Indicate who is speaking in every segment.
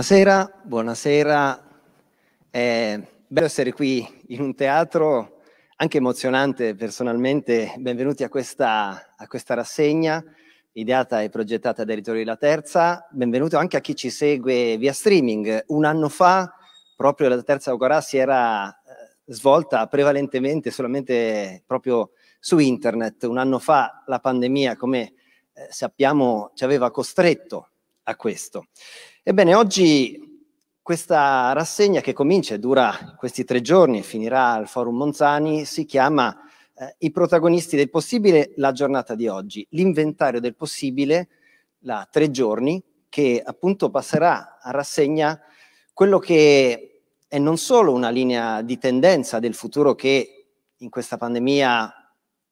Speaker 1: Buonasera, buonasera. È bello essere qui in un teatro, anche emozionante personalmente. Benvenuti a questa, a questa rassegna ideata e progettata dai Ritori La Terza. Benvenuto anche a chi ci segue via streaming. Un anno fa, proprio la Terza Augurà si era eh, svolta prevalentemente solamente proprio su internet. Un anno fa la pandemia, come eh, sappiamo, ci aveva costretto a questo. Ebbene, oggi questa rassegna che comincia e dura questi tre giorni e finirà al Forum Monzani si chiama eh, I protagonisti del possibile, la giornata di oggi, l'inventario del possibile, la tre giorni, che appunto passerà a rassegna quello che è non solo una linea di tendenza del futuro che in questa pandemia,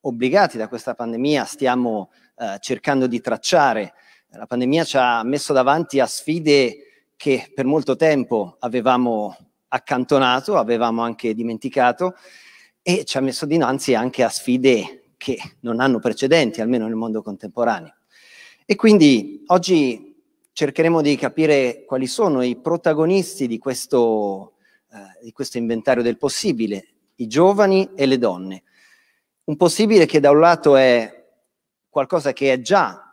Speaker 1: obbligati da questa pandemia, stiamo eh, cercando di tracciare, la pandemia ci ha messo davanti a sfide che per molto tempo avevamo accantonato, avevamo anche dimenticato e ci ha messo dinanzi anche a sfide che non hanno precedenti, almeno nel mondo contemporaneo. E quindi oggi cercheremo di capire quali sono i protagonisti di questo, eh, di questo inventario del possibile, i giovani e le donne. Un possibile che da un lato è qualcosa che è già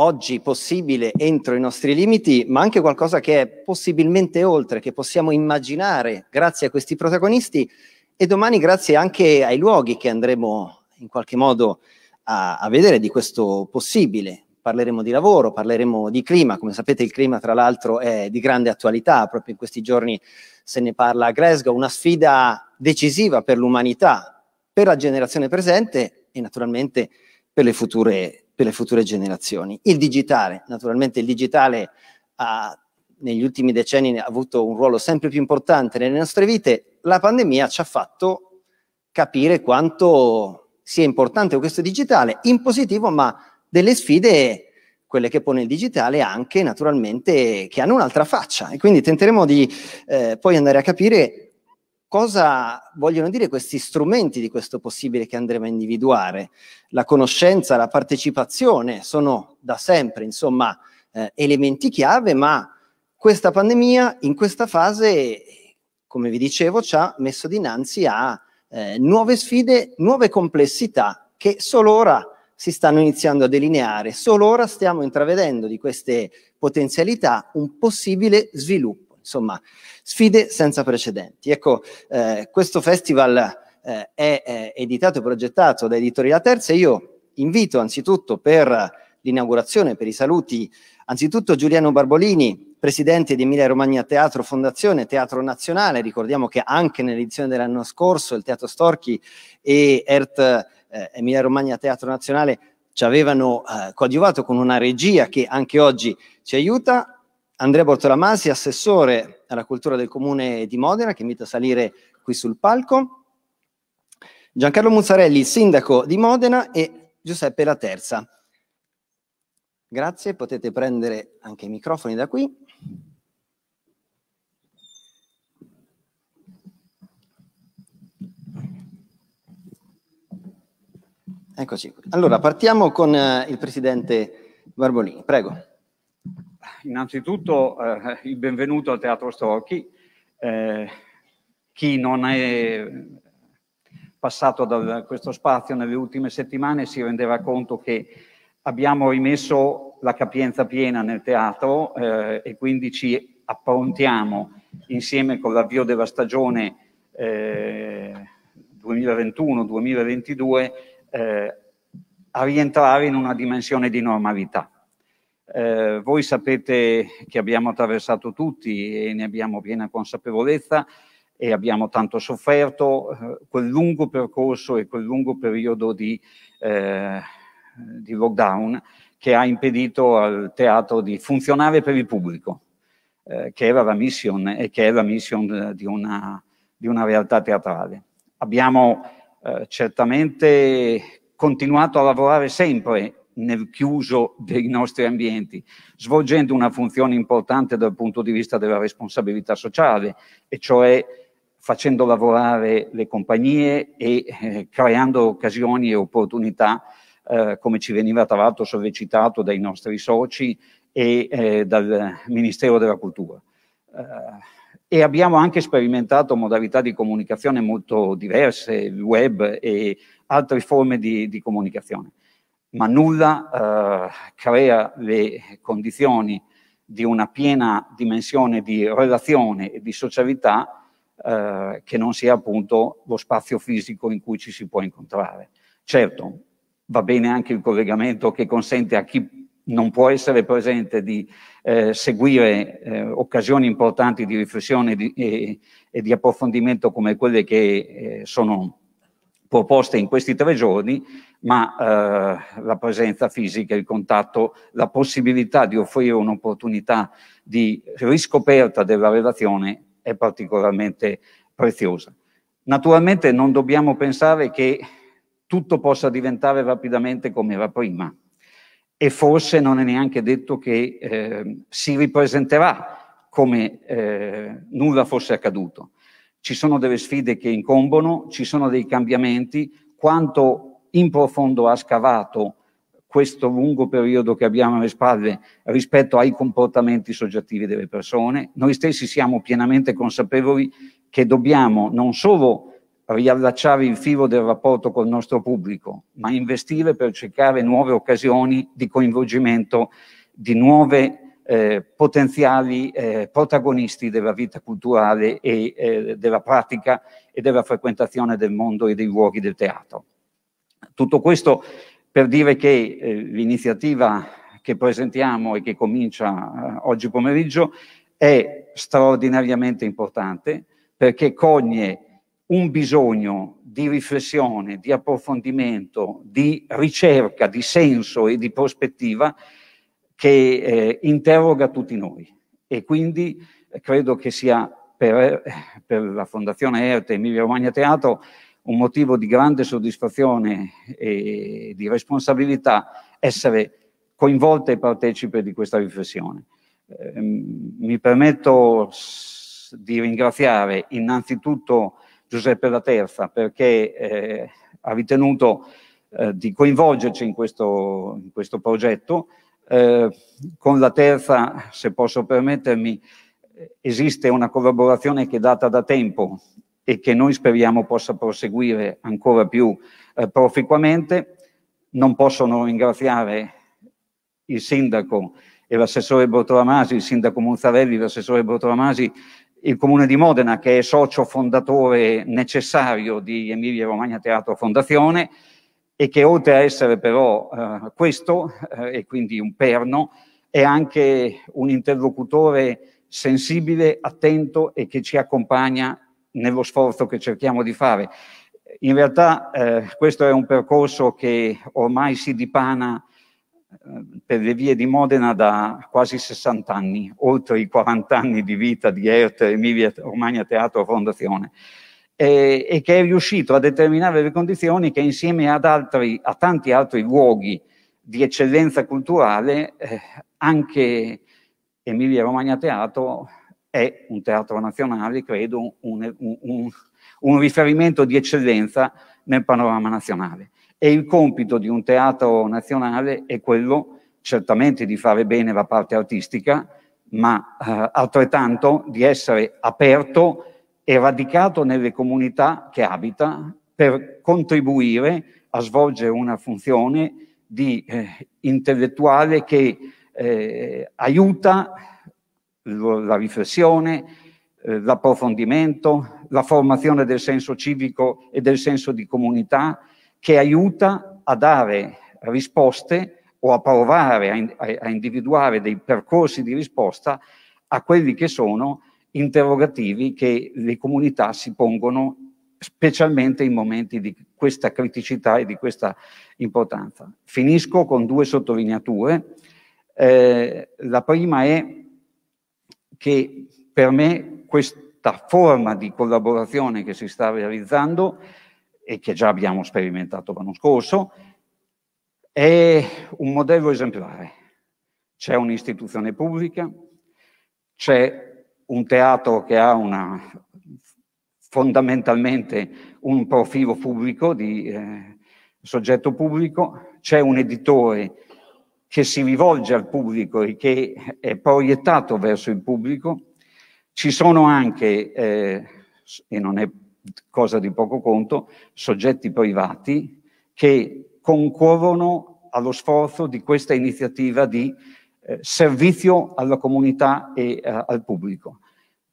Speaker 1: oggi possibile entro i nostri limiti, ma anche qualcosa che è possibilmente oltre, che possiamo immaginare grazie a questi protagonisti e domani grazie anche ai luoghi che andremo in qualche modo a, a vedere di questo possibile. Parleremo di lavoro, parleremo di clima, come sapete il clima tra l'altro è di grande attualità, proprio in questi giorni se ne parla a Glasgow, una sfida decisiva per l'umanità, per la generazione presente e naturalmente per le future per le future generazioni. Il digitale, naturalmente il digitale ha, negli ultimi decenni ha avuto un ruolo sempre più importante nelle nostre vite, la pandemia ci ha fatto capire quanto sia importante questo digitale, in positivo, ma delle sfide quelle che pone il digitale anche naturalmente che hanno un'altra faccia e quindi tenteremo di eh, poi andare a capire cosa vogliono dire questi strumenti di questo possibile che andremo a individuare. La conoscenza, la partecipazione sono da sempre, insomma, eh, elementi chiave, ma questa pandemia in questa fase, come vi dicevo, ci ha messo dinanzi a eh, nuove sfide, nuove complessità che solo ora si stanno iniziando a delineare, solo ora stiamo intravedendo di queste potenzialità un possibile sviluppo Insomma, sfide senza precedenti. Ecco, eh, questo festival eh, è editato e progettato da Editoria Terza e io invito anzitutto per l'inaugurazione, per i saluti, anzitutto Giuliano Barbolini, presidente di Emilia Romagna Teatro Fondazione, Teatro Nazionale, ricordiamo che anche nell'edizione dell'anno scorso il Teatro Storchi e ERT eh, Emilia Romagna Teatro Nazionale ci avevano eh, coadiuvato con una regia che anche oggi ci aiuta. Andrea Bortolamasi, assessore alla cultura del comune di Modena, che invito a salire qui sul palco, Giancarlo Muzzarelli, sindaco di Modena e Giuseppe La Terza. Grazie, potete prendere anche i microfoni da qui. Eccoci. Allora, partiamo con uh, il presidente Barbolini. Prego
Speaker 2: innanzitutto eh, il benvenuto al Teatro Storchi. Eh, chi non è passato da questo spazio nelle ultime settimane si rendeva conto che abbiamo rimesso la capienza piena nel teatro eh, e quindi ci approntiamo insieme con l'avvio della stagione 2021-2022 eh, eh, a rientrare in una dimensione di normalità. Eh, voi sapete che abbiamo attraversato tutti e ne abbiamo piena consapevolezza e abbiamo tanto sofferto eh, quel lungo percorso e quel lungo periodo di, eh, di lockdown che ha impedito al teatro di funzionare per il pubblico, eh, che era la mission e che è la mission eh, di una, di una realtà teatrale. Abbiamo eh, certamente continuato a lavorare sempre nel chiuso dei nostri ambienti, svolgendo una funzione importante dal punto di vista della responsabilità sociale, e cioè facendo lavorare le compagnie e eh, creando occasioni e opportunità, eh, come ci veniva tra l'altro sollecitato dai nostri soci e eh, dal Ministero della Cultura. Eh, e abbiamo anche sperimentato modalità di comunicazione molto diverse, il web e altre forme di, di comunicazione ma nulla eh, crea le condizioni di una piena dimensione di relazione e di socialità eh, che non sia appunto lo spazio fisico in cui ci si può incontrare. Certo, va bene anche il collegamento che consente a chi non può essere presente di eh, seguire eh, occasioni importanti di riflessione di, e, e, di approfondimento come quelle che eh, sono proposte in questi tre giorni ma eh, la presenza fisica, il contatto, la possibilità di offrire un'opportunità di riscoperta della relazione è particolarmente preziosa. Naturalmente non dobbiamo pensare che tutto possa diventare rapidamente come era prima e forse non è neanche detto che eh, si ripresenterà come eh, nulla fosse accaduto. Ci sono delle sfide che incombono, ci sono dei cambiamenti, quanto in profondo ha scavato questo lungo periodo che abbiamo alle spalle rispetto ai comportamenti soggettivi delle persone. Noi stessi siamo pienamente consapevoli che dobbiamo non solo riallacciare il filo del rapporto col nostro pubblico, ma investire per cercare nuove occasioni di coinvolgimento di nuove eh, potenziali eh, protagonisti della vita culturale e eh, della pratica e della frequentazione del mondo e dei luoghi del teatro. Tutto questo per dire che eh, l'iniziativa che presentiamo e che comincia eh, oggi pomeriggio è straordinariamente importante perché coglie un bisogno di riflessione, di approfondimento, di ricerca, di senso e di prospettiva che eh, interroga tutti noi. E quindi eh, credo che sia per, eh, per la Fondazione Erte Emilia Romagna Teatro un motivo di grande soddisfazione e di responsabilità essere coinvolta e partecipe di questa riflessione. Ehm, mi permetto di ringraziare innanzitutto Giuseppe La Terza perché eh, ha ritenuto eh, di coinvolgerci in questo, in questo progetto. Eh, con La Terza, se posso permettermi, esiste una collaborazione che è data da tempo e che noi speriamo possa proseguire ancora più eh, proficuamente. Non posso non ringraziare il sindaco e l'assessore Bortolamasi, il sindaco Muzzarelli, l'assessore Bortolamasi, il comune di Modena che è socio fondatore necessario di Emilia Romagna Teatro Fondazione e che oltre a essere però eh, questo, eh, e quindi un perno, è anche un interlocutore sensibile, attento e che ci accompagna nello sforzo che cerchiamo di fare. In realtà eh, questo è un percorso che ormai si dipana eh, per le vie di Modena da quasi 60 anni, oltre i 40 anni di vita di Erte, Emilia Romagna Teatro Fondazione, eh, e che è riuscito a determinare le condizioni che insieme ad altri, a tanti altri luoghi di eccellenza culturale, eh, anche Emilia Romagna Teatro è un teatro nazionale, credo, un, un, un, riferimento di eccellenza nel panorama nazionale. E il compito di un teatro nazionale è quello certamente di fare bene la parte artistica, ma eh, altrettanto di essere aperto e radicato nelle comunità che abita per contribuire a svolgere una funzione di eh, intellettuale che eh, aiuta la riflessione, eh, l'approfondimento, la formazione del senso civico e del senso di comunità che aiuta a dare risposte o a provare a, in, a, a individuare dei percorsi di risposta a quelli che sono interrogativi che le comunità si pongono specialmente in momenti di questa criticità e di questa importanza. Finisco con due sottolineature. Eh, la prima è che per me questa forma di collaborazione che si sta realizzando e che già abbiamo sperimentato l'anno scorso è un modello esemplare. C'è un'istituzione pubblica, c'è un teatro che ha una, fondamentalmente un profilo pubblico di eh, soggetto pubblico, c'è un editore che si rivolge al pubblico e che è proiettato verso il pubblico. Ci sono anche, eh, e non è cosa di poco conto, soggetti privati che concorrono allo sforzo di questa iniziativa di eh, servizio alla comunità e eh, al pubblico.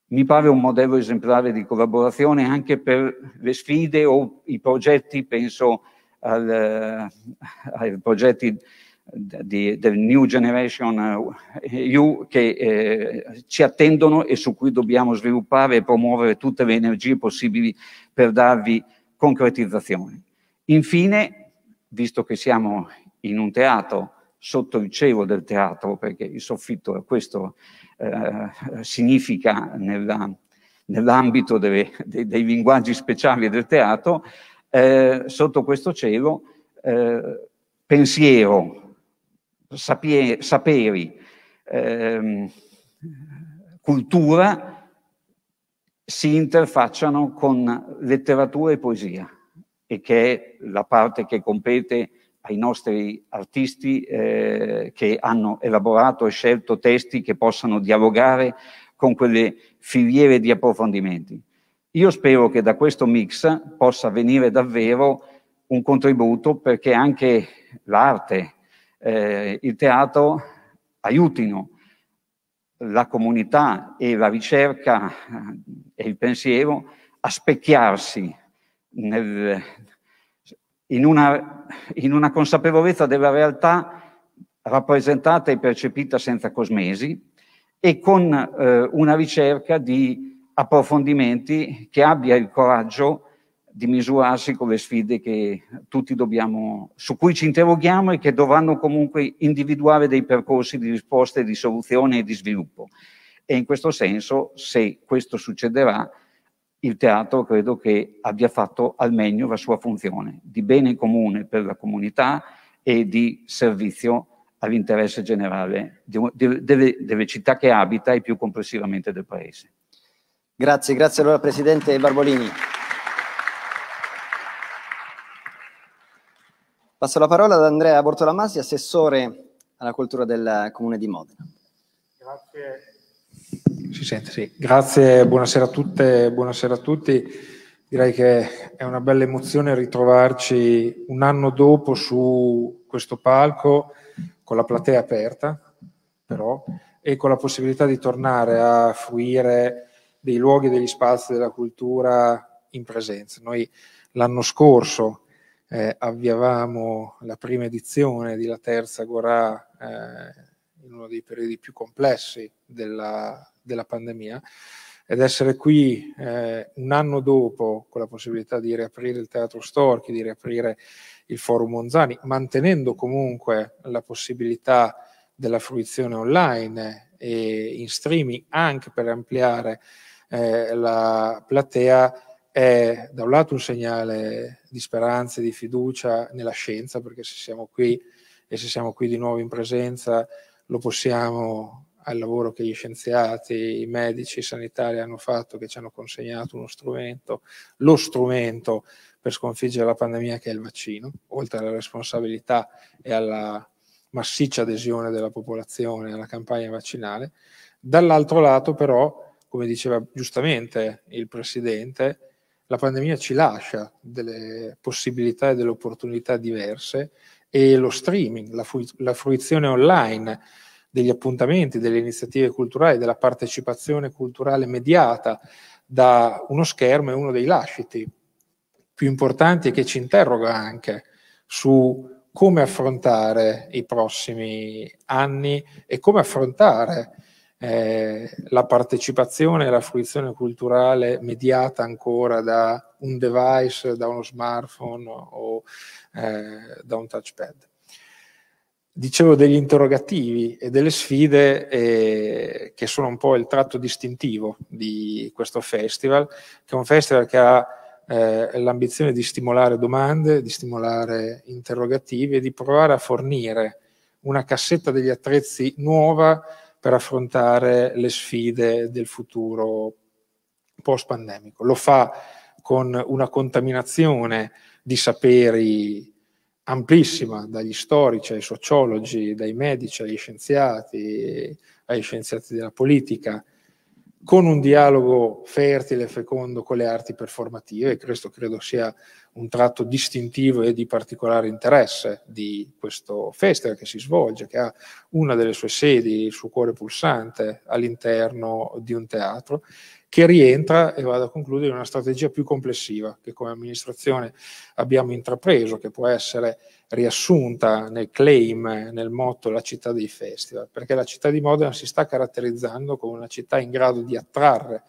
Speaker 2: Mi pare un modello esemplare di collaborazione anche per le sfide o i progetti, penso al, eh, ai progetti the, the new generation EU eh, che eh, ci attendono e su cui dobbiamo sviluppare e promuovere tutte le energie possibili per darvi concretizzazione. Infine, visto che siamo in un teatro, sotto il cielo del teatro, perché il soffitto questo eh, significa nella, nell'ambito delle, dei, dei, linguaggi speciali del teatro, eh, sotto questo cielo, eh, pensiero, sapie, saperi, ehm, cultura si interfacciano con letteratura e poesia e che è la parte che compete ai nostri artisti eh, che hanno elaborato e scelto testi che possano dialogare con quelle filiere di approfondimenti. Io spero che da questo mix possa venire davvero un contributo perché anche l'arte, eh, il teatro aiutino la comunità e la ricerca eh, e il pensiero a specchiarsi nel, in, una, in una consapevolezza della realtà rappresentata e percepita senza cosmesi e con eh, una ricerca di approfondimenti che abbia il coraggio di misurarsi con le sfide che tutti dobbiamo, su cui ci interroghiamo e che dovranno comunque individuare dei percorsi di risposta e di soluzione e di sviluppo. E in questo senso, se questo succederà, il teatro credo che abbia fatto al meglio la sua funzione di bene comune per la comunità e di servizio all'interesse generale delle, delle città che abita e più complessivamente del Paese.
Speaker 1: Grazie, grazie allora Presidente Barbolini. Passo la parola ad Andrea Bortolamasi, assessore alla cultura del Comune di Modena.
Speaker 3: Grazie. Si sente, sì. Grazie, buonasera a tutte, buonasera a tutti. Direi che è una bella emozione ritrovarci un anno dopo su questo palco con la platea aperta, però, e con la possibilità di tornare a fruire dei luoghi e degli spazi della cultura in presenza. Noi l'anno scorso eh, avviavamo la prima edizione di La Terza Gorà eh, in uno dei periodi più complessi della, della pandemia ed essere qui eh, un anno dopo con la possibilità di riaprire il Teatro Storchi, di riaprire il Forum Monzani, mantenendo comunque la possibilità della fruizione online e in streaming anche per ampliare eh, la platea, è da un lato un segnale di speranza e di fiducia nella scienza, perché se siamo qui e se siamo qui di nuovo in presenza lo possiamo al lavoro che gli scienziati, i medici, i sanitari hanno fatto, che ci hanno consegnato uno strumento, lo strumento per sconfiggere la pandemia che è il vaccino, oltre alla responsabilità e alla massiccia adesione della popolazione alla campagna vaccinale. Dall'altro lato però, come diceva giustamente il Presidente, la pandemia ci lascia delle possibilità e delle opportunità diverse e lo streaming, la, fu- la fruizione online degli appuntamenti, delle iniziative culturali, della partecipazione culturale mediata da uno schermo è uno dei lasciti più importanti e che ci interroga anche su come affrontare i prossimi anni e come affrontare eh, la partecipazione e la fruizione culturale mediata ancora da un device, da uno smartphone o eh, da un touchpad. Dicevo degli interrogativi e delle sfide eh, che sono un po' il tratto distintivo di questo festival, che è un festival che ha eh, l'ambizione di stimolare domande, di stimolare interrogativi e di provare a fornire una cassetta degli attrezzi nuova per affrontare le sfide del futuro post-pandemico. Lo fa con una contaminazione di saperi amplissima dagli storici ai sociologi, dai medici agli scienziati, agli scienziati della politica, con un dialogo fertile e fecondo con le arti performative, e questo credo sia un tratto distintivo e di particolare interesse di questo festival che si svolge, che ha una delle sue sedi, il suo cuore pulsante all'interno di un teatro, che rientra, e vado a concludere, in una strategia più complessiva che come amministrazione abbiamo intrapreso, che può essere riassunta nel claim, nel motto La città dei festival, perché la città di Modena si sta caratterizzando come una città in grado di attrarre,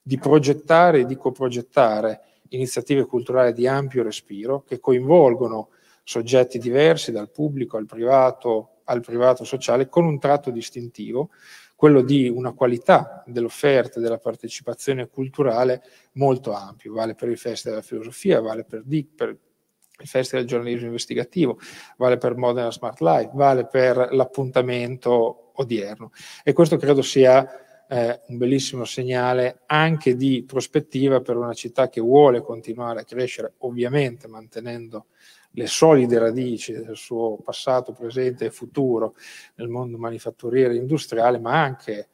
Speaker 3: di progettare e di coprogettare iniziative culturali di ampio respiro che coinvolgono soggetti diversi dal pubblico al privato, al privato sociale con un tratto distintivo quello di una qualità dell'offerta della partecipazione culturale molto ampio, vale per il Festival della Filosofia, vale per DIC, per il Festival del Giornalismo Investigativo, vale per Modena Smart Life, vale per l'appuntamento odierno. E questo credo sia eh, un bellissimo segnale anche di prospettiva per una città che vuole continuare a crescere, ovviamente mantenendo le solide radici del suo passato, presente e futuro nel mondo manifatturiero e industriale, ma anche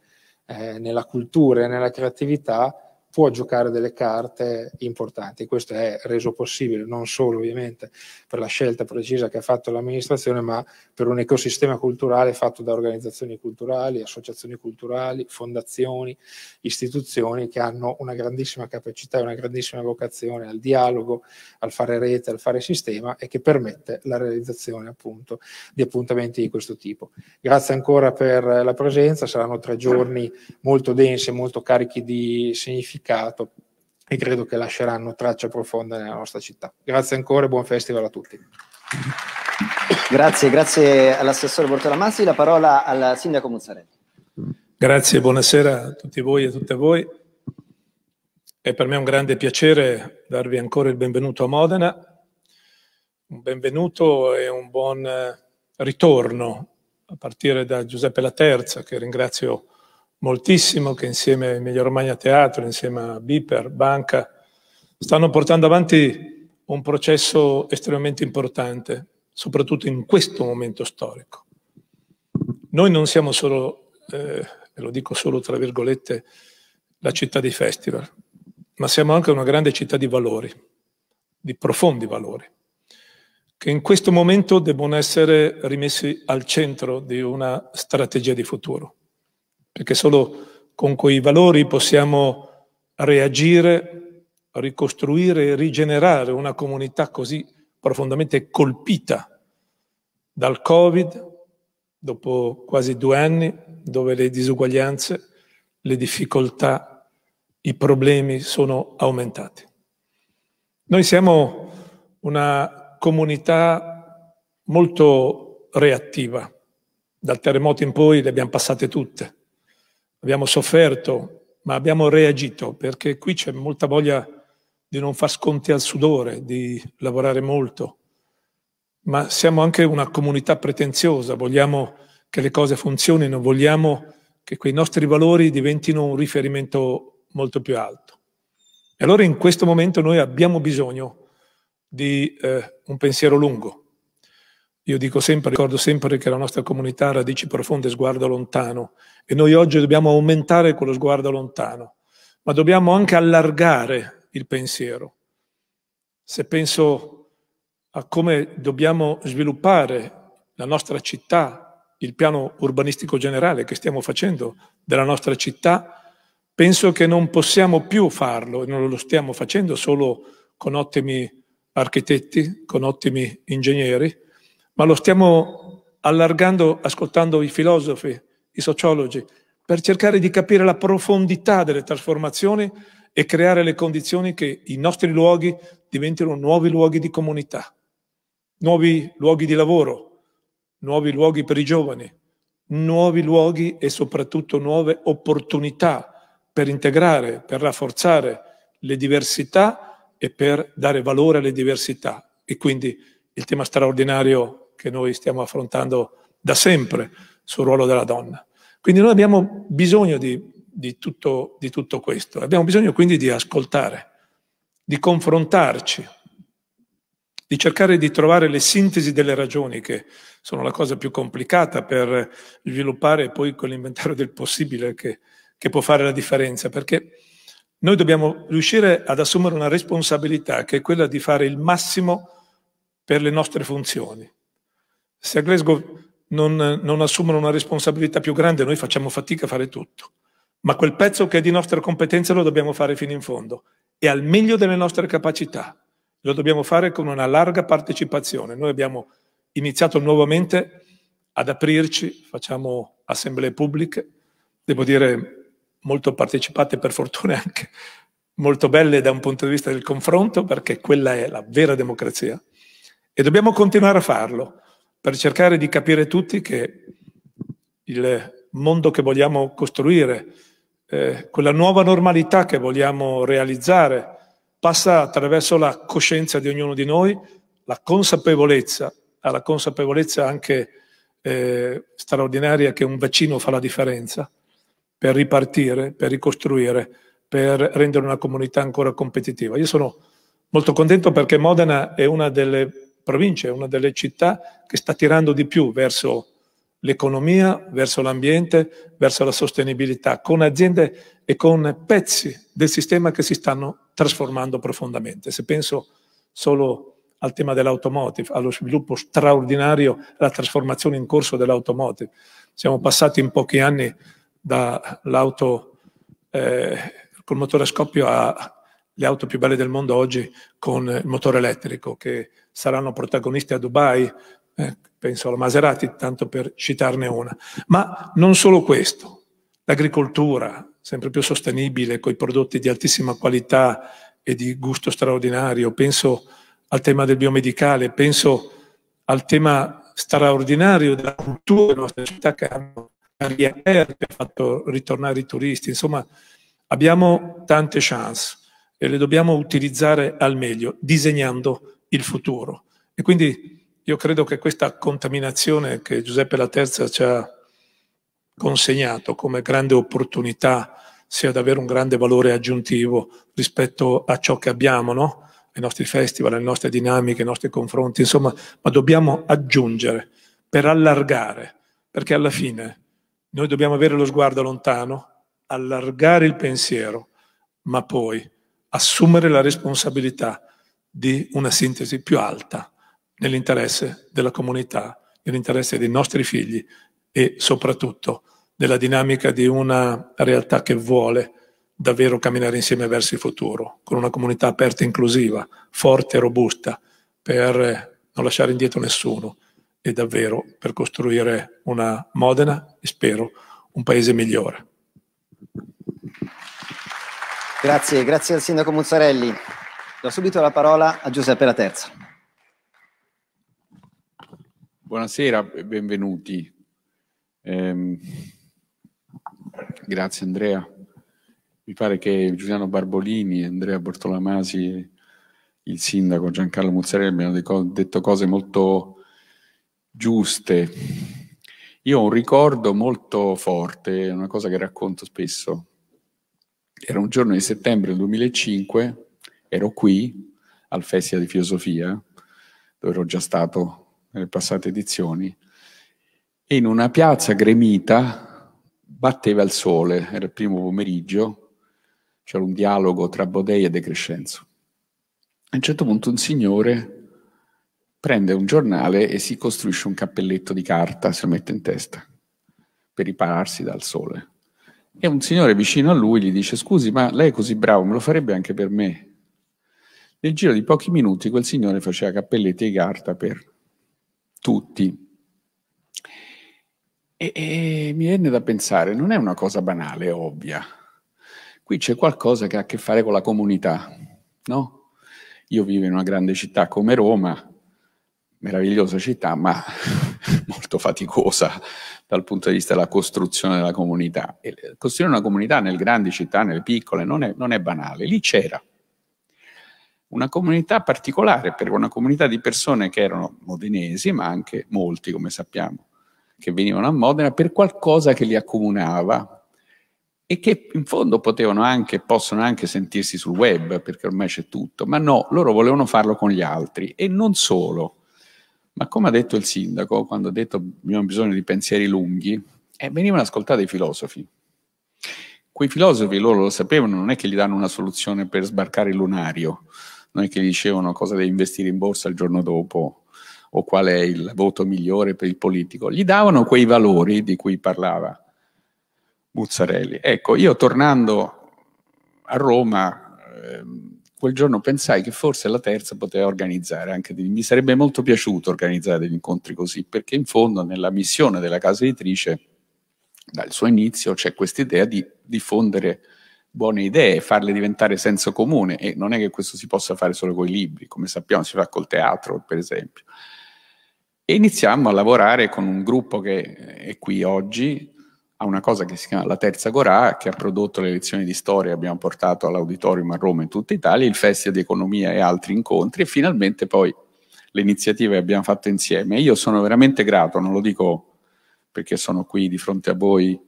Speaker 3: eh, nella cultura e nella creatività, può giocare delle carte importanti. Questo è reso possibile non solo ovviamente per la scelta precisa che ha fatto l'amministrazione, ma per un ecosistema culturale fatto da organizzazioni culturali, associazioni culturali, fondazioni, istituzioni che hanno una grandissima capacità e una grandissima vocazione al dialogo, al fare rete, al fare sistema e che permette la realizzazione appunto di appuntamenti di questo tipo. Grazie ancora per la presenza, saranno tre giorni molto densi e molto carichi di significato mercato e credo che lasceranno traccia profonda nella nostra città. Grazie ancora e buon festival a tutti. Grazie, grazie all'assessore Bortolamazzi. La parola al sindaco Muzzarelli.
Speaker 4: Grazie, buonasera a tutti voi e a tutte voi. È per me un grande piacere darvi ancora il benvenuto a Modena. Un benvenuto e un buon eh, ritorno a partire da Giuseppe La Terza, che ringrazio moltissimo che insieme a Emilia Romagna Teatro, insieme a Biper, Banca, stanno portando avanti un processo estremamente importante, soprattutto in questo momento storico. Noi non siamo solo, eh, e lo dico solo tra virgolette, la città dei festival, ma siamo anche una grande città di valori, di profondi valori, che in questo momento debbono essere rimessi al centro di una strategia di futuro perché solo con quei valori possiamo reagire, ricostruire e rigenerare una comunità così profondamente colpita dal Covid, dopo quasi due anni, dove le disuguaglianze, le difficoltà, i problemi sono aumentati. Noi siamo una comunità molto reattiva. Dal terremoto in poi le abbiamo passate tutte abbiamo sofferto, ma abbiamo reagito perché qui c'è molta voglia di non far sconti al sudore, di lavorare molto, ma siamo anche una comunità pretenziosa, vogliamo che le cose funzionino, vogliamo che quei nostri valori diventino un riferimento molto più alto. E allora in questo momento noi abbiamo bisogno di eh, un pensiero lungo, io dico sempre, ricordo sempre che la nostra comunità ha radici profonde, sguardo lontano e noi oggi dobbiamo aumentare quello sguardo lontano, ma dobbiamo anche allargare il pensiero. Se penso a come dobbiamo sviluppare la nostra città, il piano urbanistico generale che stiamo facendo della nostra città, penso che non possiamo più farlo e non lo stiamo facendo solo con ottimi architetti, con ottimi ingegneri, ma lo stiamo allargando ascoltando i filosofi, i sociologi, per cercare di capire la profondità delle trasformazioni e creare le condizioni che i nostri luoghi diventino nuovi luoghi di comunità, nuovi luoghi di lavoro, nuovi luoghi per i giovani, nuovi luoghi e soprattutto nuove opportunità per integrare, per rafforzare le diversità e per dare valore alle diversità. E quindi il tema straordinario che noi stiamo affrontando da sempre sul ruolo della donna. Quindi noi abbiamo bisogno di, di, tutto, di tutto questo, abbiamo bisogno quindi di ascoltare, di confrontarci, di cercare di trovare le sintesi delle ragioni, che sono la cosa più complicata per sviluppare poi quell'inventario del possibile che, che, può fare la differenza, perché noi dobbiamo riuscire ad assumere una responsabilità che è quella di fare il massimo per le nostre funzioni, se a Glasgow non, non assumono una responsabilità più grande, noi facciamo fatica a fare tutto. Ma quel pezzo che è di nostra competenza lo dobbiamo fare fino in fondo e al meglio delle nostre capacità. Lo dobbiamo fare con una larga partecipazione. Noi abbiamo iniziato nuovamente ad aprirci, facciamo assemblee pubbliche, devo dire molto partecipate per fortuna anche molto belle da un punto di vista del confronto perché quella è la vera democrazia e dobbiamo continuare a farlo per cercare di capire tutti che il mondo che vogliamo costruire, eh, quella nuova normalità che vogliamo realizzare, passa attraverso la coscienza di ognuno di noi, la consapevolezza, alla consapevolezza anche eh, straordinaria che un vaccino fa la differenza per ripartire, per ricostruire, per rendere una comunità ancora competitiva. Io sono molto contento perché Modena è una delle provincia, è una delle città che sta tirando di più verso l'economia, verso l'ambiente, verso la sostenibilità, con aziende e con pezzi del sistema che si stanno trasformando profondamente. Se penso solo al tema dell'automotive, allo sviluppo straordinario, alla trasformazione in corso dell'automotive. Siamo passati in pochi anni dall'auto eh, col motore a scoppio a le auto più belle del mondo oggi con eh, il motore elettrico, che saranno protagoniste a Dubai, eh, penso alla Maserati, tanto per citarne una. Ma non solo questo, l'agricoltura sempre più sostenibile, con i prodotti di altissima qualità e di gusto straordinario, penso al tema del biomedicale, penso al tema straordinario della cultura delle nostre città che hanno e fatto ritornare i turisti, insomma abbiamo tante chance e le dobbiamo utilizzare al meglio, disegnando il futuro. E quindi io credo che questa contaminazione che Giuseppe La Terza ci ha consegnato come grande opportunità sia davvero un grande valore aggiuntivo rispetto a ciò che abbiamo, no? i nostri festival, alle nostre dinamiche, ai nostri confronti, insomma, ma dobbiamo aggiungere per allargare, perché alla fine noi dobbiamo avere lo sguardo lontano, allargare il pensiero, ma poi assumere la responsabilità di una sintesi più alta nell'interesse della comunità, nell'interesse dei nostri figli e soprattutto della dinamica di una realtà che vuole davvero camminare insieme verso il futuro, con una comunità aperta e inclusiva, forte e robusta, per non lasciare indietro nessuno e davvero per costruire una Modena e spero un paese migliore. Grazie, grazie al Sindaco Muzzarelli.
Speaker 5: Do subito la parola a Giuseppe La Terza. Buonasera e benvenuti. Eh, grazie Andrea. Mi pare che Giuliano Barbolini, Andrea Bortolamasi e il sindaco Giancarlo Muzzarelli abbiano deco- detto cose molto giuste. Io ho un ricordo molto forte, una cosa che racconto spesso era un giorno di settembre del 2005, ero qui al Festival di Filosofia, dove ero già stato nelle passate edizioni, e in una piazza gremita batteva il sole, era il primo pomeriggio, c'era un dialogo tra Bodei e De Crescenzo. A un certo punto un signore prende un giornale e si costruisce un cappelletto di carta, se lo mette in testa, per ripararsi dal sole. E un signore vicino a lui gli dice, scusi, ma lei è così bravo, me lo farebbe anche per me? Nel giro di pochi minuti quel signore faceva cappelletti e carta per tutti. E, e mi viene da pensare, non è una cosa banale, ovvia. Qui c'è qualcosa che ha a che fare con la comunità, no? Io vivo in una grande città come Roma, meravigliosa città, ma molto faticosa dal punto di vista della costruzione della comunità. E eh, costruire una comunità nelle grandi città, nelle piccole, non è, non è banale. Lì c'era una comunità particolare, per una comunità di persone che erano modenesi, ma anche molti, come sappiamo, che venivano a Modena per qualcosa che li accomunava e che in fondo potevano anche, possono anche sentirsi sul web, perché ormai c'è tutto, ma no, loro volevano farlo con gli altri e non solo ma come ha detto il sindaco, quando ha detto abbiamo bisogno di pensieri lunghi, eh, venivano ascoltati i filosofi. Quei filosofi loro lo sapevano, non è che gli danno una soluzione per sbarcare il lunario, non è che gli dicevano cosa devi investire in borsa il giorno dopo o qual è il voto migliore per il politico. Gli davano quei valori di cui parlava Muzzarelli. Ecco, io tornando a Roma... Ehm, quel giorno pensai che forse la terza poteva organizzare anche degli, mi sarebbe molto piaciuto organizzare degli incontri così, perché in fondo nella missione della casa editrice dal suo inizio c'è questa idea di diffondere buone idee, farle diventare senso comune e non è che questo si possa fare solo con i libri, come sappiamo si fa col teatro per esempio. E iniziamo a lavorare con un gruppo che è qui oggi, a una cosa che si chiama la Terza Gorà, che ha prodotto le lezioni di storia, abbiamo portato all'auditorium a Roma e in tutta Italia, il Festival di Economia e altri incontri, e finalmente poi le iniziative che abbiamo fatto insieme. Io sono veramente grato, non lo dico perché sono qui di fronte a voi,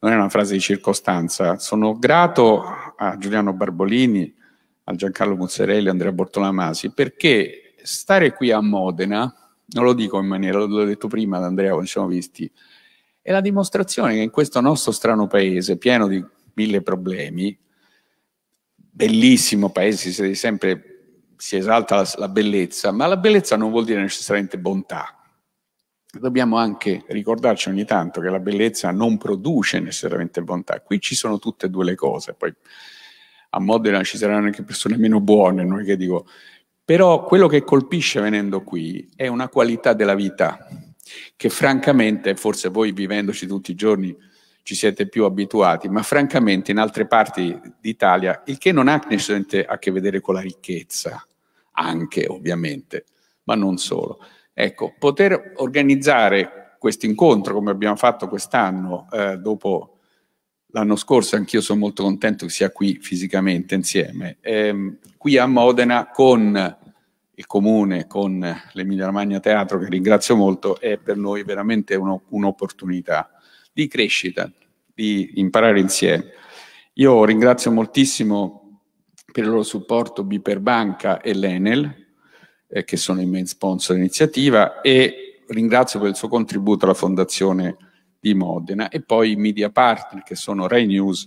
Speaker 5: non è una frase di circostanza, sono grato a Giuliano Barbolini, a Giancarlo Muzzarelli, a Andrea Bortolamasi, perché stare qui a Modena, non lo dico in maniera, l'ho detto prima ad Andrea quando ci siamo visti, è la dimostrazione che in questo nostro strano paese, pieno di mille problemi, bellissimo paese, si, sempre, si esalta la, la bellezza, ma la bellezza non vuol dire necessariamente bontà. Dobbiamo anche ricordarci ogni tanto che la bellezza non produce necessariamente bontà. Qui ci sono tutte e due le cose, poi a Modena ci saranno anche persone meno buone, non è che dico, però quello che colpisce venendo qui è una qualità della vita, che francamente, forse voi vivendoci tutti i giorni ci siete più abituati, ma francamente in altre parti d'Italia, il che non ha necessariamente a che vedere con la ricchezza, anche ovviamente, ma non solo. Ecco, poter organizzare questo incontro come abbiamo fatto quest'anno, eh, dopo l'anno scorso, anch'io sono molto contento che sia qui fisicamente insieme, ehm, qui a Modena con il comune con l'Emilia Romagna Teatro, che ringrazio molto, è per noi veramente un'opportunità di crescita, di imparare insieme. Io ringrazio moltissimo per il loro supporto Biperbanca e l'Enel, eh, che sono i main sponsor dell'iniziativa, e ringrazio per il suo contributo alla Fondazione di Modena e poi i media partner che sono Rai News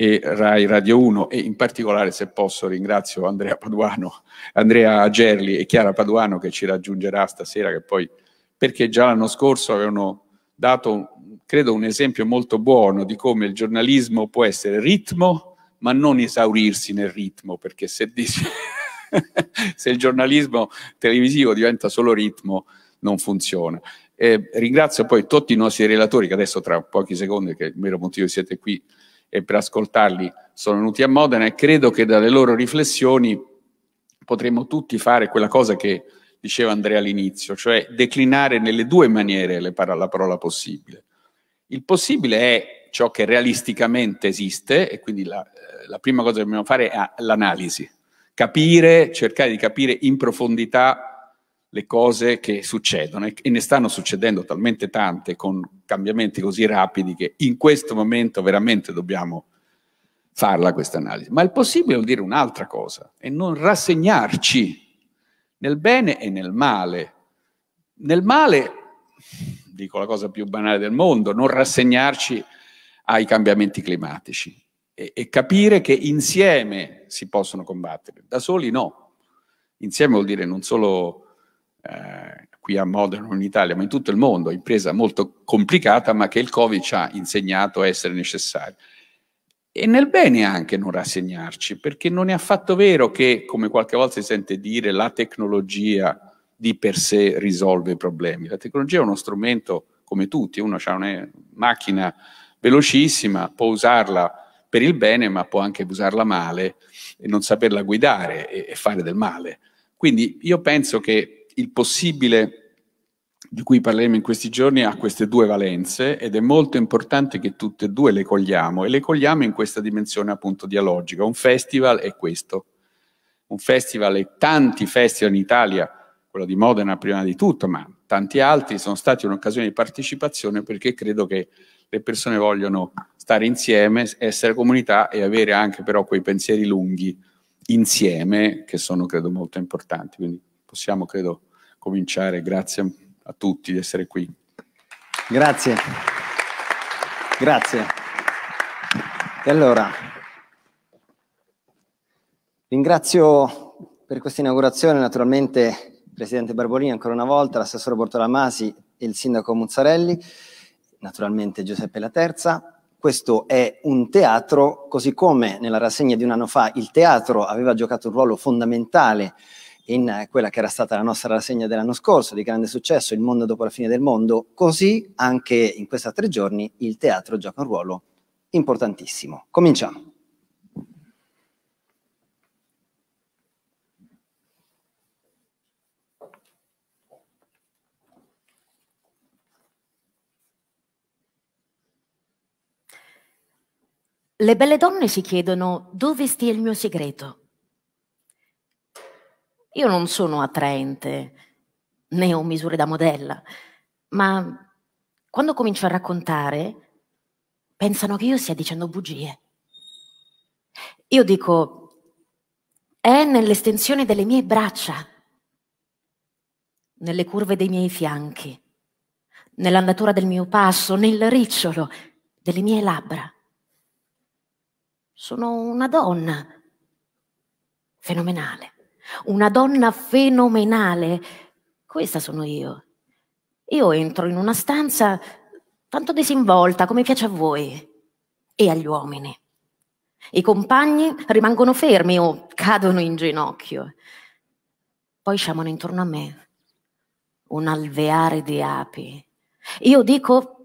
Speaker 5: e Rai Radio 1 e in particolare se posso ringrazio Andrea Paduano, Andrea Gerli e Chiara Paduano che ci raggiungerà stasera che poi perché già l'anno scorso avevano dato credo un esempio molto buono di come il giornalismo può essere ritmo ma non esaurirsi nel ritmo perché se, dici, se il giornalismo televisivo diventa solo ritmo non funziona. Eh, ringrazio poi tutti i nostri relatori che adesso tra pochi secondi, che è il vero motivo che siete qui, e per ascoltarli sono venuti a Modena e credo che dalle loro riflessioni potremo tutti fare quella cosa che diceva Andrea all'inizio, cioè declinare nelle due maniere par la parola possibile. Il possibile è ciò che realisticamente esiste e quindi la, eh, la prima cosa che dobbiamo fare è l'analisi, capire, cercare di capire in profondità le cose che succedono e ne stanno succedendo talmente tante con cambiamenti così rapidi che in questo momento veramente dobbiamo farla questa analisi. Ma il possibile vuol dire un'altra cosa e non rassegnarci nel bene e nel male. Nel male, dico la cosa più banale del mondo, non rassegnarci ai cambiamenti climatici e, e capire che insieme si possono combattere, da soli no. Insieme vuol dire non solo eh, qui a Modena in Italia, ma in tutto il mondo, impresa molto complicata, ma che il Covid ci ha insegnato a essere necessaria. E nel bene anche non rassegnarci, perché non è affatto vero che, come qualche volta si sente dire, la tecnologia di per sé risolve i problemi. La tecnologia è uno strumento come tutti, uno ha una macchina velocissima, può usarla per il bene, ma può anche usarla male e non saperla guidare e fare del male. Quindi io penso che il possibile di cui parleremo in questi giorni ha queste due valenze ed è molto importante che tutte e due le cogliamo e le cogliamo in questa dimensione appunto dialogica. Un festival è questo. Un festival e tanti festival in Italia, quello di Modena prima di tutto, ma tanti altri sono stati un'occasione di partecipazione perché credo che le persone vogliono stare insieme, essere comunità e avere anche però quei pensieri lunghi insieme che sono credo molto importanti. Quindi possiamo credo cominciare. Grazie a tutti di essere qui. Grazie.
Speaker 1: Grazie. E allora, ringrazio per questa inaugurazione naturalmente il Presidente Barbolini ancora una volta, l'assessore Bortolamasi e il Sindaco Muzzarelli, naturalmente Giuseppe La Terza, questo è un teatro, così come nella rassegna di un anno fa il teatro aveva giocato un ruolo fondamentale in quella che era stata la nostra rassegna dell'anno scorso, di grande successo, Il mondo dopo la fine del mondo, così anche in questi tre giorni il teatro gioca un ruolo importantissimo. Cominciamo.
Speaker 6: Le belle donne si chiedono dove stia il mio segreto. Io non sono attraente, né ho misure da modella, ma quando comincio a raccontare, pensano che io stia dicendo bugie. Io dico, è nell'estensione delle mie braccia, nelle curve dei miei fianchi, nell'andatura del mio passo, nel ricciolo delle mie labbra. Sono una donna fenomenale una donna fenomenale. Questa sono io. Io entro in una stanza tanto disinvolta come piace a voi e agli uomini. I compagni rimangono fermi o cadono in ginocchio. Poi sciamano intorno a me un alveare di api. Io dico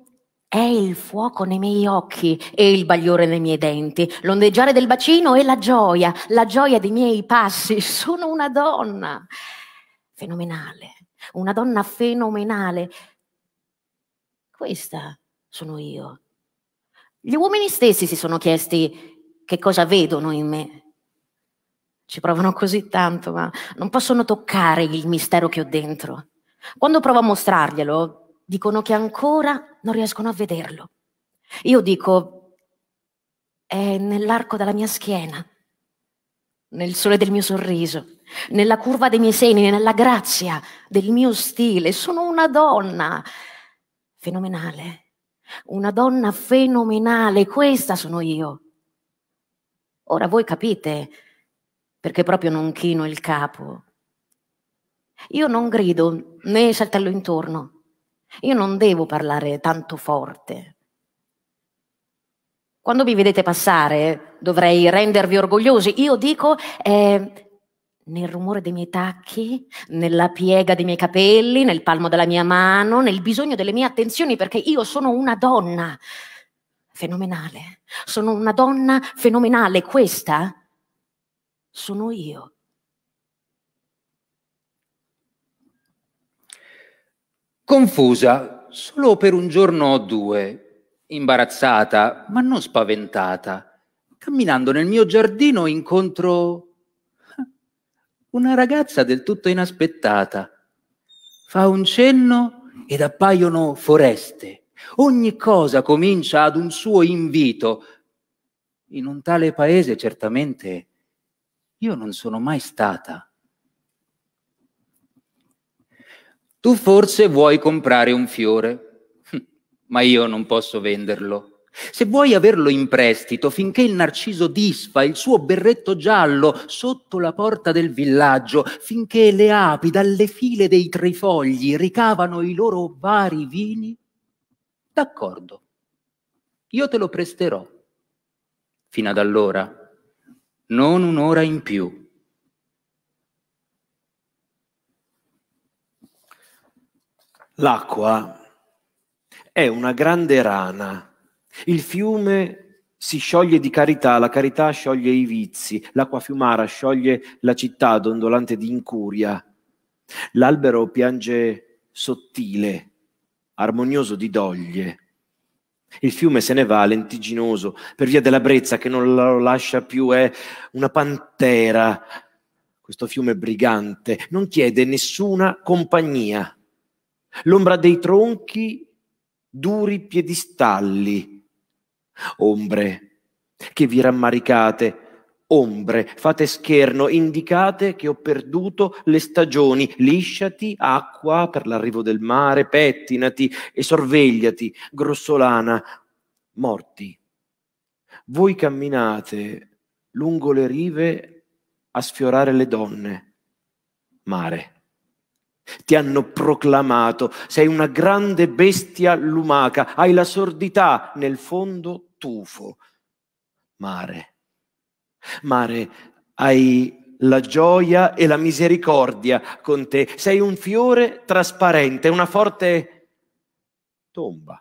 Speaker 6: è il fuoco nei miei occhi e il bagliore nei miei denti, l'ondeggiare del bacino e la gioia, la gioia dei miei passi. Sono una donna fenomenale, una donna fenomenale. Questa sono io. Gli uomini stessi si sono chiesti che cosa vedono in me. Ci provano così tanto, ma non possono toccare il mistero che ho dentro. Quando provo a mostrarglielo, dicono che ancora non riescono a vederlo. Io dico, è nell'arco della mia schiena, nel sole del mio sorriso, nella curva dei miei seni, nella grazia del mio stile. Sono una donna fenomenale, una donna fenomenale, questa sono io. Ora voi capite perché proprio non chino il capo. Io non grido né saltello intorno. Io non devo parlare tanto forte. Quando mi vedete passare dovrei rendervi orgogliosi. Io dico eh, nel rumore dei miei tacchi, nella piega dei miei capelli, nel palmo della mia mano, nel bisogno delle mie attenzioni, perché io sono una donna fenomenale. Sono una donna fenomenale. Questa sono io.
Speaker 7: Confusa solo per un giorno o due, imbarazzata ma non spaventata, camminando nel mio giardino incontro ah, una ragazza del tutto inaspettata. Fa un cenno ed appaiono foreste. Ogni cosa comincia ad un suo invito. In un tale paese certamente io non sono mai stata. Tu forse vuoi comprare un fiore, ma io non posso venderlo. Se vuoi averlo in prestito finché il narciso disfa il suo berretto giallo sotto la porta del villaggio, finché le api dalle file dei trifogli ricavano i loro vari vini, d'accordo, io te lo presterò. Fino ad allora, non un'ora in più.
Speaker 8: L'acqua è una grande rana. Il fiume si scioglie di carità, la carità scioglie i vizi, l'acqua fiumara scioglie la città dondolante di incuria. L'albero piange sottile, armonioso di doglie. Il fiume se ne va lentiginoso per via della brezza che non lo lascia più, è una pantera. Questo fiume brigante non chiede nessuna compagnia l'ombra dei tronchi duri piedistalli. Ombre, che vi rammaricate, ombre, fate scherno, indicate che ho perduto le stagioni, lisciati, acqua per l'arrivo del mare, pettinati e sorvegliati, grossolana, morti. Voi camminate lungo le rive a sfiorare le donne, mare. Ti hanno proclamato, sei una grande bestia lumaca, hai la sordità nel fondo tufo. Mare, mare, hai la gioia e la misericordia con te. Sei un fiore trasparente, una forte tomba.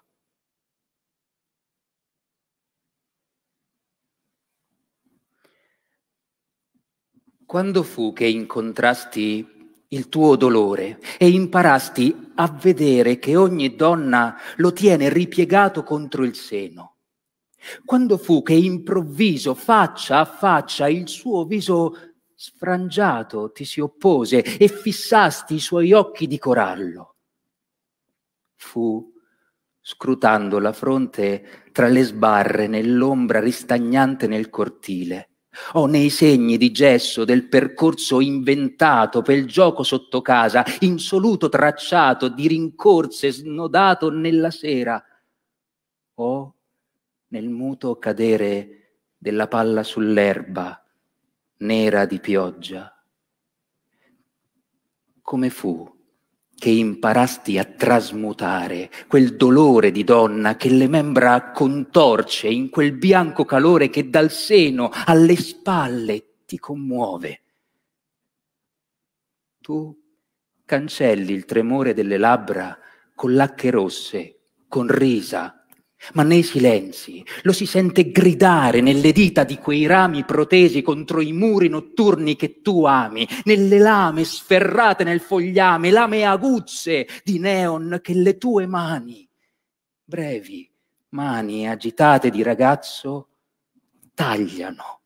Speaker 7: Quando fu che incontrasti il tuo dolore e imparasti a vedere che ogni donna lo tiene ripiegato contro il seno. Quando fu che improvviso, faccia a faccia, il suo viso sfrangiato ti si oppose e fissasti i suoi occhi di corallo. Fu scrutando la fronte tra le sbarre nell'ombra ristagnante nel cortile o nei segni di gesso del percorso inventato pel gioco sotto casa, insoluto tracciato di rincorse snodato nella sera, o nel muto cadere della palla sull'erba nera di pioggia. Come fu che imparasti a trasmutare quel dolore di donna che le membra contorce in quel bianco calore che dal seno alle spalle ti commuove. Tu cancelli il tremore delle labbra con lacche rosse, con risa, ma nei silenzi lo si sente gridare nelle dita di quei rami protesi contro i muri notturni che tu ami, nelle lame sferrate nel fogliame, lame aguzze di neon che le tue mani, brevi mani agitate di ragazzo, tagliano.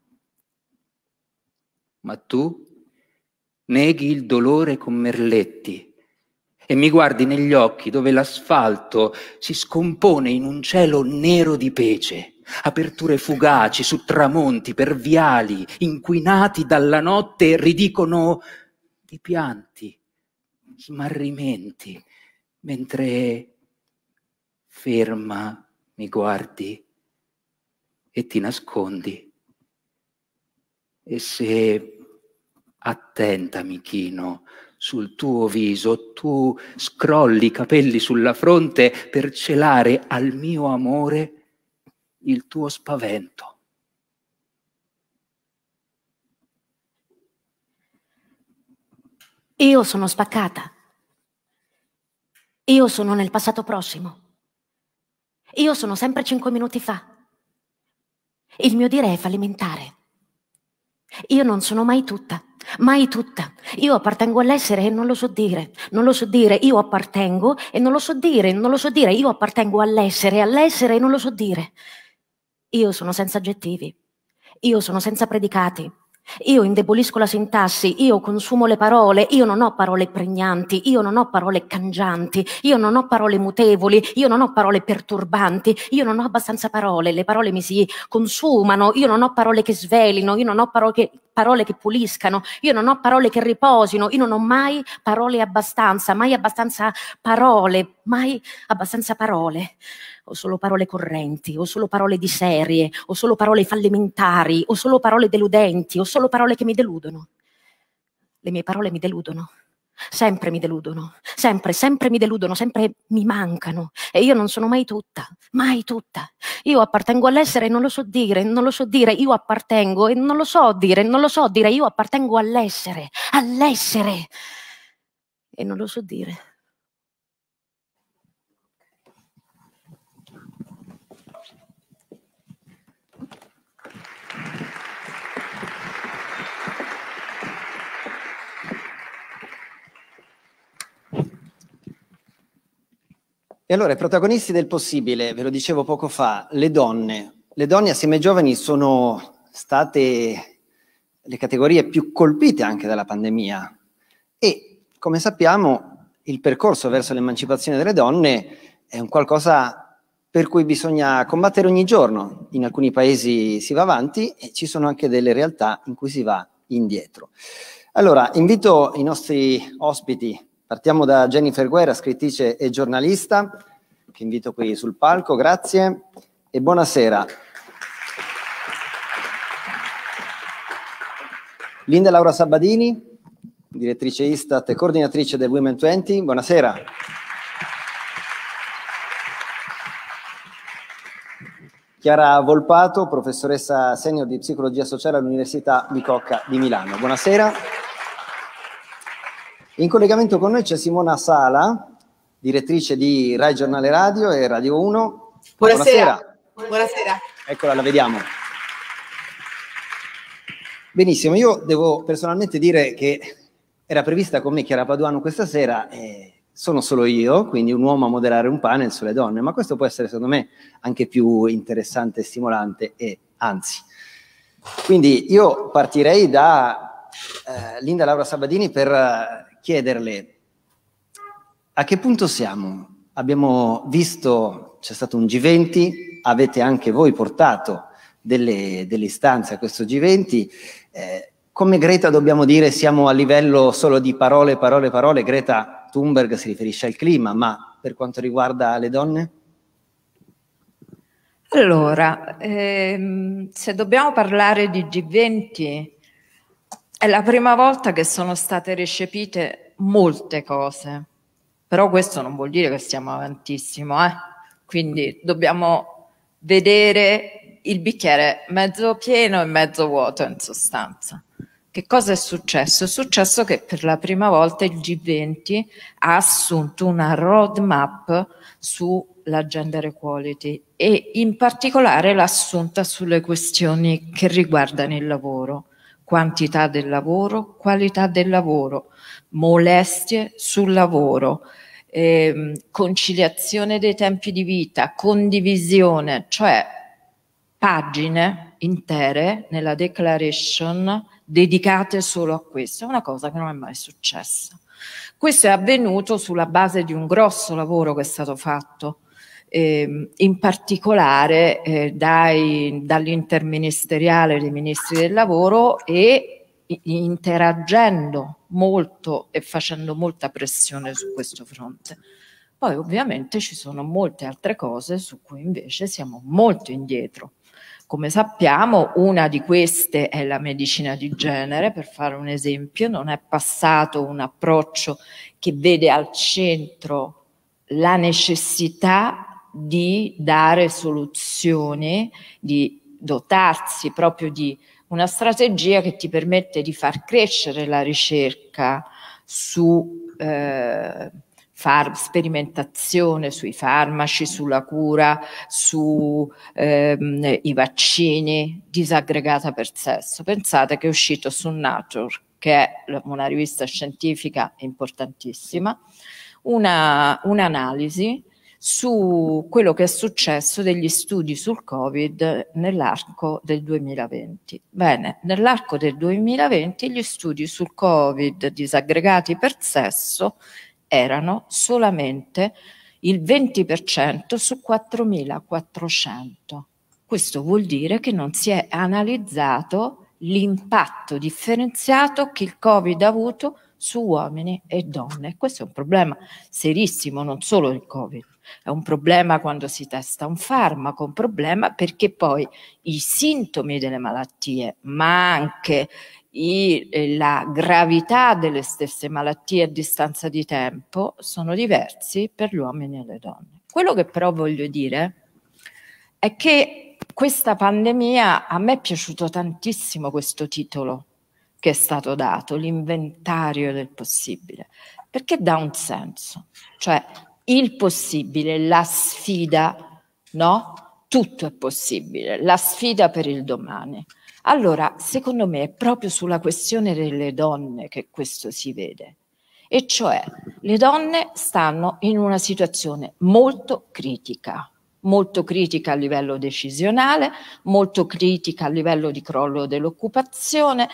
Speaker 7: Ma tu neghi il dolore con merletti e mi guardi negli occhi dove l'asfalto si scompone in un cielo nero di pece, aperture fugaci su tramonti per viali inquinati dalla notte ridicono di pianti, smarrimenti, mentre ferma mi guardi e ti nascondi. E se attenta mi chino, sul tuo viso, tu scrolli i capelli sulla fronte per celare al mio amore il tuo
Speaker 6: spavento. Io sono spaccata. Io sono nel passato prossimo. Io sono sempre cinque minuti fa. Il mio dire è fallimentare. Io non sono mai tutta. Mai tutta. Io appartengo all'essere e non lo so dire. Non lo so dire, io appartengo e non lo so dire, non lo so dire, io appartengo all'essere, e all'essere e non lo so dire. Io sono senza aggettivi. Io sono senza predicati. Io indebolisco la sintassi, io consumo le parole, io non ho parole pregnanti, io non ho parole cangianti, io non ho parole mutevoli, io non ho parole perturbanti, io non ho abbastanza parole, le parole mi si consumano, io non ho parole che svelino, io non ho parole che, parole che puliscano, io non ho parole che riposino, io non ho mai parole abbastanza, mai abbastanza parole, mai abbastanza parole o solo parole correnti, o solo parole di serie, o solo parole fallimentari, o solo parole deludenti, o solo parole che mi deludono. Le mie parole mi deludono, sempre mi deludono, sempre, sempre mi deludono, sempre mi mancano e io non sono mai tutta, mai tutta. Io appartengo all'essere e non lo so dire, non lo so dire, io appartengo e non lo so dire, non lo so dire, io appartengo all'essere, all'essere e non lo so dire.
Speaker 1: E allora i protagonisti del possibile, ve lo dicevo poco fa, le donne. Le donne assieme ai giovani sono state le categorie più colpite anche dalla pandemia e come sappiamo il percorso verso l'emancipazione delle donne è un qualcosa per cui bisogna combattere ogni giorno. In alcuni paesi si va avanti e ci sono anche delle realtà in cui si va indietro. Allora, invito i nostri ospiti Partiamo da Jennifer Guerra, scrittrice e giornalista, che invito qui sul palco, grazie e buonasera. Linda Laura Sabadini, direttrice Istat e coordinatrice del Women 20, buonasera. Chiara Volpato, professoressa senior di psicologia sociale all'Università Bicocca di Milano. Buonasera. In collegamento con noi c'è Simona Sala, direttrice di Rai Giornale Radio e Radio 1. Buonasera. Buonasera. Buonasera. Eccola, la vediamo. Benissimo, io devo personalmente dire che era prevista con me Chiara Paduano questa sera e sono solo io, quindi un uomo a moderare un panel sulle donne, ma questo può essere secondo me anche più interessante, stimolante e anzi. Quindi io partirei da eh, Linda Laura Sabadini per eh, chiederle a che punto siamo? Abbiamo visto, c'è stato un G20, avete anche voi portato delle, delle istanze a questo G20. Eh, come Greta dobbiamo dire siamo a livello solo di parole, parole, parole. Greta Thunberg si riferisce al clima, ma per quanto riguarda le donne?
Speaker 9: Allora, ehm, se dobbiamo parlare di G20, è la prima volta che sono state recepite molte cose, però questo non vuol dire che stiamo avantissimo, eh? quindi dobbiamo vedere il bicchiere mezzo pieno e mezzo vuoto in sostanza. Che cosa è successo? È successo che per la prima volta il G20 ha assunto una roadmap sulla gender equality e in particolare l'assunta sulle questioni che riguardano il lavoro quantità del lavoro, qualità del lavoro, molestie sul lavoro, ehm, conciliazione dei tempi di vita, condivisione, cioè pagine intere nella declaration dedicate solo a questo. È una cosa che non è mai successa. Questo è avvenuto sulla base di un grosso lavoro che è stato fatto eh, in particolare eh, dai, dall'interministeriale dei ministri del lavoro e interagendo molto e facendo molta pressione su questo fronte. Poi ovviamente ci sono molte altre cose su cui invece siamo molto indietro. Come sappiamo, una di queste è la medicina di genere, per fare un esempio, non è passato un approccio che vede al centro la necessità di dare soluzioni, di dotarsi proprio di una strategia che ti permette di far crescere la ricerca su eh, far sperimentazione sui farmaci, sulla cura, sui ehm, vaccini, disaggregata per sesso. Pensate che è uscito su Nature, che è una rivista scientifica importantissima, un'analisi su quello che è successo degli studi sul Covid nell'arco del 2020. Bene, nell'arco del 2020 gli studi sul Covid disaggregati per sesso erano solamente il 20% su 4.400. Questo vuol dire che non si è analizzato l'impatto differenziato che il Covid ha avuto su uomini e donne. Questo è un problema serissimo, non solo il Covid. È un problema quando si testa un farmaco, un problema perché poi i sintomi delle malattie, ma anche i, eh, la gravità delle stesse malattie a distanza di tempo sono diversi per gli uomini e le donne. Quello che però voglio dire è che questa pandemia, a me è piaciuto tantissimo questo titolo che è stato dato, l'inventario del possibile, perché dà un senso. Cioè il possibile, la sfida, no? Tutto è possibile, la sfida per il domani. Allora, secondo me è proprio sulla questione delle donne che questo si vede. E cioè, le donne stanno in una situazione molto critica, molto critica a livello decisionale, molto critica a livello di crollo dell'occupazione,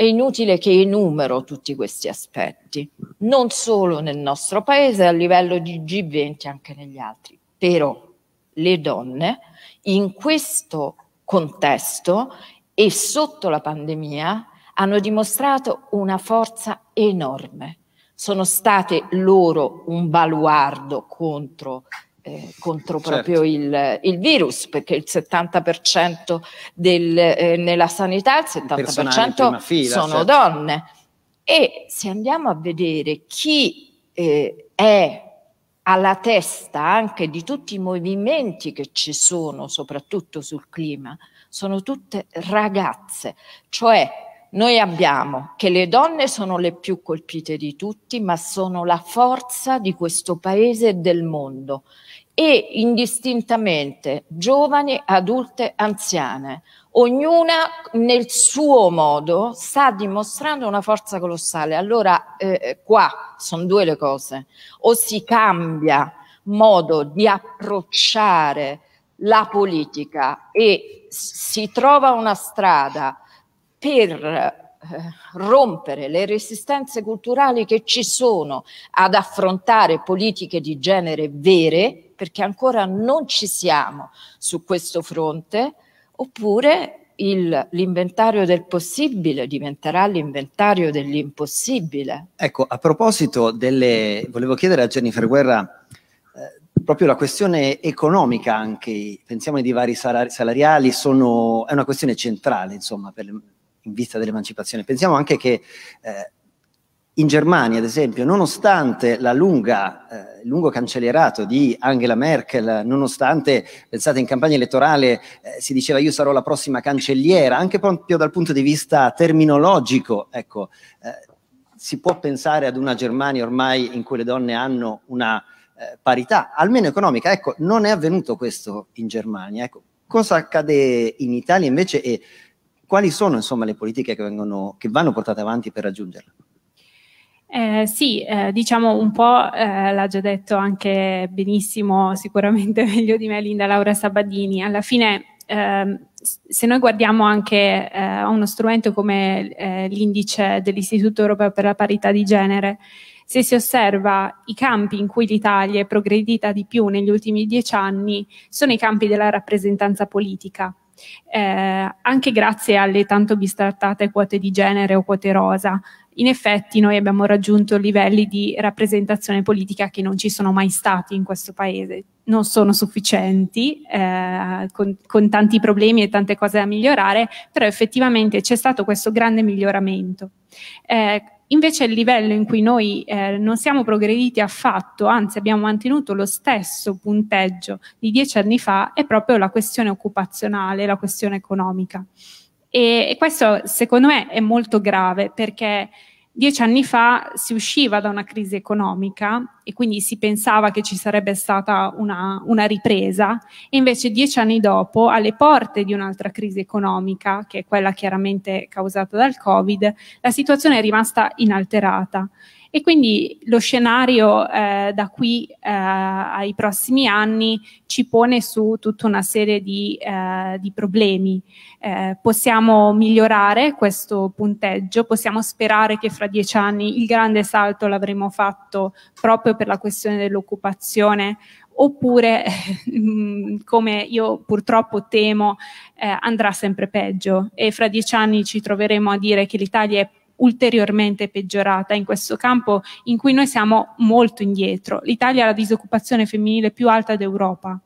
Speaker 9: è inutile che enumero tutti questi aspetti, non solo nel nostro paese, a livello di G20 anche negli altri, però le donne in questo contesto e sotto la pandemia hanno dimostrato una forza enorme. Sono state loro un baluardo contro eh, contro certo. proprio certo. il, il, virus, perché il 70% del, eh, nella sanità, il 70% fila, sono certo. donne. E se andiamo a vedere chi eh, è alla testa anche di tutti i movimenti che ci sono, soprattutto sul clima, sono tutte ragazze, cioè noi abbiamo che le donne sono le più colpite di tutti, ma sono la forza di questo paese e del mondo e indistintamente giovani, adulte, anziane. Ognuna nel suo modo sta dimostrando una forza colossale. Allora eh, eh qua sono due le cose. O si cambia modo di approcciare la politica e si trova una strada per eh, rompere le resistenze culturali che ci sono ad affrontare politiche di genere vere, perché ancora non ci siamo su questo fronte, oppure l'inventario del possibile diventerà l'inventario dell'impossibile.
Speaker 1: Ecco, a proposito delle... volevo chiedere a Jennifer Guerra eh, proprio la questione economica anche, pensiamo ai divari salari salariali, sono, è una questione centrale insomma, per, in vista dell'emancipazione. Pensiamo anche che eh, in Germania, ad esempio, nonostante eh, il eh, lungo cancellierato di Angela Merkel, nonostante, pensate, in campagna elettorale eh, si diceva io sarò la prossima cancelliera, anche proprio dal punto di vista terminologico, ecco, eh, si può pensare ad una Germania ormai in cui le donne hanno una eh, parità, almeno economica. Ecco, non è avvenuto questo in Germania. Ecco, cosa accade in Italia invece? E, quali sono insomma, le politiche che, vengono, che vanno portate avanti per raggiungerla?
Speaker 10: Eh, sì, eh, diciamo un po', eh, l'ha già detto anche benissimo, sicuramente meglio di me Linda Laura Sabadini, alla fine ehm, se noi guardiamo anche eh, a uno strumento come eh, l'indice dell'Istituto Europeo per la parità di genere, se si osserva i campi in cui l'Italia è progredita di più negli ultimi dieci anni, sono i campi della rappresentanza politica eh, anche grazie alle tanto bistrattate quote di genere o quote rosa. In effetti noi abbiamo raggiunto livelli di rappresentazione politica che non ci sono mai stati in questo paese. Non sono sufficienti, eh, con, con tanti problemi e tante cose da migliorare, però effettivamente c'è stato questo grande miglioramento. Eh, Invece il livello in cui noi eh, non siamo progrediti affatto, anzi abbiamo mantenuto lo stesso punteggio di dieci anni fa, è proprio la questione occupazionale, la questione economica. E, e questo secondo me è molto grave perché Dieci anni fa si usciva da una crisi economica e quindi si pensava che ci sarebbe stata una, una, ripresa e invece dieci anni dopo, alle porte di un'altra crisi economica, che è quella chiaramente causata dal Covid, la situazione è rimasta inalterata. E quindi lo scenario eh, da qui eh, ai prossimi anni ci pone su tutta una serie di, eh, di problemi. Eh, possiamo migliorare questo punteggio, possiamo sperare che fra dieci anni il grande salto l'avremo fatto proprio per la questione dell'occupazione oppure mm, come io purtroppo temo eh, andrà sempre peggio e fra dieci anni ci troveremo a dire che l'Italia è ulteriormente peggiorata in questo campo in cui noi siamo molto indietro. L'Italia ha la disoccupazione femminile più alta d'Europa.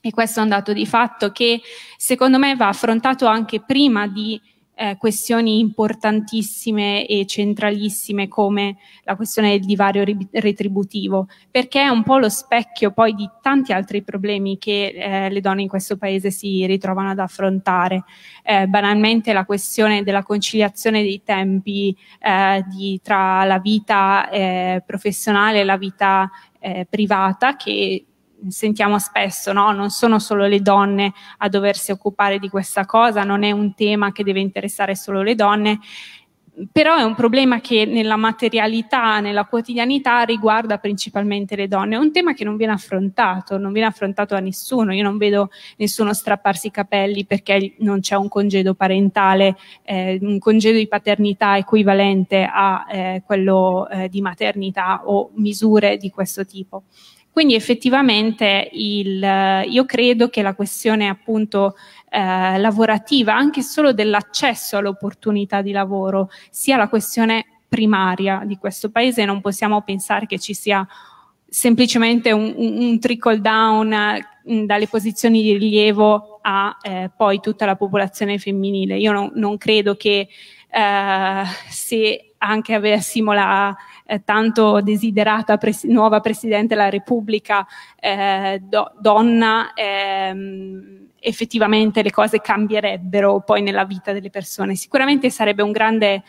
Speaker 10: E questo è un dato di fatto che secondo me va affrontato anche prima di eh, questioni importantissime e centralissime come la questione del divario ri- retributivo, perché è un po' lo specchio poi di tanti altri problemi che eh, le donne in questo paese si ritrovano ad affrontare. Eh, banalmente la questione della conciliazione dei tempi eh, di, tra la vita eh, professionale e la vita eh, privata che sentiamo spesso, no? non sono solo le donne a doversi occupare di questa cosa, non è un tema che deve interessare solo le donne, però è un problema che nella materialità, nella quotidianità riguarda principalmente le donne. È un tema che non viene affrontato, non viene affrontato a nessuno. Io non vedo nessuno strapparsi i capelli perché non c'è un congedo parentale, eh, un congedo di paternità equivalente a eh, quello eh, di maternità o misure di questo tipo. Quindi effettivamente il, io credo che la questione appunto eh, lavorativa, anche solo dell'accesso all'opportunità di lavoro, sia la questione primaria di questo paese, non possiamo pensare che ci sia semplicemente un, un, un trickle down mh, eh, dalle posizioni di rilievo a eh, poi tutta la popolazione femminile. Io no, non credo che eh, se anche avessimo la, eh, tanto desiderata pres- nuova Presidente della Repubblica eh, do- donna, ehm, effettivamente le cose cambierebbero poi nella vita delle persone. Sicuramente sarebbe un grande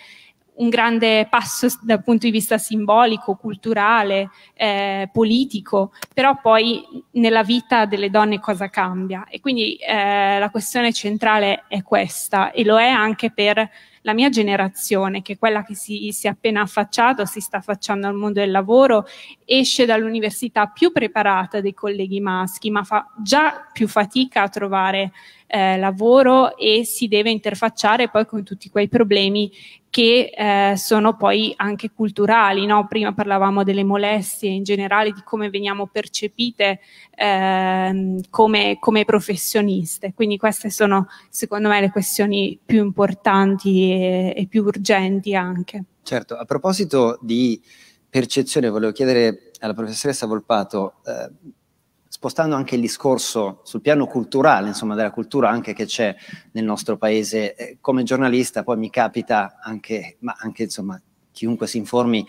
Speaker 10: un grande passo dal punto di vista simbolico, culturale, eh, politico, però poi nella vita delle donne cosa cambia? E quindi eh, la questione centrale è questa e lo è anche per la mia generazione, che è quella che si, si è appena affacciata, si sta affacciando al mondo del lavoro, esce dall'università più preparata dei colleghi maschi, ma fa già più fatica a trovare eh, lavoro e si deve interfacciare poi con tutti quei problemi che eh, sono poi anche culturali. No? Prima parlavamo delle molestie in generale, di come veniamo percepite eh, come, come, professioniste. Quindi queste sono, secondo me, le questioni più importanti e, e più urgenti anche.
Speaker 1: Certo, a proposito di percezione, volevo chiedere alla professoressa Volpato, eh, spostando anche il discorso sul piano culturale, insomma, della cultura anche che c'è nel nostro paese. Eh, come giornalista poi mi capita anche, ma anche insomma, chiunque si informi,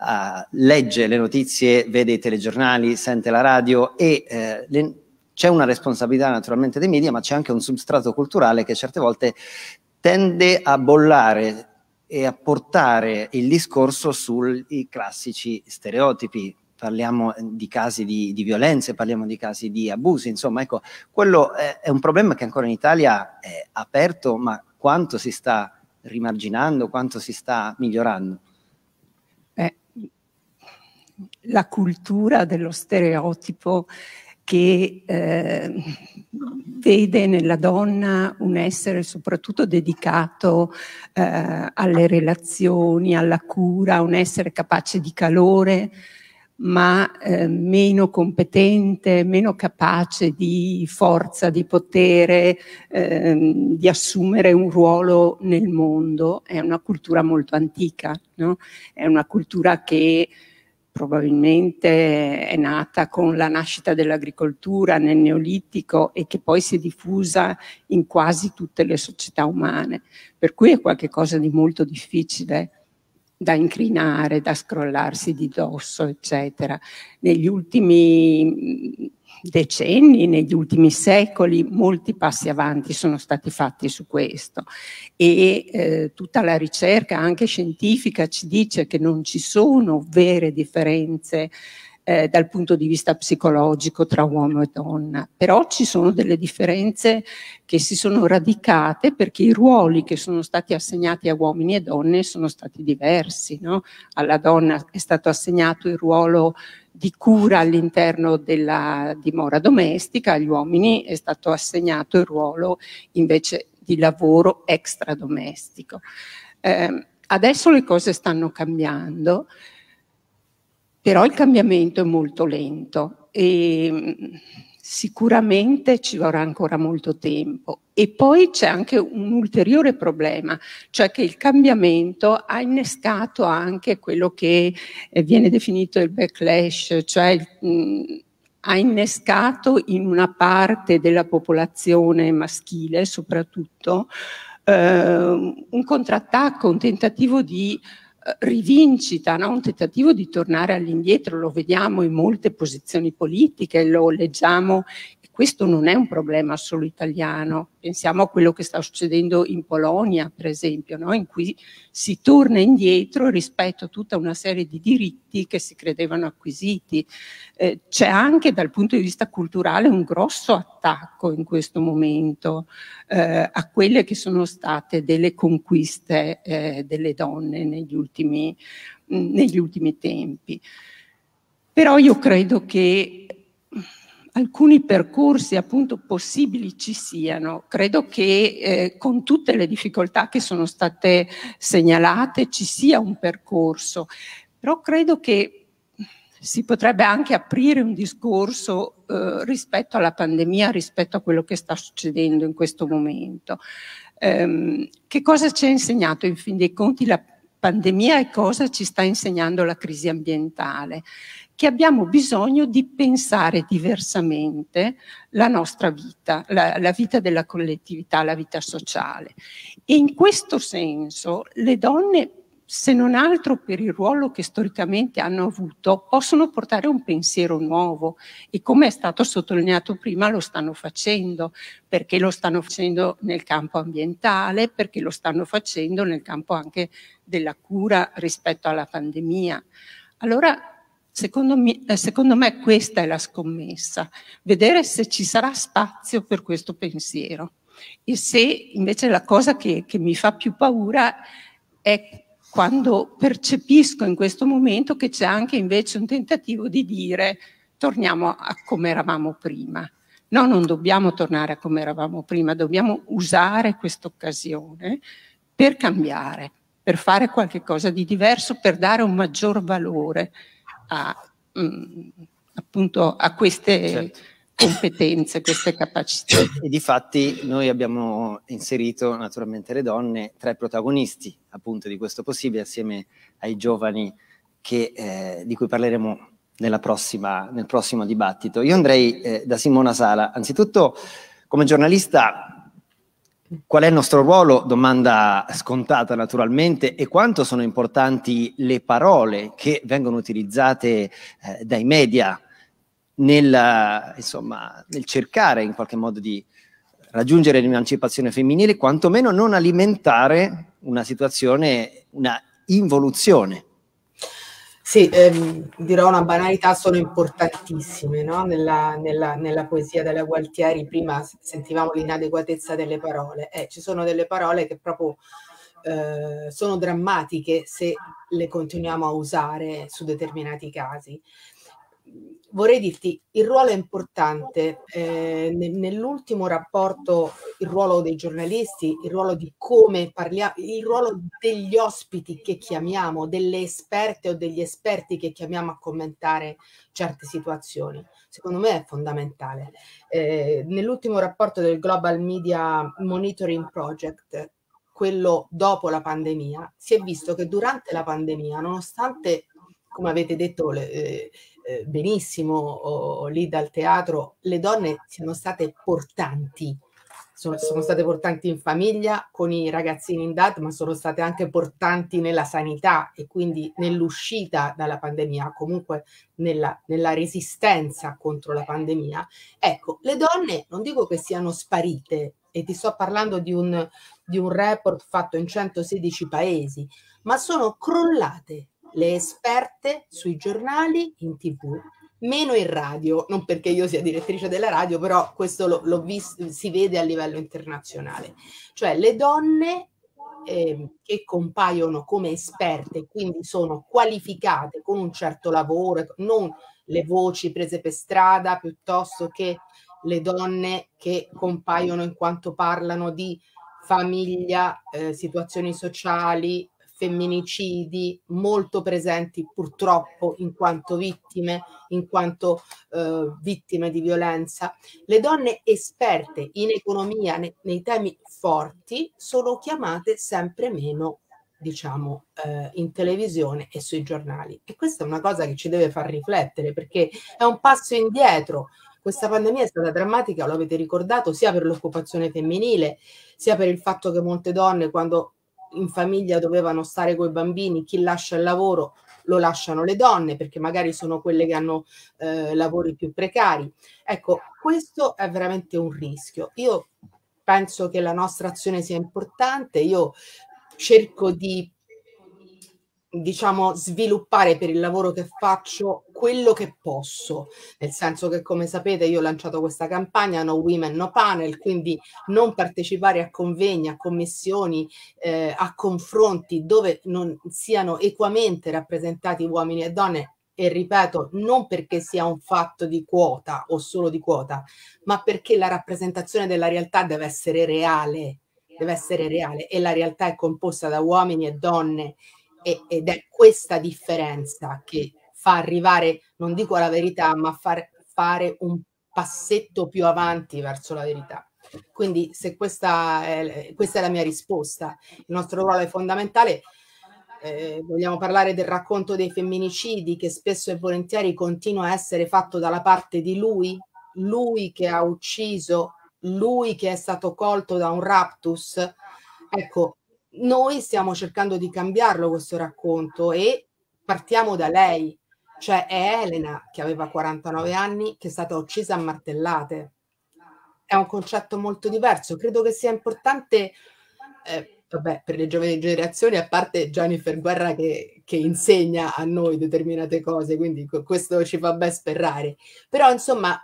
Speaker 1: uh, legge le notizie, vede i telegiornali, sente la radio e eh, le, c'è una responsabilità naturalmente dei media, ma c'è anche un substrato culturale che certe volte tende a bollare e a portare il discorso sui classici stereotipi, parliamo eh, di casi di, di, violenze, parliamo di casi di abusi, insomma, ecco, quello è, è un problema che ancora in Italia è aperto, ma quanto si sta rimarginando, quanto si sta migliorando?
Speaker 11: Eh, la cultura dello stereotipo che eh, vede nella donna un essere soprattutto dedicato eh, alle relazioni, alla cura, un essere capace di calore, ma eh, meno competente, meno capace di forza, di potere, ehm, di assumere un ruolo nel mondo. È una cultura molto antica, no? è una cultura che probabilmente è nata con la nascita dell'agricoltura nel Neolitico e che poi si è diffusa in quasi tutte le società umane, per cui è qualcosa di molto difficile da incrinare, da scrollarsi di dosso, eccetera. Negli ultimi mm, decenni, negli ultimi secoli, molti passi avanti sono stati fatti su questo e eh, tutta la ricerca anche scientifica ci dice che non ci sono vere differenze eh, dal punto di vista psicologico tra uomo e donna, però ci sono delle differenze che si sono radicate perché i ruoli che sono stati assegnati a uomini e donne sono stati diversi. No? Alla donna è stato assegnato il ruolo di cura all'interno della dimora domestica, agli uomini è stato assegnato il ruolo invece di lavoro extradomestico. Eh, adesso le cose stanno cambiando. Però il cambiamento è molto lento e mm, sicuramente ci vorrà ancora molto tempo. E poi c'è anche un ulteriore problema, cioè che il cambiamento ha innescato anche quello che eh, viene definito il backlash, cioè mh, mm, ha innescato in una parte della popolazione maschile soprattutto eh, un contrattacco, un tentativo di rivincita, no? un tentativo di tornare all'indietro, lo vediamo in molte posizioni politiche, lo leggiamo questo non è un problema solo italiano, pensiamo a quello che sta succedendo in Polonia, per esempio, no? in cui si torna indietro rispetto a tutta una serie di diritti che si credevano acquisiti. Eh, c'è anche dal punto di vista culturale un grosso attacco in questo momento eh, a quelle che sono state delle conquiste eh, delle donne negli ultimi, mh, negli ultimi tempi. Però io credo che alcuni percorsi appunto possibili ci siano. Credo che eh, con tutte le difficoltà che sono state segnalate ci sia un percorso, però credo che si potrebbe anche aprire un discorso eh, rispetto alla pandemia, rispetto a quello che sta succedendo in questo momento. Ehm, che cosa ci ha insegnato in fin dei conti la pandemia e cosa ci sta insegnando la crisi ambientale? che abbiamo bisogno di pensare diversamente la nostra vita, la, la, vita della collettività, la vita sociale. E in questo senso le donne, se non altro per il ruolo che storicamente hanno avuto, possono portare un pensiero nuovo e come è stato sottolineato prima lo stanno facendo, perché lo stanno facendo nel campo ambientale, perché lo stanno facendo nel campo anche della cura rispetto alla pandemia. Allora Secondo me, eh, secondo me questa è la scommessa, vedere se ci sarà spazio per questo pensiero e se invece la cosa che, che mi fa più paura è quando percepisco in questo momento che c'è anche invece un tentativo di dire torniamo a come eravamo prima. No, non dobbiamo tornare a come eravamo prima, dobbiamo usare questa occasione per cambiare, per fare qualcosa di diverso, per dare un maggior valore a, mh, mm, appunto a queste certo.
Speaker 1: competenze, queste capacità. Certo. E di fatti noi abbiamo inserito naturalmente le donne tra i protagonisti appunto di questo possibile assieme ai giovani che, eh, di cui parleremo prossima, nel prossimo dibattito. Io andrei eh, da Simona Sala, anzitutto come giornalista Qual è il nostro ruolo? Domanda scontata naturalmente. E quanto sono importanti le parole che vengono utilizzate eh, dai media nel, insomma, nel, cercare in qualche modo di raggiungere l'emancipazione femminile, quantomeno non alimentare una situazione, una involuzione sì, ehm,
Speaker 12: dirò una banalità, sono
Speaker 1: importantissime
Speaker 12: no? nella, nella, nella, poesia della Gualtieri. Prima sentivamo l'inadeguatezza delle parole. Eh, ci sono delle parole che proprio eh, sono drammatiche se le continuiamo a usare su determinati casi vorrei dirti, il ruolo è importante. Eh, nell'ultimo rapporto il ruolo dei giornalisti, il ruolo di come parliamo, il ruolo degli ospiti che chiamiamo, delle esperte o degli esperti che chiamiamo a commentare certe situazioni, secondo me è fondamentale. Eh, nell'ultimo rapporto del Global Media Monitoring Project, quello dopo la pandemia, si è visto che durante la pandemia, nonostante, come avete detto, le, eh, eh, benissimo oh, lì dal teatro, le donne siano state portanti, sono, sono, state portanti in famiglia con i ragazzini in DAD, ma sono state anche portanti nella sanità e quindi nell'uscita dalla pandemia, comunque nella, nella resistenza contro la pandemia. Ecco, le donne non dico che siano sparite, e ti sto parlando di un, di un report fatto in 116 paesi, ma sono crollate le esperte sui giornali, in tv, meno in radio, non perché io sia direttrice della radio, però questo lo, lo vis- si vede a livello internazionale. Cioè le donne eh, che compaiono come esperte, quindi sono qualificate con un certo lavoro, non le voci prese per strada piuttosto che le donne che compaiono in quanto parlano di famiglia, eh, situazioni sociali, femminicidi molto presenti purtroppo in quanto vittime, in quanto eh, vittime di violenza, le donne esperte in economia ne, nei temi forti sono chiamate sempre meno diciamo, eh, in televisione e sui giornali. E questa è una cosa che ci deve far riflettere perché è un passo indietro. Questa pandemia è stata drammatica, lo avete ricordato, sia per l'occupazione femminile, sia per il fatto che molte donne, quando in famiglia dovevano stare coi bambini, chi lascia il lavoro lo lasciano le donne perché magari sono quelle che hanno eh, lavori più precari. Ecco, questo è veramente un rischio. Io penso che la nostra azione sia importante, io cerco di diciamo, sviluppare per il lavoro che faccio quello che posso, nel senso che come sapete io ho lanciato questa campagna No Women No Panel, quindi non partecipare a convegni, a commissioni, eh, a confronti dove non siano equamente rappresentati uomini e donne e ripeto, non perché sia un fatto di quota o solo di quota, ma perché la rappresentazione della realtà deve essere reale, deve essere reale e la realtà è composta da uomini e donne e, ed è questa differenza che fa arrivare, non dico la verità, ma far, fare un passetto più avanti verso la verità. Quindi se questa è, questa è la mia risposta, il nostro ruolo è fondamentale. Eh, vogliamo parlare del racconto dei femminicidi che spesso e volentieri continua a essere fatto dalla parte di lui, lui che ha ucciso, lui che è stato colto da un raptus. Ecco, noi stiamo cercando di cambiarlo questo racconto e partiamo da lei, cioè è Elena che aveva 49 anni che è stata uccisa a martellate. È un concetto molto diverso, credo che sia importante eh, vabbè, per le giovani generazioni, a parte Jennifer Guerra che, che insegna a noi determinate cose, quindi questo ci fa ben sperare. Però insomma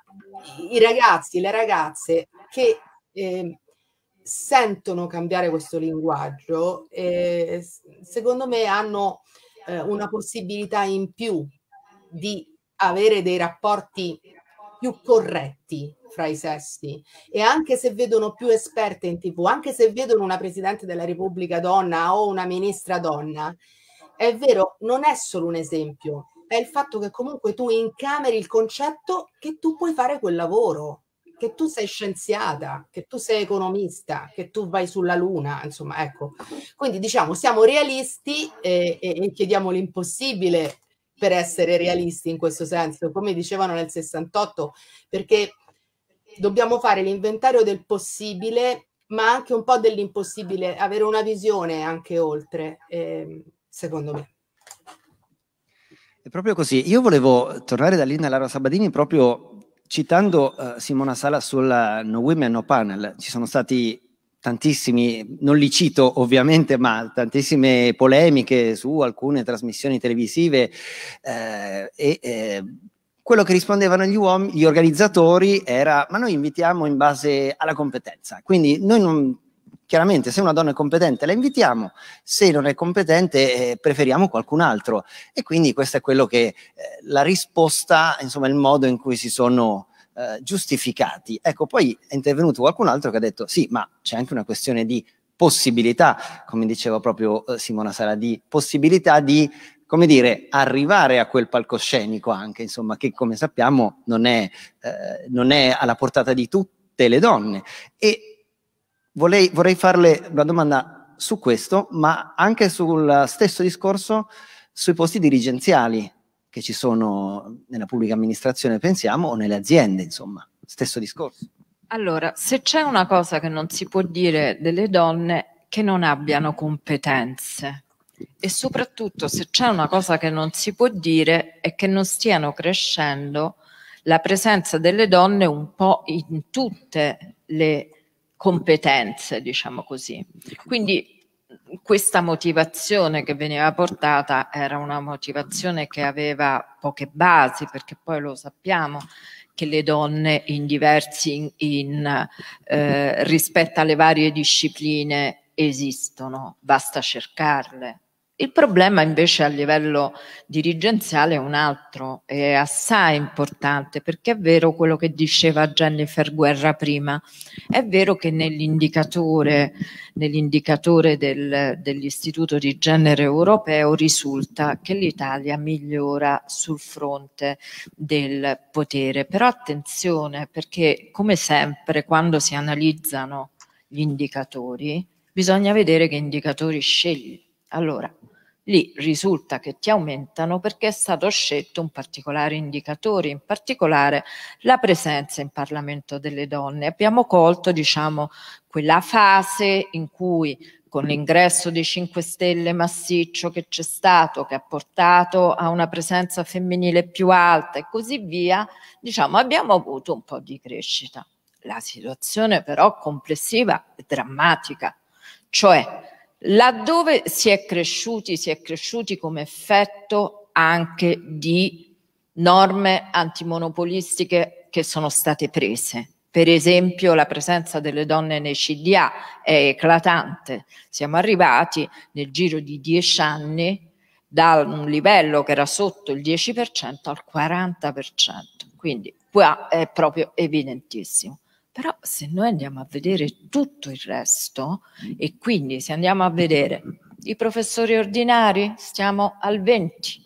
Speaker 12: i ragazzi, le ragazze che eh, sentono cambiare questo linguaggio, e secondo me hanno eh, una possibilità in più di avere dei rapporti più corretti fra i sessi e anche se vedono più esperte in tv, anche se vedono una Presidente della Repubblica donna o una Ministra donna, è vero, non è solo un esempio, è il fatto che comunque tu incameri il concetto che tu puoi fare quel lavoro che tu sei scienziata, che tu sei economista, che tu vai sulla luna, insomma, ecco. Quindi diciamo, siamo realisti e, eh, e, e chiediamo l'impossibile per essere realisti in questo senso, come dicevano nel 68, perché dobbiamo fare l'inventario del possibile, ma anche un po' dell'impossibile, avere una visione anche oltre, eh, secondo me.
Speaker 1: È proprio così. Io volevo tornare da lì nella Laura Sabadini proprio citando uh, Simona Sala sul eh, No Women No Panel, ci sono stati tantissimi, non li cito ovviamente, ma tantissime polemiche su alcune trasmissioni televisive eh, e eh, quello che rispondevano gli uomini, gli organizzatori era ma noi invitiamo in base alla competenza, quindi noi non chiaramente se una donna è competente la invitiamo, se non è competente eh, preferiamo qualcun altro. E quindi questa è quello che eh, la risposta, insomma, il modo in cui si sono eh, giustificati. Ecco, poi è intervenuto qualcun altro che ha detto sì, ma c'è anche una questione di possibilità, come diceva proprio eh, Simona Sara, di possibilità di come dire, arrivare a quel palcoscenico anche, insomma, che come sappiamo non è, eh, non è alla portata di tutte le donne. E Volei, vorrei farle una domanda su questo, ma anche sul stesso discorso sui posti dirigenziali che ci sono nella pubblica amministrazione, pensiamo, o nelle aziende, insomma, stesso discorso.
Speaker 9: Allora, se c'è una cosa che non si può dire delle donne che non abbiano competenze e soprattutto se c'è una cosa che non si può dire è che non stiano crescendo la presenza delle donne un po' in tutte le competenze, diciamo così. Quindi questa motivazione che veniva portata era una motivazione che aveva poche basi, perché poi lo sappiamo che le donne in diversi, in, in, eh, rispetto alle varie discipline esistono, basta cercarle. Il problema invece a livello dirigenziale è un altro, è assai importante, perché è vero quello che diceva Jennifer Guerra prima, è vero che nell'indicatore, nell'indicatore del, dell'Istituto di Genere Europeo risulta che l'Italia migliora sul fronte del potere, però attenzione perché come sempre quando si analizzano gli indicatori bisogna vedere che indicatori scegliere. Allora, lì risulta che ti aumentano perché è stato scelto un particolare indicatore, in particolare la presenza in Parlamento delle donne. Abbiamo colto, diciamo, quella fase in cui con l'ingresso dei 5 Stelle massiccio che c'è stato, che ha portato a una presenza femminile più alta e così via, diciamo, abbiamo avuto un po' di crescita. La situazione però complessiva è drammatica, cioè Laddove si è cresciuti, si è cresciuti come effetto anche di norme antimonopolistiche che sono state prese. Per esempio la presenza delle donne nei CDA è eclatante. Siamo arrivati nel giro di dieci anni da un livello che era sotto il 10% al 40%. Quindi qua è proprio evidentissimo. Però se noi andiamo a vedere tutto il resto mm. e quindi se andiamo a vedere i professori ordinari stiamo al 20,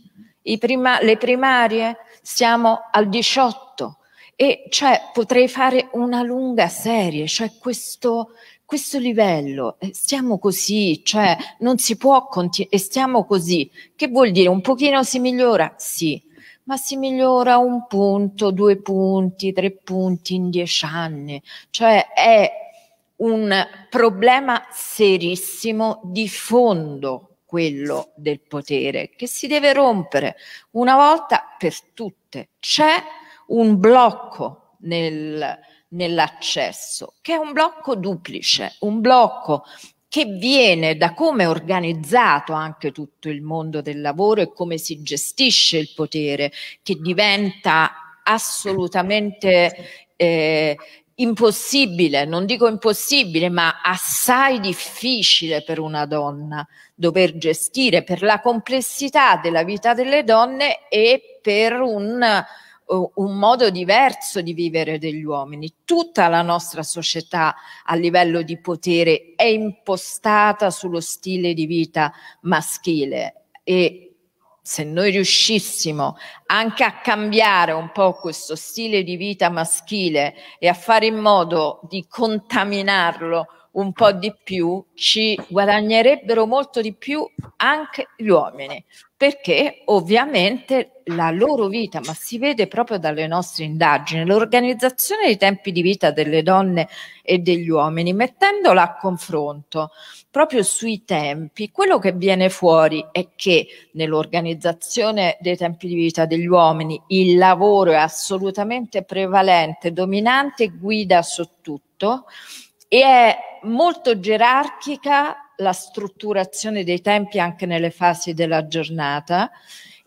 Speaker 9: prima, le primarie stiamo al 18 e cioè potrei fare una lunga serie, cioè questo, questo livello, eh, stiamo così, cioè non si può continuare, e stiamo così, che vuol dire un pochino si migliora? Sì, ma si migliora un punto, due punti, tre punti in dieci anni. Cioè è un problema serissimo di fondo quello del potere che si deve rompere una volta per tutte. C'è un blocco nel, nell'accesso, che è un blocco duplice, un blocco che viene da come è organizzato anche tutto il mondo del lavoro e come si gestisce il potere, che diventa assolutamente eh, impossibile, non dico impossibile, ma assai difficile per una donna dover gestire per la complessità della vita delle donne e per un un modo diverso di vivere degli uomini. Tutta la nostra società a livello di potere è impostata sullo stile di vita maschile e se noi riuscissimo anche a cambiare un po' questo stile di vita maschile e a fare in modo di contaminarlo un po' di più, ci guadagnerebbero molto di più anche gli uomini, perché ovviamente la loro vita, ma si vede proprio dalle nostre indagini, l'organizzazione dei tempi di vita delle donne e degli uomini, mettendola a confronto proprio sui tempi, quello che viene fuori è che nell'organizzazione dei tempi di vita degli uomini il lavoro è assolutamente prevalente, dominante e guida su tutto e è molto gerarchica la strutturazione dei tempi anche nelle fasi della giornata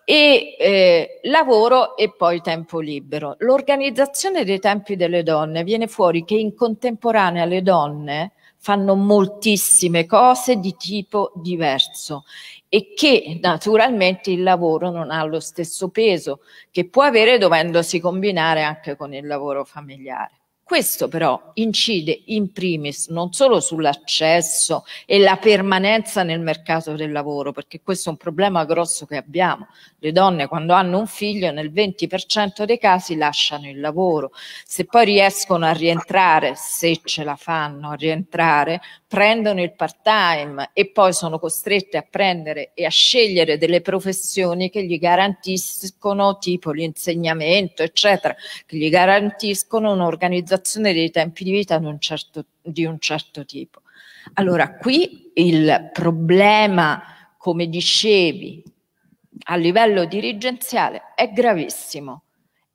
Speaker 9: e eh, lavoro e poi tempo libero. L'organizzazione dei tempi delle donne viene fuori che in contemporanea le donne fanno moltissime cose di tipo diverso e che naturalmente il lavoro non ha lo stesso peso che può avere dovendosi combinare anche con il lavoro familiare. Questo però incide in primis non solo sull'accesso e la permanenza nel mercato del lavoro, perché questo è un problema grosso che abbiamo. Le donne quando hanno un figlio nel 20% dei casi lasciano il lavoro. Se poi riescono a rientrare, se ce la fanno a rientrare, prendono il part time e poi sono costrette a prendere e a scegliere delle professioni che gli garantiscono tipo l'insegnamento eccetera che gli garantiscono un'organizzazione dei tempi di vita di un certo, di un certo tipo allora qui il problema come dicevi a livello dirigenziale è gravissimo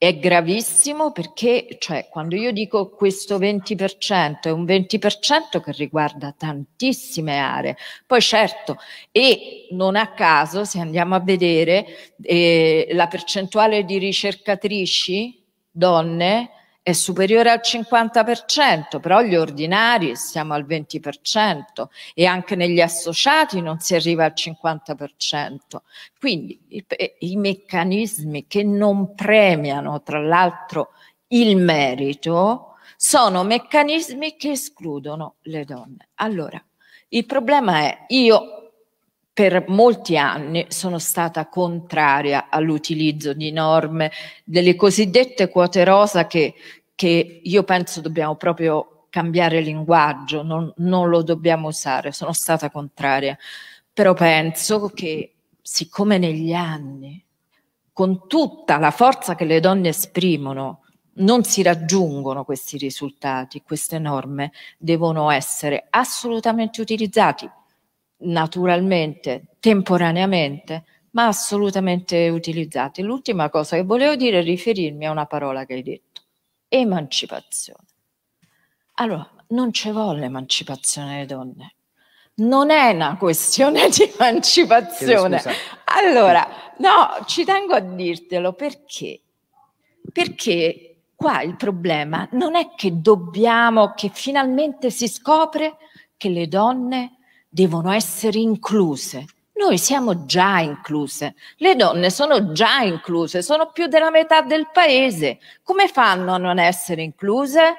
Speaker 9: è gravissimo perché cioè, quando io dico questo 20% è un 20% che riguarda tantissime aree, poi certo, e non a caso se andiamo a vedere eh, la percentuale di ricercatrici donne è superiore al 50%, però gli ordinari siamo al 20% e anche negli associati non si arriva al 50%. Quindi i, i meccanismi che non premiano, tra l'altro, il merito, sono meccanismi che escludono le donne. Allora, il problema è io per molti anni sono stata contraria all'utilizzo di norme delle cosiddette quote rosa che, che io penso dobbiamo proprio cambiare linguaggio, non, non lo dobbiamo usare, sono stata contraria, però penso che siccome negli anni, con tutta la forza che le donne esprimono, non si raggiungono questi risultati, queste norme devono essere assolutamente utilizzate naturalmente, temporaneamente, ma assolutamente utilizzati. L'ultima cosa che volevo dire è riferirmi a una parola che hai detto, emancipazione. Allora, non ci vuole emancipazione delle donne. Non è una questione di emancipazione. Allora, no, ci tengo a dirtelo perché? Perché qua il problema non è che dobbiamo, che finalmente si scopre che le donne devono essere incluse. Noi siamo già incluse, le donne sono già incluse, sono più della metà del paese. Come fanno a non essere incluse?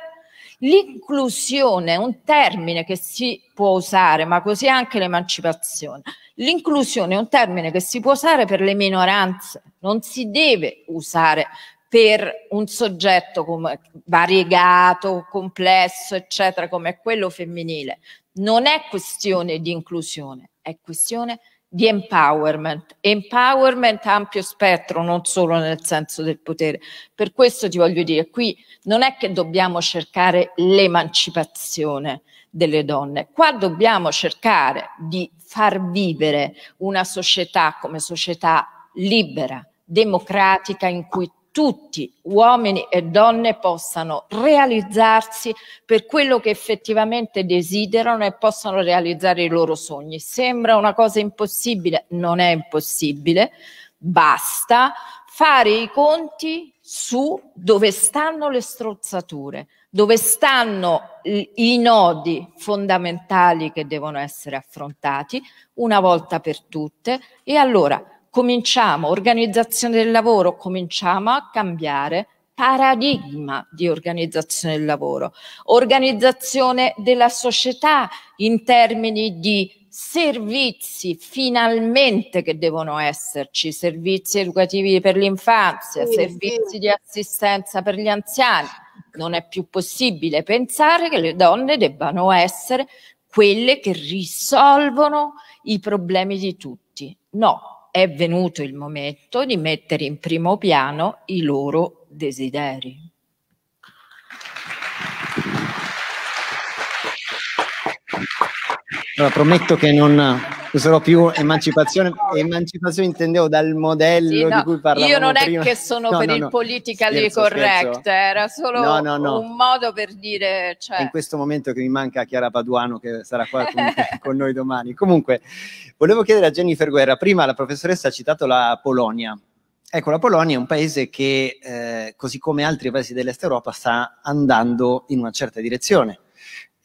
Speaker 9: L'inclusione è un termine che si può usare, ma così anche l'emancipazione. L'inclusione è un termine che si può usare per le minoranze, non si deve usare per un soggetto com- variegato, complesso, eccetera, come quello femminile. Non è questione di inclusione, è questione di empowerment. Empowerment ampio spettro, non solo nel senso del potere. Per questo ti voglio dire, qui non è che dobbiamo cercare l'emancipazione delle donne, qua dobbiamo cercare di far vivere una società come società libera, democratica, in cui tutti, uomini e donne, possano realizzarsi per quello che effettivamente desiderano e possano realizzare i loro sogni. Sembra una cosa impossibile, non è impossibile, basta fare i conti su dove stanno le strozzature, dove stanno i nodi fondamentali che devono essere affrontati una volta per tutte e allora cominciamo, organizzazione del lavoro, cominciamo a cambiare paradigma di organizzazione del lavoro, organizzazione della società in termini di servizi finalmente che devono esserci, servizi educativi per l'infanzia, sì, servizi sì. di assistenza per gli anziani. Non è più possibile pensare che le donne debbano essere quelle che risolvono i problemi di tutti. No, è venuto il momento di mettere in primo piano i loro desideri.
Speaker 1: Allora, prometto che non userò più emancipazione. Emancipazione intendevo dal modello sì, no, di cui parlavamo Io non prima. è che sono no, per no, il
Speaker 9: politically scherzo, correct, scherzo. era solo un modo per dire... Cioè... in
Speaker 1: questo momento che mi manca Chiara Paduano che sarà qua con noi domani. Comunque, volevo chiedere a Jennifer Guerra, prima la professoressa ha citato la Polonia. Ecco, la Polonia è un paese che, eh, così come altri paesi dell'Est Europa, sta andando in una certa direzione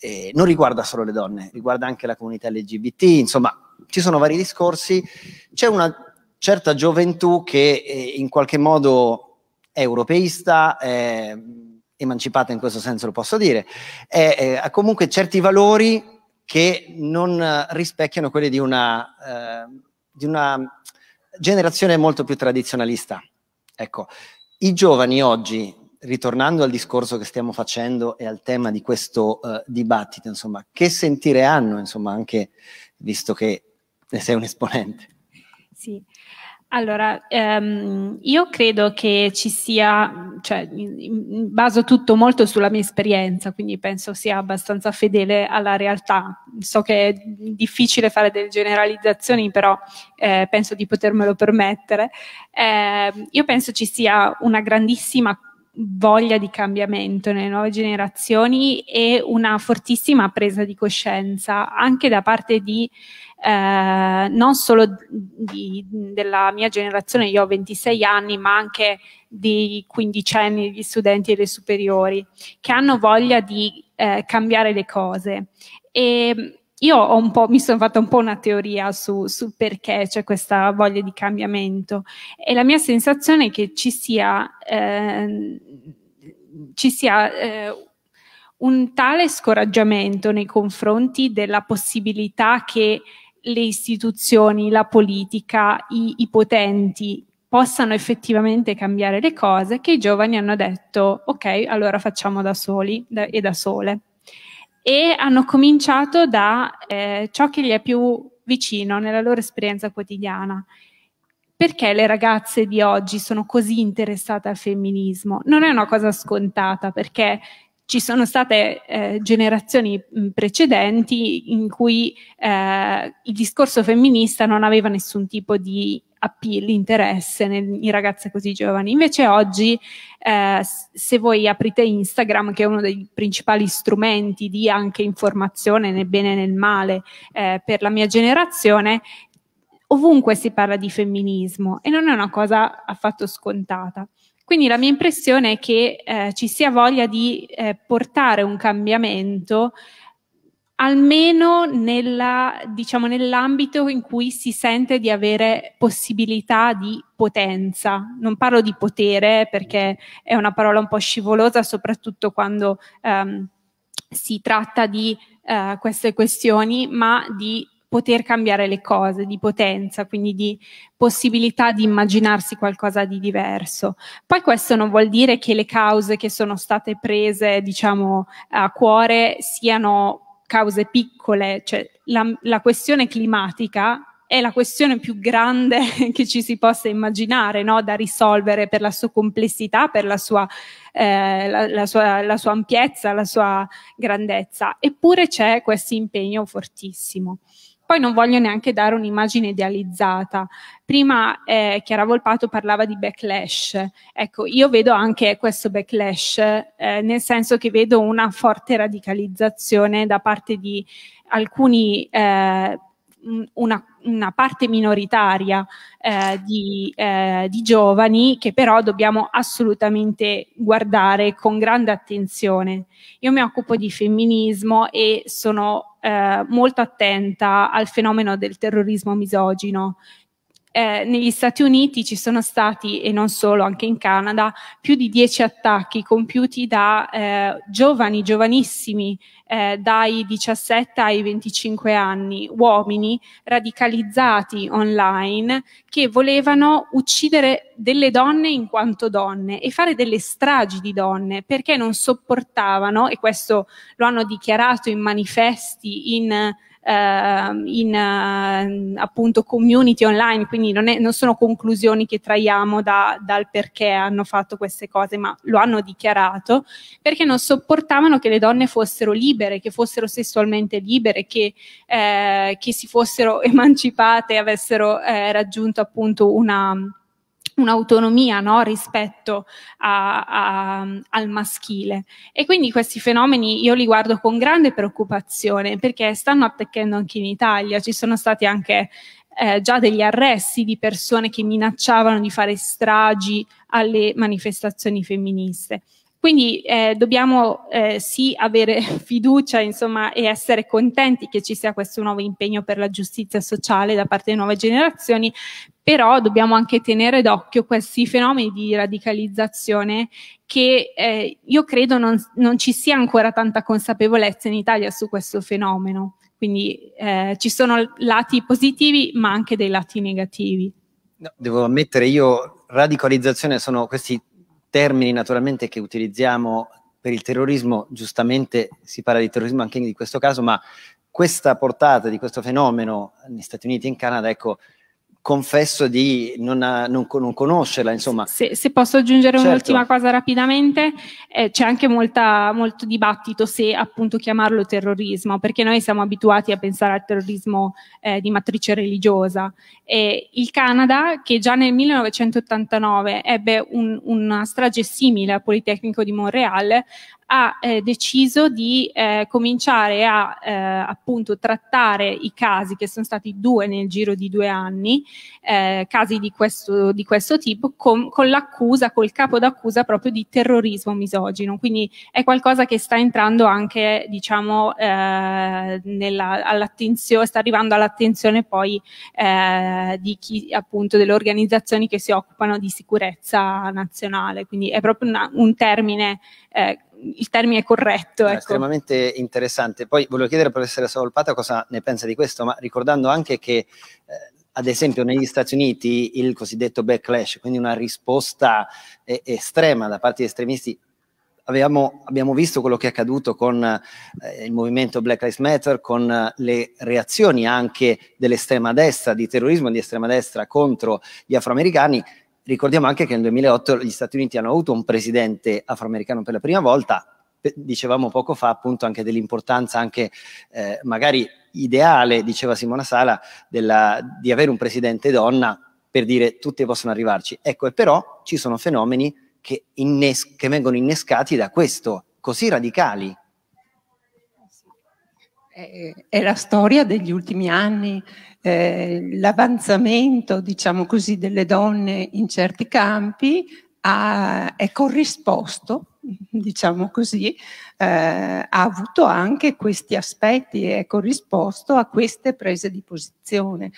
Speaker 1: eh, non riguarda solo le donne, riguarda anche la comunità LGBT, insomma ci sono vari discorsi, c'è una certa gioventù che eh, in qualche modo è europeista, è emancipata in questo senso lo posso dire, è, eh, ha comunque certi valori che non rispecchiano quelli di una, eh, di una generazione molto più tradizionalista. Ecco, i giovani oggi ritornando al discorso che stiamo facendo e al tema di questo uh, dibattito, insomma, che sentire hanno, insomma, anche visto che ne sei un esponente?
Speaker 10: Sì. Allora, ehm, io credo che ci sia, cioè, baso tutto molto sulla mia esperienza, quindi penso sia abbastanza fedele alla realtà. So che è difficile fare delle generalizzazioni, però eh, penso di potermelo permettere. Eh, io penso ci sia una grandissima voglia di cambiamento nelle nuove generazioni e una fortissima presa di coscienza anche da parte di eh, non solo di, della mia generazione, io ho 26 anni, ma anche dei quindicenni, gli studenti e le superiori, che hanno voglia di eh, cambiare le cose. E io ho un po', mi sono fatta un po' una teoria su, su perché c'è questa voglia di cambiamento e la mia sensazione è che ci sia, ehm, ci sia eh, un tale scoraggiamento nei confronti della possibilità che le istituzioni, la politica, i, i potenti possano effettivamente cambiare le cose che i giovani hanno detto ok, allora facciamo da soli da, e da sole e hanno cominciato da eh, ciò che gli è più vicino nella loro esperienza quotidiana. Perché le ragazze di oggi sono così interessate al femminismo? Non è una cosa scontata perché ci sono state eh, generazioni precedenti in cui eh, il discorso femminista non aveva nessun tipo di appeal, interesse nel, in ragazze così giovani. Invece oggi, eh, se voi aprite Instagram, che è uno dei principali strumenti di anche informazione nel bene e nel male eh, per la mia generazione, ovunque si parla di femminismo e non è una cosa affatto scontata. Quindi la mia impressione è che eh, ci sia voglia di eh, portare un cambiamento almeno nella, diciamo, nell'ambito in cui si sente di avere possibilità di potenza. Non parlo di potere perché è una parola un po' scivolosa, soprattutto quando ehm, si tratta di eh, queste questioni, ma di poter cambiare le cose, di potenza, quindi di possibilità di immaginarsi qualcosa di diverso. Poi questo non vuol dire che le cause che sono state prese, diciamo, a cuore siano cause piccole, cioè la, la questione climatica è la questione più grande che ci si possa immaginare no? da risolvere per la sua complessità, per la sua, eh, la, la, sua, la sua ampiezza, la sua grandezza. Eppure c'è questo impegno fortissimo. Poi non voglio neanche dare un'immagine idealizzata. Prima eh, Chiara Volpato parlava di backlash. Ecco, io vedo anche questo backlash, eh, nel senso che vedo una forte radicalizzazione da parte di alcuni eh, una, una parte minoritaria eh, di, eh, di giovani che però dobbiamo assolutamente guardare con grande attenzione. Io mi occupo di femminismo e sono eh, molto attenta al fenomeno del terrorismo misogino eh, negli Stati Uniti ci sono stati, e non solo, anche in Canada, più di dieci attacchi compiuti da eh, giovani, giovanissimi, eh, dai 17 ai 25 anni, uomini radicalizzati online che volevano uccidere delle donne in quanto donne e fare delle stragi di donne perché non sopportavano, e questo lo hanno dichiarato in manifesti, in Ehm, eh, in appunto community online, quindi non, è, non sono conclusioni che traiamo da, dal perché hanno fatto queste cose, ma lo hanno dichiarato, perché non sopportavano che le donne fossero libere, che fossero sessualmente libere, che, eh, che si fossero emancipate, avessero eh, raggiunto appunto una un'autonomia no? rispetto a, a, al maschile. E quindi questi fenomeni io li guardo con grande preoccupazione perché stanno attecchendo anche in Italia, ci sono stati anche eh, già degli arresti di persone che minacciavano di fare stragi alle manifestazioni femministe. Quindi eh, dobbiamo eh, sì avere fiducia insomma, e essere contenti che ci sia questo nuovo impegno per la giustizia sociale da parte delle nuove generazioni, però dobbiamo anche tenere d'occhio questi fenomeni di radicalizzazione che eh, io credo non, non ci sia ancora tanta consapevolezza in Italia su questo fenomeno. Quindi eh, ci sono lati positivi ma anche dei lati negativi.
Speaker 1: No, devo ammettere, io radicalizzazione sono questi termini naturalmente che utilizziamo per il terrorismo, giustamente si parla di terrorismo anche in questo caso, ma questa portata di questo fenomeno negli Stati Uniti e in Canada, ecco, confesso di non, a, eh, non, non conoscerla. Insomma. Se, se posso aggiungere certo. un'ultima
Speaker 10: cosa rapidamente, eh, c'è anche molta, molto dibattito se appunto chiamarlo terrorismo, perché noi siamo abituati a pensare al terrorismo eh, di matrice religiosa. E il Canada, che già nel 1989 ebbe un, una strage simile al Politecnico di Montreal, ha eh, deciso di eh, cominciare a eh, appunto trattare i casi che sono stati due nel giro di due anni, eh, casi di questo, di questo tipo, con, con l'accusa, col capo d'accusa proprio di terrorismo misogino. Quindi è qualcosa che sta entrando anche, diciamo, eh, nella, all'attenzione, sta arrivando all'attenzione poi eh, di chi appunto delle organizzazioni che si occupano di sicurezza nazionale. Quindi è proprio una, un termine eh, il termine
Speaker 1: corretto. Ecco. Estremamente interessante. Poi volevo chiedere per essere Savolpata cosa ne pensa di questo, ma ricordando anche che eh, ad esempio negli Stati Uniti il cosiddetto backlash, quindi una risposta eh, estrema da parte di estremisti Abbiamo, abbiamo, visto quello che è accaduto con eh, il movimento Black Lives Matter, con eh, le reazioni anche dell'estrema destra, di terrorismo di estrema destra contro gli afroamericani Ricordiamo anche che nel 2008 gli Stati Uniti hanno avuto un presidente afroamericano per la prima volta, dicevamo poco fa appunto anche dell'importanza anche eh, magari ideale, diceva Simona Sala, della, di avere un presidente donna per dire tutti possono arrivarci. Ecco, e però ci sono fenomeni che, innes- che vengono innescati da questo, così radicali,
Speaker 11: eh, è la storia degli ultimi anni, eh, l'avanzamento, diciamo così, delle donne in certi campi ha, è corrisposto, diciamo così, eh, ha avuto anche questi aspetti e è corrisposto a queste prese di posizione.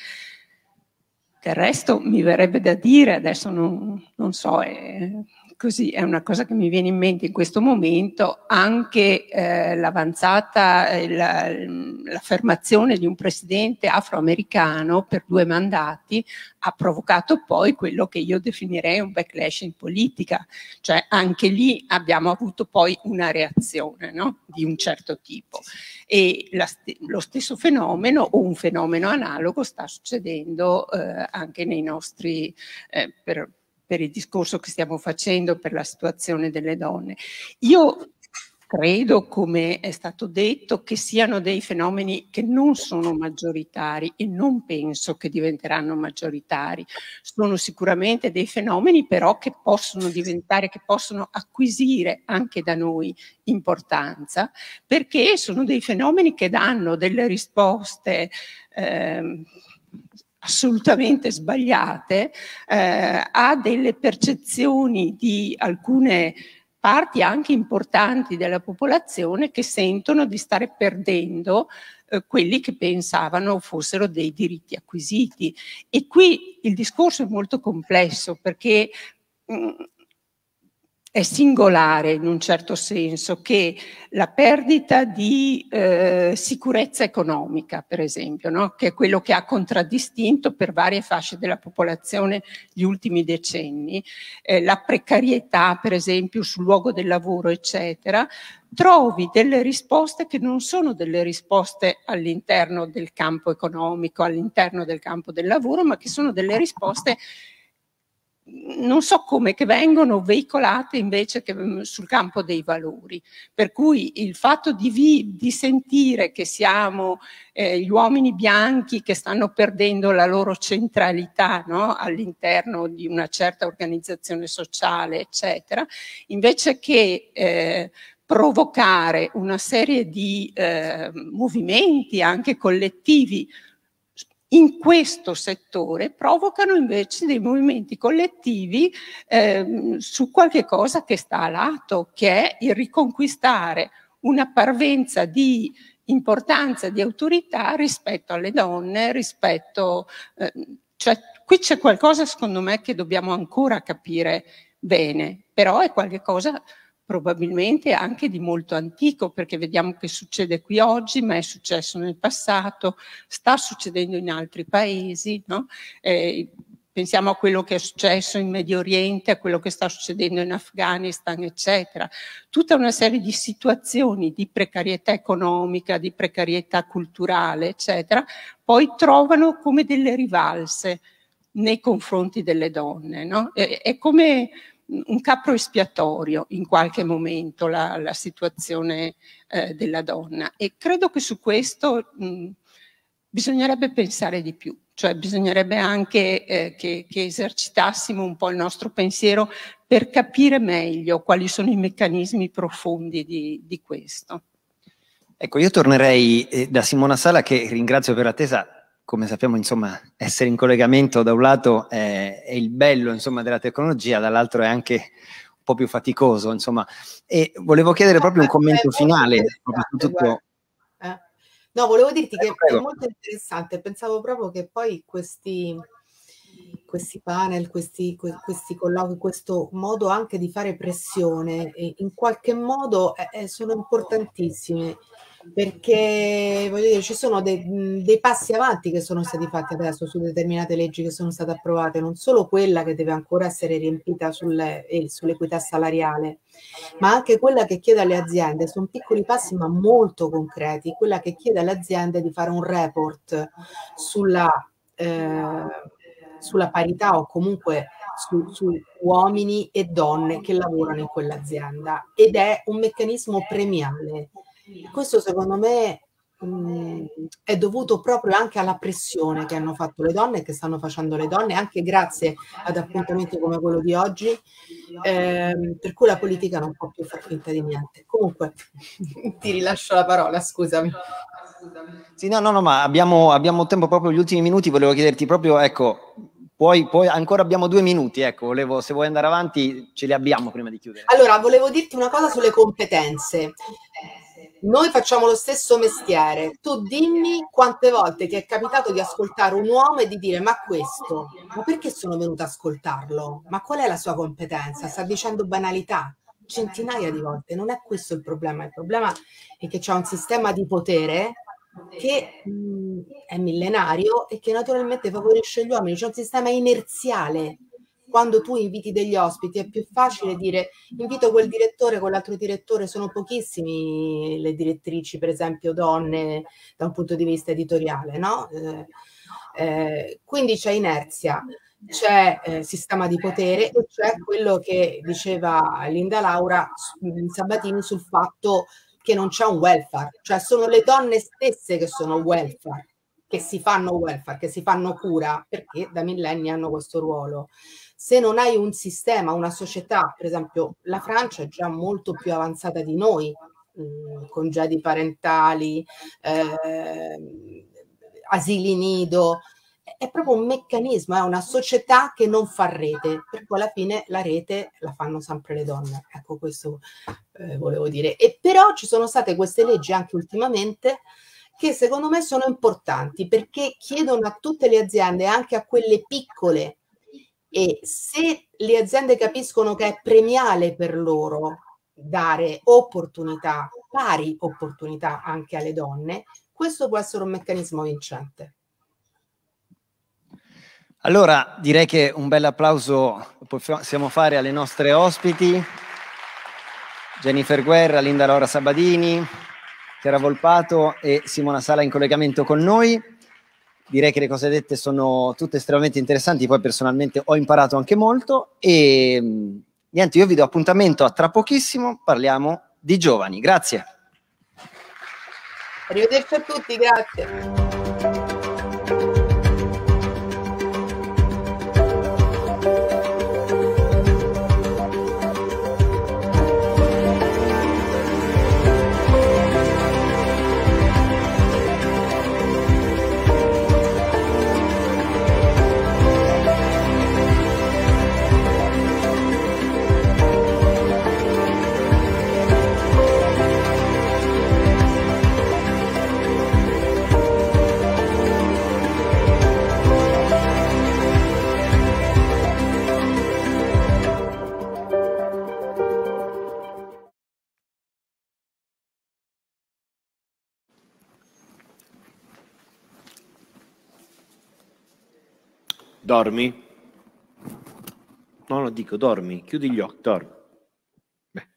Speaker 11: Del resto mi verrebbe da dire, adesso non, non so, eh, Così è una cosa che mi viene in mente in questo momento, anche eh, l'avanzata, eh, la, l'affermazione di un presidente afroamericano per due mandati ha provocato poi quello che io definirei un backlash in politica, cioè anche lì abbiamo avuto poi una reazione no? di un certo tipo e la, lo stesso fenomeno o un fenomeno analogo sta succedendo eh, anche nei nostri, eh, per, per il discorso che stiamo facendo per la situazione delle donne. Io credo, come è stato detto, che siano dei fenomeni che non sono maggioritari e non penso che diventeranno maggioritari. Sono sicuramente dei fenomeni però che possono diventare, che possono acquisire anche da noi importanza, perché sono dei fenomeni che danno delle risposte. Eh, assolutamente sbagliate, eh, ha delle percezioni di alcune parti anche importanti della popolazione che sentono di stare perdendo eh, quelli che pensavano fossero dei diritti acquisiti. E qui il discorso è molto complesso perché mh, mm, è singolare in un certo senso che la perdita di eh, sicurezza economica, per esempio, no? che è quello che ha contraddistinto per varie fasce della popolazione gli ultimi decenni, eh, la precarietà, per esempio, sul luogo del lavoro, eccetera, trovi delle risposte che non sono delle risposte all'interno del campo economico, all'interno del campo del lavoro, ma che sono delle risposte non so come, che vengono veicolate invece che, mm, sul campo dei valori. Per cui il fatto di, vi, di sentire che siamo eh, gli uomini bianchi che stanno perdendo la loro centralità no? all'interno di una certa organizzazione sociale, eccetera, invece che eh, provocare una serie di eh, movimenti anche collettivi in questo settore provocano invece dei movimenti collettivi eh, su qualche cosa che sta a lato, che è il riconquistare una parvenza di importanza, di autorità rispetto alle donne, rispetto... Eh, cioè, qui c'è qualcosa secondo me che dobbiamo ancora capire bene, però è qualcosa probabilmente anche di molto antico, perché vediamo che succede qui oggi, ma è successo nel passato, sta succedendo in altri paesi. No? Eh, pensiamo a quello che è successo in Medio Oriente, a quello che sta succedendo in Afghanistan, eccetera. Tutta una serie di situazioni di precarietà economica, di precarietà culturale, eccetera, poi trovano come delle rivalse nei confronti delle donne. No? È, è come un capro espiatorio in qualche momento la, la situazione eh, della donna e credo che su questo mh, bisognerebbe pensare di più, cioè bisognerebbe anche eh, che, che, esercitassimo un po' il nostro pensiero per capire meglio quali sono i meccanismi profondi di, di
Speaker 1: questo. Ecco, io tornerei eh, da Simona Sala che ringrazio per l'attesa come sappiamo, insomma, essere in collegamento da un lato è, è il bello insomma, della tecnologia, dall'altro è anche un po' più faticoso, insomma. E volevo chiedere eh, proprio un eh, commento finale, soprattutto...
Speaker 12: Eh. No, volevo dirti che è molto interessante, pensavo proprio che poi questi questi panel, questi, questi colloqui, questo modo anche di fare pressione, in qualche modo eh, eh, sono importantissime perché voglio dire, ci sono dei, dei passi avanti che sono stati fatti adesso su determinate leggi che sono state approvate, non solo quella che deve ancora essere riempita sulle, eh, sull'equità salariale, ma anche quella che chiede alle aziende, sono piccoli passi ma molto concreti, quella che chiede alle aziende di fare un report sulla... Eh, sulla parità o comunque su, su, uomini e donne che lavorano in quell'azienda ed è un meccanismo premiale. Questo secondo me mh, mm, è dovuto proprio anche alla pressione che hanno fatto le donne e che stanno facendo le donne, anche grazie ad appuntamenti come quello di oggi, eh, per cui la politica non può più far finta di niente. Comunque
Speaker 1: ti rilascio la parola, scusami. Sì, no, no, no, ma abbiamo, abbiamo tempo proprio gli ultimi minuti, volevo chiederti proprio, ecco, Puoi, poi, ancora abbiamo due minuti, ecco, volevo, se vuoi andare avanti ce li abbiamo prima di chiudere.
Speaker 12: Allora, volevo dirti una cosa sulle competenze. Noi facciamo lo stesso mestiere. Tu dimmi quante volte ti è capitato di ascoltare un uomo e di dire ma questo, ma perché sono venuto ad ascoltarlo? Ma qual è la sua competenza? Sta dicendo banalità centinaia di volte. Non è questo il problema, il problema è che c'è un sistema di potere che mh, mhmm, è millenario e che naturalmente favorisce gli uomini, c'è un sistema inerziale. Quando tu inviti degli ospiti è più facile dire invito quel direttore, quell'altro direttore, sono pochissime le direttrici, per esempio donne, da un punto di vista editoriale, no? Eh, eh, quindi c'è inerzia, c'è eh, sistema di potere e c'è quello che diceva Linda Laura Sabatini sul fatto che non c'è un welfare, cioè sono le donne stesse che sono welfare, che si fanno welfare, che si fanno cura, perché da millenni hanno questo ruolo. Se non hai un sistema, una società, per esempio la Francia è già molto più avanzata di noi, mm, congedi parentali, eh, asili nido, è proprio un meccanismo, è una società che non fa rete, per cui alla fine la rete la fanno sempre le donne. Ecco questo eh, volevo dire. E però ci sono state queste leggi anche ultimamente che secondo me sono importanti perché chiedono a tutte le aziende, anche a quelle piccole, e se le aziende capiscono che è premiale per loro dare opportunità, pari opportunità anche alle donne, questo può essere un meccanismo vincente.
Speaker 1: Allora direi che un bel applauso possiamo fare alle nostre ospiti, Jennifer Guerra, Linda Laura Sabadini, Chiara Volpato e Simona Sala in collegamento con noi. Direi che le cose dette sono tutte estremamente interessanti, poi personalmente ho imparato anche molto e mm, niente, io vi do appuntamento a tra pochissimo, parliamo di giovani. Grazie.
Speaker 12: Arrivederci a tutti, grazie.
Speaker 8: Dormi? No, lo dico dormi, chiudi gli occhi, dormi. Beh.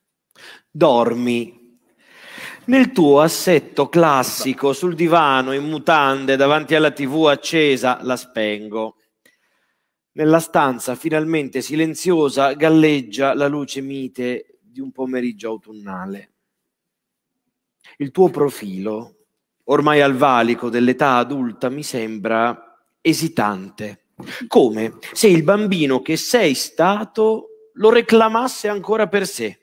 Speaker 8: Dormi nel tuo assetto classico, sul divano, in mutande, davanti alla tv accesa, la spengo. Nella stanza finalmente silenziosa galleggia la luce mite di un pomeriggio
Speaker 3: autunnale.
Speaker 8: Il tuo profilo, ormai al valico dell'età adulta, mi sembra esitante come se il bambino che sei stato lo reclamasse ancora per sé.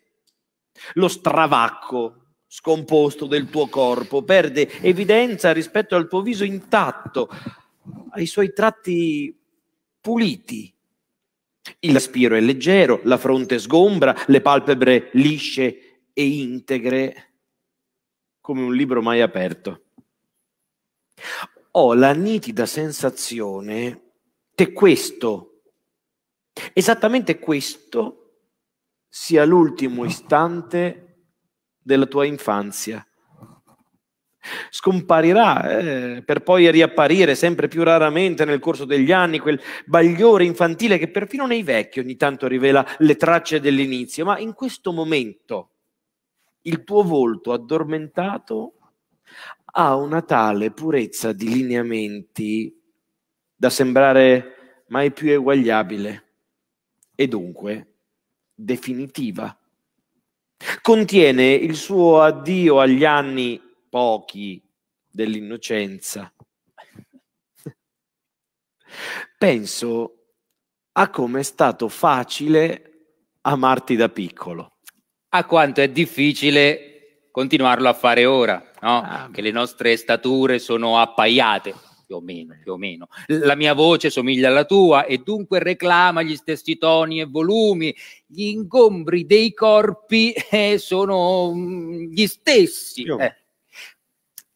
Speaker 8: Lo stravacco scomposto del tuo corpo perde evidenza rispetto al tuo viso intatto, ai suoi tratti puliti. Il respiro è leggero, la fronte sgombra, le palpebre lisce e integre come un libro mai aperto. Ho la nitida sensazione esattamente questo, esattamente questo sia l'ultimo istante della tua infanzia. Scomparirà eh, per poi riapparire sempre più raramente nel corso degli anni quel bagliore infantile che perfino nei vecchi ogni tanto rivela le tracce dell'inizio, ma in questo momento il tuo volto addormentato ha una tale purezza di lineamenti da sembrare mai più eguagliabile e dunque definitiva. Contiene il suo addio agli anni pochi dell'innocenza. Penso a come è stato facile amarti da piccolo. A quanto è difficile continuarlo
Speaker 7: a fare ora, no? ah, che le nostre stature sono appaiate più o meno, più o meno. La mia voce somiglia alla tua e dunque reclama gli stessi toni e volumi. Gli ingombri dei corpi eh, sono mm, gli stessi. Eh.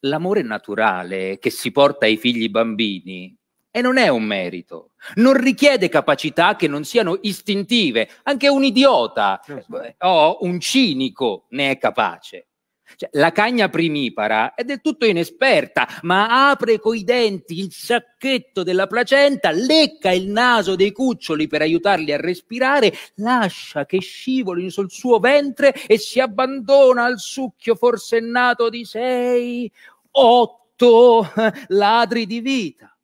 Speaker 7: L'amore naturale che si porta ai figli bambini e non è un merito. Non richiede capacità che non siano istintive. Anche un idiota eh, o oh, un cinico ne è capace. Cioè, la cagna primipara è del tutto inesperta, ma apre coi denti il sacchetto della placenta, lecca il naso dei cuccioli per aiutarli a respirare, lascia che scivolino sul suo ventre e si abbandona al succhio forsennato di sei, otto ladri di vita.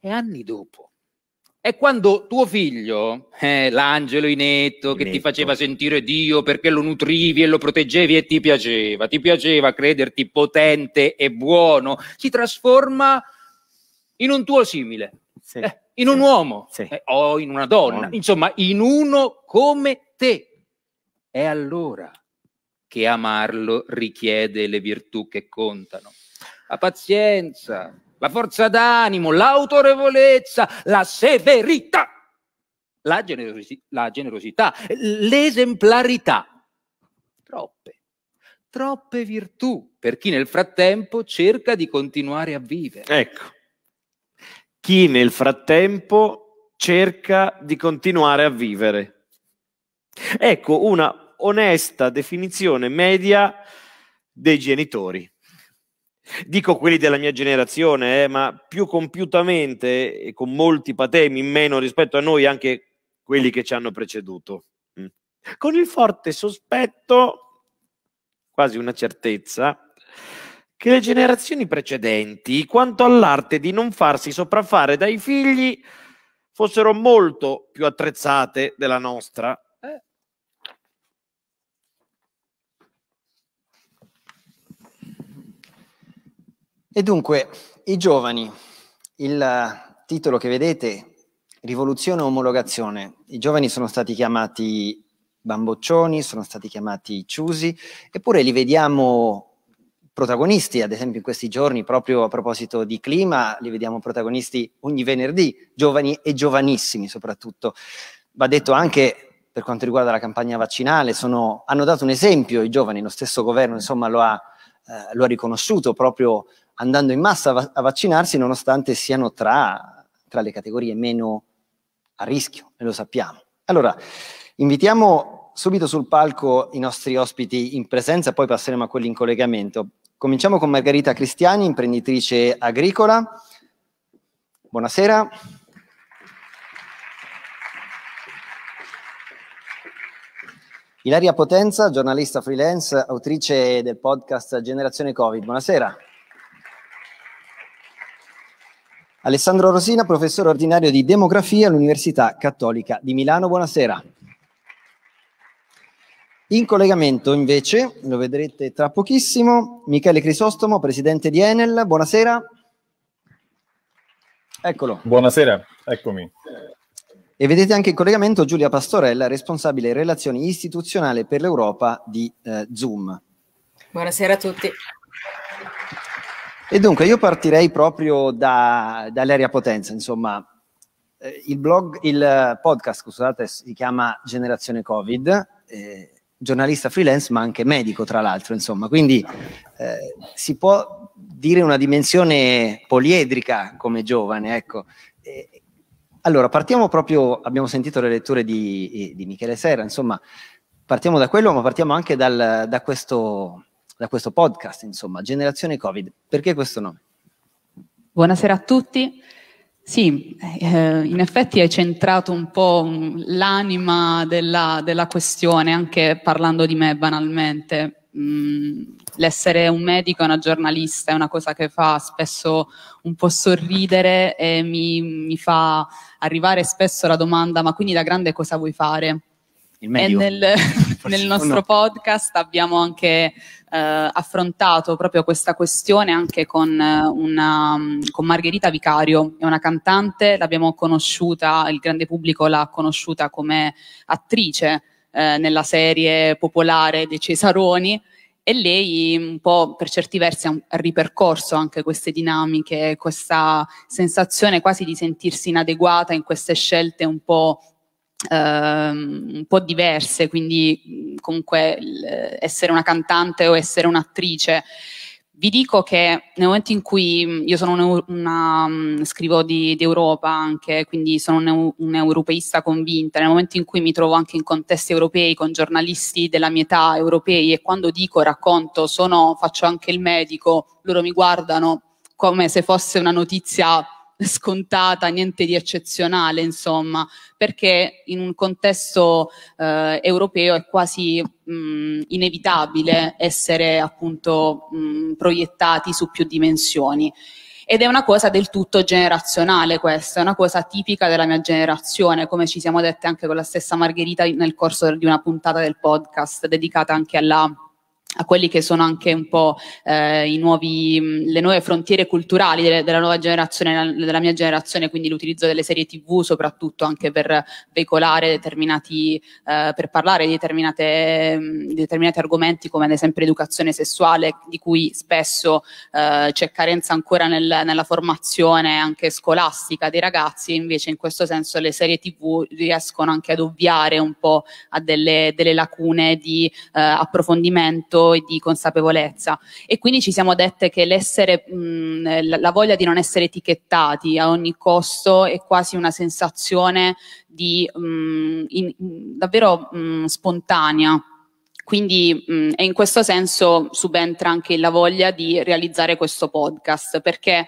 Speaker 7: E anni dopo, è quando tuo figlio, eh, l'angelo Inetto, Inetto, che ti faceva sentire Dio perché lo nutrivi e lo proteggevi e ti piaceva, ti piaceva crederti potente e buono, si trasforma in un tuo simile, sì, eh, in sì, un uomo sì. eh, o in una donna, insomma, in uno come te. È allora che amarlo richiede le virtù che contano. La pazienza, la forza d'animo, l'autorevolezza, la severità, la, generosi- la generosità, l'esemplarità. Troppe,
Speaker 8: troppe virtù per chi nel frattempo cerca di continuare a vivere. Ecco, chi nel frattempo cerca di continuare a vivere. Ecco una onesta definizione media dei genitori. Dico quelli della mia generazione, eh, ma più compiutamente e con molti patemi in meno rispetto a noi anche quelli che ci hanno preceduto. Mm. Con il forte sospetto, quasi una certezza, che le generazioni precedenti, quanto all'arte di non farsi sopraffare dai figli, fossero molto più attrezzate della nostra
Speaker 1: E dunque, i giovani, il titolo che vedete, Rivoluzione e omologazione. I giovani sono stati chiamati bamboccioni, sono stati chiamati ciusi, eppure li vediamo protagonisti, ad esempio in questi giorni, proprio a proposito di clima, li vediamo protagonisti ogni venerdì, giovani e giovanissimi soprattutto. Va detto anche per quanto riguarda la campagna vaccinale, sono, hanno dato un esempio i giovani, lo stesso governo insomma lo ha, eh, lo ha riconosciuto proprio andando in massa a, vaccinarsi nonostante siano tra, tra le categorie meno a rischio, e lo sappiamo. Allora, invitiamo subito sul palco i nostri ospiti in presenza, poi passeremo a quelli in collegamento. Cominciamo con Margherita Cristiani, imprenditrice agricola. Buonasera. Ilaria Potenza, giornalista freelance, autrice del podcast Generazione Covid. Buonasera. Alessandro Rosina, professore ordinario di demografia all'Università Cattolica di Milano. Buonasera. In collegamento invece, lo vedrete tra pochissimo, Michele Crisostomo, presidente di Enel. Buonasera. Eccolo.
Speaker 13: Buonasera, eccomi.
Speaker 1: E vedete anche in collegamento Giulia Pastorella, responsabile relazioni istituzionali per l'Europa di eh, Zoom.
Speaker 14: Buonasera a tutti.
Speaker 1: E dunque io partirei proprio da, dall'area potenza, insomma, eh, il, blog, il podcast, scusate, si chiama Generazione Covid, eh, giornalista freelance ma anche medico tra l'altro, insomma, quindi eh, si può dire una dimensione poliedrica come giovane, ecco. Eh, allora, partiamo proprio, abbiamo sentito le letture di, di Michele Serra, insomma, partiamo da quello, ma partiamo anche dal, da questo da questo podcast, insomma, Generazione Covid. Perché questo nome?
Speaker 15: Buonasera a tutti. Sì, eh, in effetti hai centrato un po' l'anima della, della, questione, anche parlando di me banalmente. Mm, l'essere un medico e una giornalista è una cosa che fa spesso un po' sorridere e mi, mi fa arrivare spesso la domanda, ma quindi da grande cosa vuoi fare? Il medico. E nel, nel nostro no. podcast abbiamo anche eh, affrontato proprio questa questione anche con, eh, una, mm, con Margherita Vicario, è una cantante, l'abbiamo conosciuta, il grande pubblico l'ha conosciuta come attrice eh, nella serie popolare dei Cesaroni e lei mm, un po' per certi versi ha ripercorso anche queste dinamiche, questa sensazione quasi di sentirsi inadeguata in queste scelte un po' Ehm, un po' diverse, quindi comunque essere una cantante o essere un'attrice. Vi dico che nel momento in cui io sono una, una scrivo di, di, Europa anche, quindi sono un, un, europeista convinta, nel momento in cui mi trovo anche in contesti europei con giornalisti della mia età europei e quando dico, racconto, sono, faccio anche il medico, loro mi guardano come se fosse una notizia scontata, niente di eccezionale, insomma, perché in un contesto eh, europeo è quasi mh, inevitabile essere appunto mh, proiettati su più dimensioni. Ed è una cosa del tutto generazionale questa, è una cosa tipica della mia generazione, come ci siamo dette anche con la stessa Margherita nel corso di una puntata del podcast dedicata anche alla a quelli che sono anche un po' eh, i nuovi, mm, le nuove frontiere culturali delle, della nuova generazione, della mia generazione, quindi l'utilizzo delle serie tv soprattutto anche per veicolare determinati, eh, per parlare di, mm, di, determinati argomenti come ad esempio l'educazione sessuale di cui spesso eh, c'è carenza ancora nel, nella formazione anche scolastica dei ragazzi, invece in questo senso le serie tv riescono anche ad ovviare un po' a delle, delle lacune di eh, approfondimento e di consapevolezza. E quindi ci siamo dette che l'essere, mh, la voglia di non essere etichettati a ogni costo è quasi una sensazione di, mh, in, davvero mh, spontanea. Quindi mh, e in questo senso subentra anche la voglia di realizzare questo podcast, perché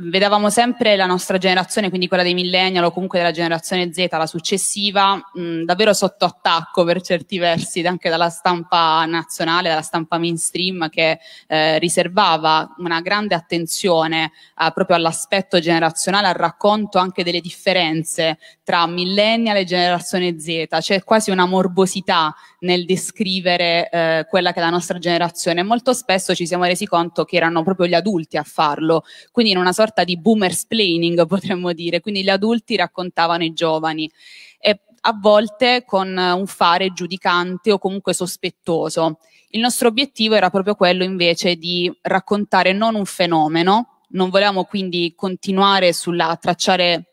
Speaker 15: vedevamo sempre la nostra generazione, quindi quella dei millennial o comunque della generazione Z, la successiva, mh, davvero sotto attacco per certi versi, anche dalla stampa nazionale, dalla stampa mainstream che eh, riservava una grande attenzione eh, proprio all'aspetto generazionale, al racconto anche delle differenze tra millennial e generazione Z, c'è quasi una morbosità nel descrivere eh, quella che è la nostra generazione. Molto spesso ci siamo resi conto che erano proprio gli adulti a farlo, quindi in una sorta di boomer splaining potremmo dire, quindi gli adulti raccontavano i giovani. E a volte con un fare giudicante o comunque sospettoso. Il nostro obiettivo era proprio quello invece di raccontare non un fenomeno, non volevamo quindi continuare sulla tracciare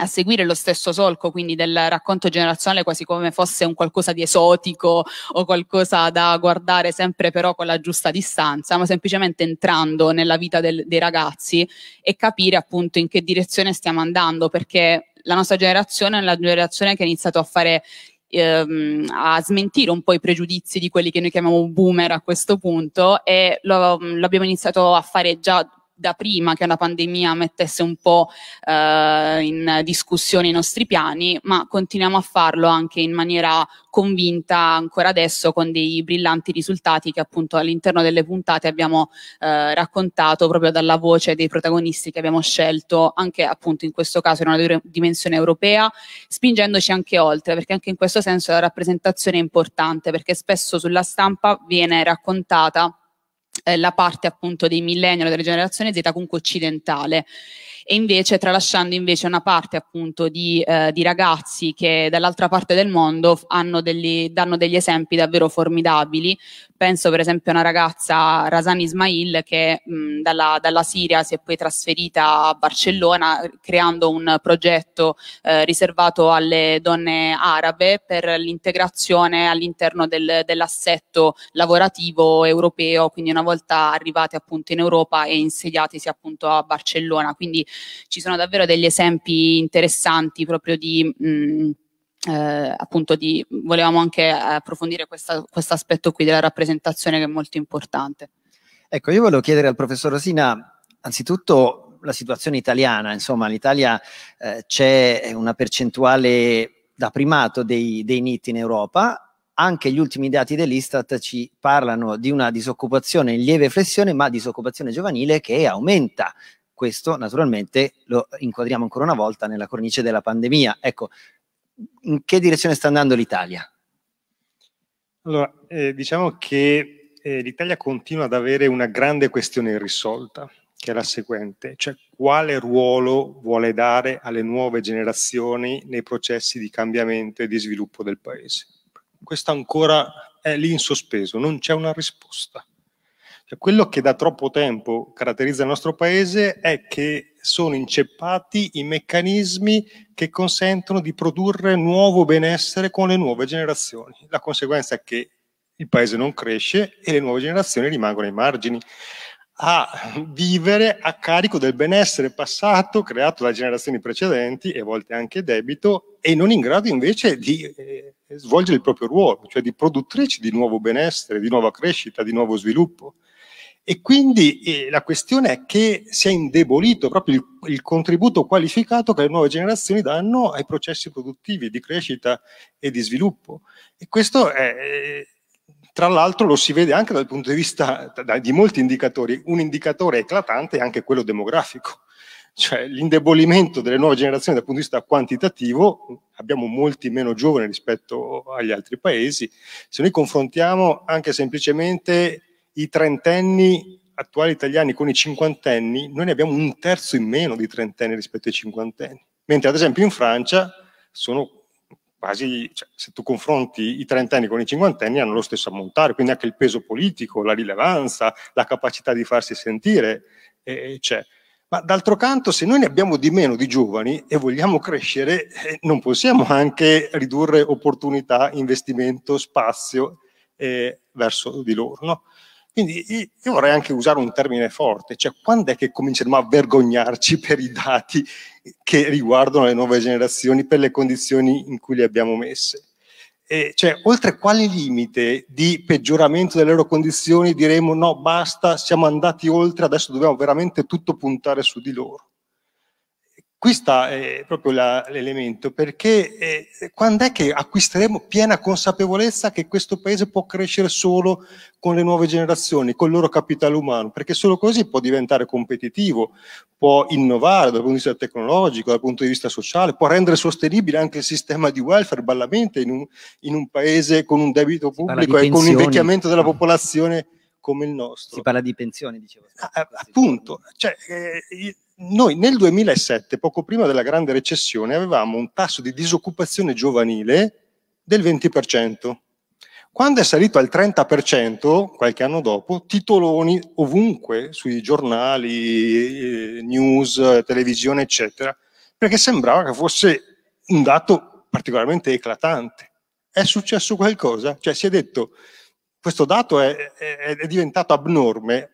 Speaker 15: a seguire lo stesso solco, quindi del racconto generazionale quasi come fosse un qualcosa di esotico o qualcosa da guardare sempre però con la giusta distanza, ma semplicemente entrando nella vita del, dei ragazzi e capire appunto in che direzione stiamo andando, perché la nostra generazione è la generazione che ha iniziato a fare ehm, a smentire un po' i pregiudizi di quelli che noi chiamiamo boomer a questo punto e lo, abbiamo iniziato a fare già da prima che la pandemia mettesse un po' eh, in discussione i nostri piani, ma continuiamo a farlo anche in maniera convinta ancora adesso con dei brillanti risultati che appunto all'interno delle puntate abbiamo eh, raccontato proprio dalla voce dei protagonisti che abbiamo scelto anche appunto in questo caso in una dimensione europea, spingendoci anche oltre, perché anche in questo senso la rappresentazione è importante, perché spesso sulla stampa viene raccontata eh, la parte appunto dei millennial della generazione Z comunque occidentale e invece tralasciando invece una parte appunto di, eh, di ragazzi che dall'altra parte del mondo hanno degli, danno degli esempi davvero formidabili. Penso per esempio a una ragazza, Rasan Ismail, che mh, dalla, dalla, Siria si è poi trasferita a Barcellona creando un progetto eh, riservato alle donne arabe per l'integrazione all'interno del, dell'assetto lavorativo europeo, quindi una volta arrivate appunto in Europa e insediatesi appunto a Barcellona. Quindi ci sono davvero degli esempi interessanti proprio di... Mh, mm, eh, appunto di, volevamo anche approfondire questo aspetto qui della rappresentazione che è molto
Speaker 1: importante. Ecco, io volevo chiedere al professor Rosina, anzitutto la situazione italiana, insomma, l'Italia eh, c'è una percentuale da primato dei, dei NIT in Europa, anche gli ultimi dati dell'Istat ci parlano di una disoccupazione in lieve flessione, ma disoccupazione giovanile che aumenta questo naturalmente lo inquadriamo ancora una volta nella cornice della pandemia. Ecco, in che direzione sta andando l'Italia?
Speaker 16: Allora, eh, diciamo che eh, l'Italia continua ad avere una grande questione irrisolta, che è la seguente, cioè quale ruolo vuole dare alle nuove generazioni nei processi di cambiamento e di sviluppo del Paese. Questo ancora è lì in sospeso, non c'è una risposta quello che da troppo tempo caratterizza il nostro paese è che sono inceppati i meccanismi che consentono di produrre nuovo benessere con le nuove generazioni. La conseguenza è che il paese non cresce e le nuove generazioni rimangono ai margini a vivere a carico del benessere passato creato da generazioni precedenti e a volte anche debito e non in grado invece di eh, svolgere il proprio ruolo, cioè di produttrici di nuovo benessere, di nuova crescita, di nuovo sviluppo. E quindi eh, la questione è che si è indebolito proprio il, il, contributo qualificato che le nuove generazioni danno ai processi produttivi di crescita e di sviluppo. E questo è, eh, tra l'altro lo si vede anche dal punto di vista da, di molti indicatori. Un indicatore eclatante è anche quello demografico. Cioè l'indebolimento delle nuove generazioni dal punto di vista quantitativo, abbiamo molti meno giovani rispetto agli altri paesi, se noi confrontiamo anche semplicemente i trentenni attuali italiani con i cinquantenni, noi ne abbiamo un terzo in meno di trentenni rispetto ai cinquantenni. Mentre ad esempio in Francia sono quasi, cioè, se tu confronti i trentenni con i cinquantenni hanno lo stesso ammontare, quindi anche il peso politico, la rilevanza, la capacità di farsi sentire eh, eh c'è. Ma d'altro canto, se noi ne abbiamo di meno di giovani e vogliamo crescere, eh, non possiamo anche ridurre opportunità, investimento, spazio eh, verso di loro. No? Quindi io vorrei anche usare un termine forte, cioè quando è che cominceremo a vergognarci per i dati che riguardano le nuove generazioni, per le condizioni in cui le abbiamo messe? E cioè, oltre quale limite di peggioramento delle loro condizioni diremo no, basta, siamo andati oltre, adesso dobbiamo veramente tutto puntare su di loro? Qui sta eh, proprio l'elemento, perché eh, quando è che acquisteremo piena consapevolezza che questo paese può crescere solo con le nuove generazioni, con il loro capitale umano, perché solo così può diventare competitivo, può innovare dal punto di vista tecnologico, dal punto di vista sociale, può rendere sostenibile anche il sistema di welfare ballamente in un, in un paese con un debito pubblico e con un invecchiamento della ah. popolazione come il nostro. Si parla di pensioni, dicevo. Ah, eh, appunto, cioè, eh, noi nel 2007, poco prima della grande recessione, avevamo un tasso di disoccupazione giovanile del 20%. Quando è salito al 30%, qualche anno dopo, titoloni ovunque, sui giornali, eh, news, televisione, eccetera, perché sembrava che fosse un dato particolarmente eclatante. È successo qualcosa? Cioè si è detto, questo dato è, è, è diventato abnorme,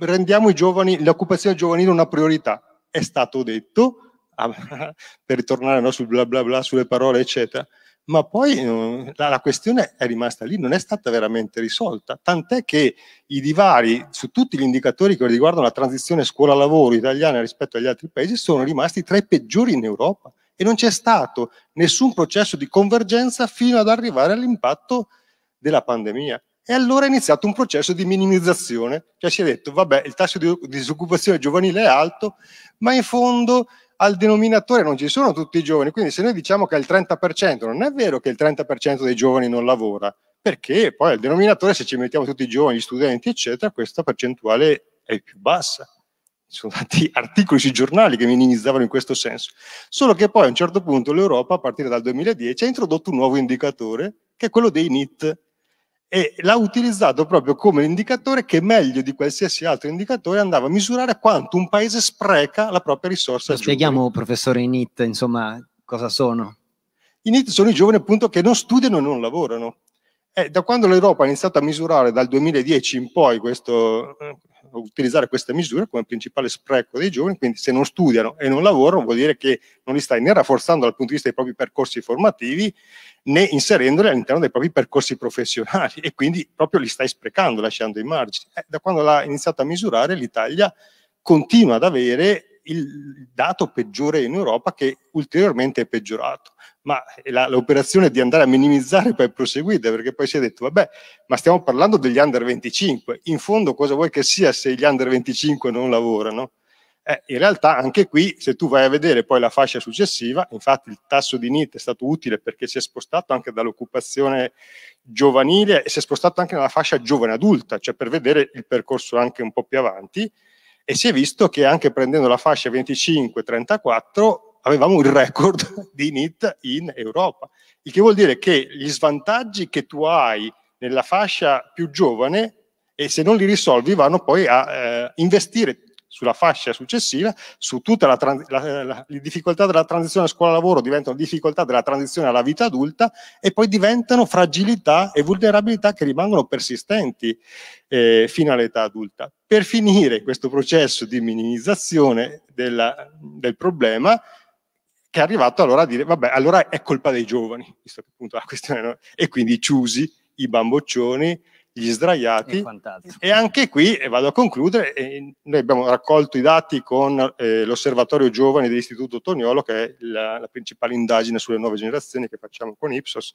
Speaker 16: rendiamo i giovani, l'occupazione giovanile una priorità è stato detto, ah, per ritornare no, sul bla bla bla, sulle parole, eccetera. Ma poi la, la, questione è rimasta lì, non è stata veramente risolta. Tant'è che i divari su tutti gli indicatori che riguardano la transizione scuola-lavoro italiana rispetto agli altri paesi sono rimasti tra i peggiori in Europa e non c'è stato nessun processo di convergenza fino ad arrivare all'impatto della pandemia. E allora è iniziato un processo di minimizzazione, cioè si è detto, vabbè, il tasso di disoccupazione giovanile è alto, ma in fondo al denominatore non ci sono tutti i giovani, quindi se noi diciamo che è il 30%, non è vero che il 30% dei giovani non lavora, perché poi al denominatore se ci mettiamo tutti i giovani, gli studenti, eccetera, questa percentuale è più bassa. Ci sono tanti articoli sui giornali che minimizzavano in questo senso. Solo che poi a un certo punto l'Europa, a partire dal 2010, ha introdotto un nuovo indicatore, che è quello dei NIT, e l'ha utilizzato proprio come indicatore che meglio di qualsiasi altro indicatore andava a misurare quanto un paese spreca la propria risorsa. Lo spieghiamo, professore Init, insomma, cosa sono? I NIT sono i giovani appunto che non studiano e non lavorano. E eh, da quando l'Europa ha iniziato a misurare dal 2010 in poi questo, eh, utilizzare queste misure come principale spreco dei giovani, quindi se non studiano e non lavorano vuol dire che non li stai né rafforzando dal punto di vista dei propri percorsi formativi né inserendoli all'interno dei propri percorsi professionali e quindi proprio li stai sprecando, lasciando i margini. Eh, da quando l'ha iniziato a misurare l'Italia continua ad avere il dato peggiore in Europa che ulteriormente è peggiorato. Ma eh, l'operazione di andare a minimizzare poi è proseguita perché poi si è detto vabbè, ma stiamo parlando degli under 25, in fondo cosa vuoi che sia se gli under 25 non lavorano? Eh, in realtà anche qui, se tu vai a vedere poi la fascia successiva, infatti il tasso di NIT è stato utile perché si è spostato anche dall'occupazione giovanile e si è spostato anche nella fascia giovane adulta, cioè per vedere il percorso anche un po' più avanti, e si è visto che anche prendendo la fascia 25-34 avevamo il record di NIT in Europa, il che vuol dire che gli svantaggi che tu hai nella fascia più giovane e se non li risolvi vanno poi a eh, investire sulla fascia successiva, su tutta la, la, la, le difficoltà della transizione a scuola-lavoro diventano difficoltà della transizione alla vita adulta e poi diventano fragilità e vulnerabilità che rimangono persistenti eh, fino all'età adulta. Per finire questo processo di minimizzazione della, del problema, che è arrivato allora a dire, vabbè, allora è colpa dei giovani, visto che appunto la questione, no? e quindi chiusi i bamboccioni, gli sdraiati. E, e anche qui, e vado a concludere, noi abbiamo raccolto i dati con eh, l'Osservatorio Giovani dell'Istituto Toniolo, che è la, la principale indagine sulle nuove generazioni che facciamo con Ipsos.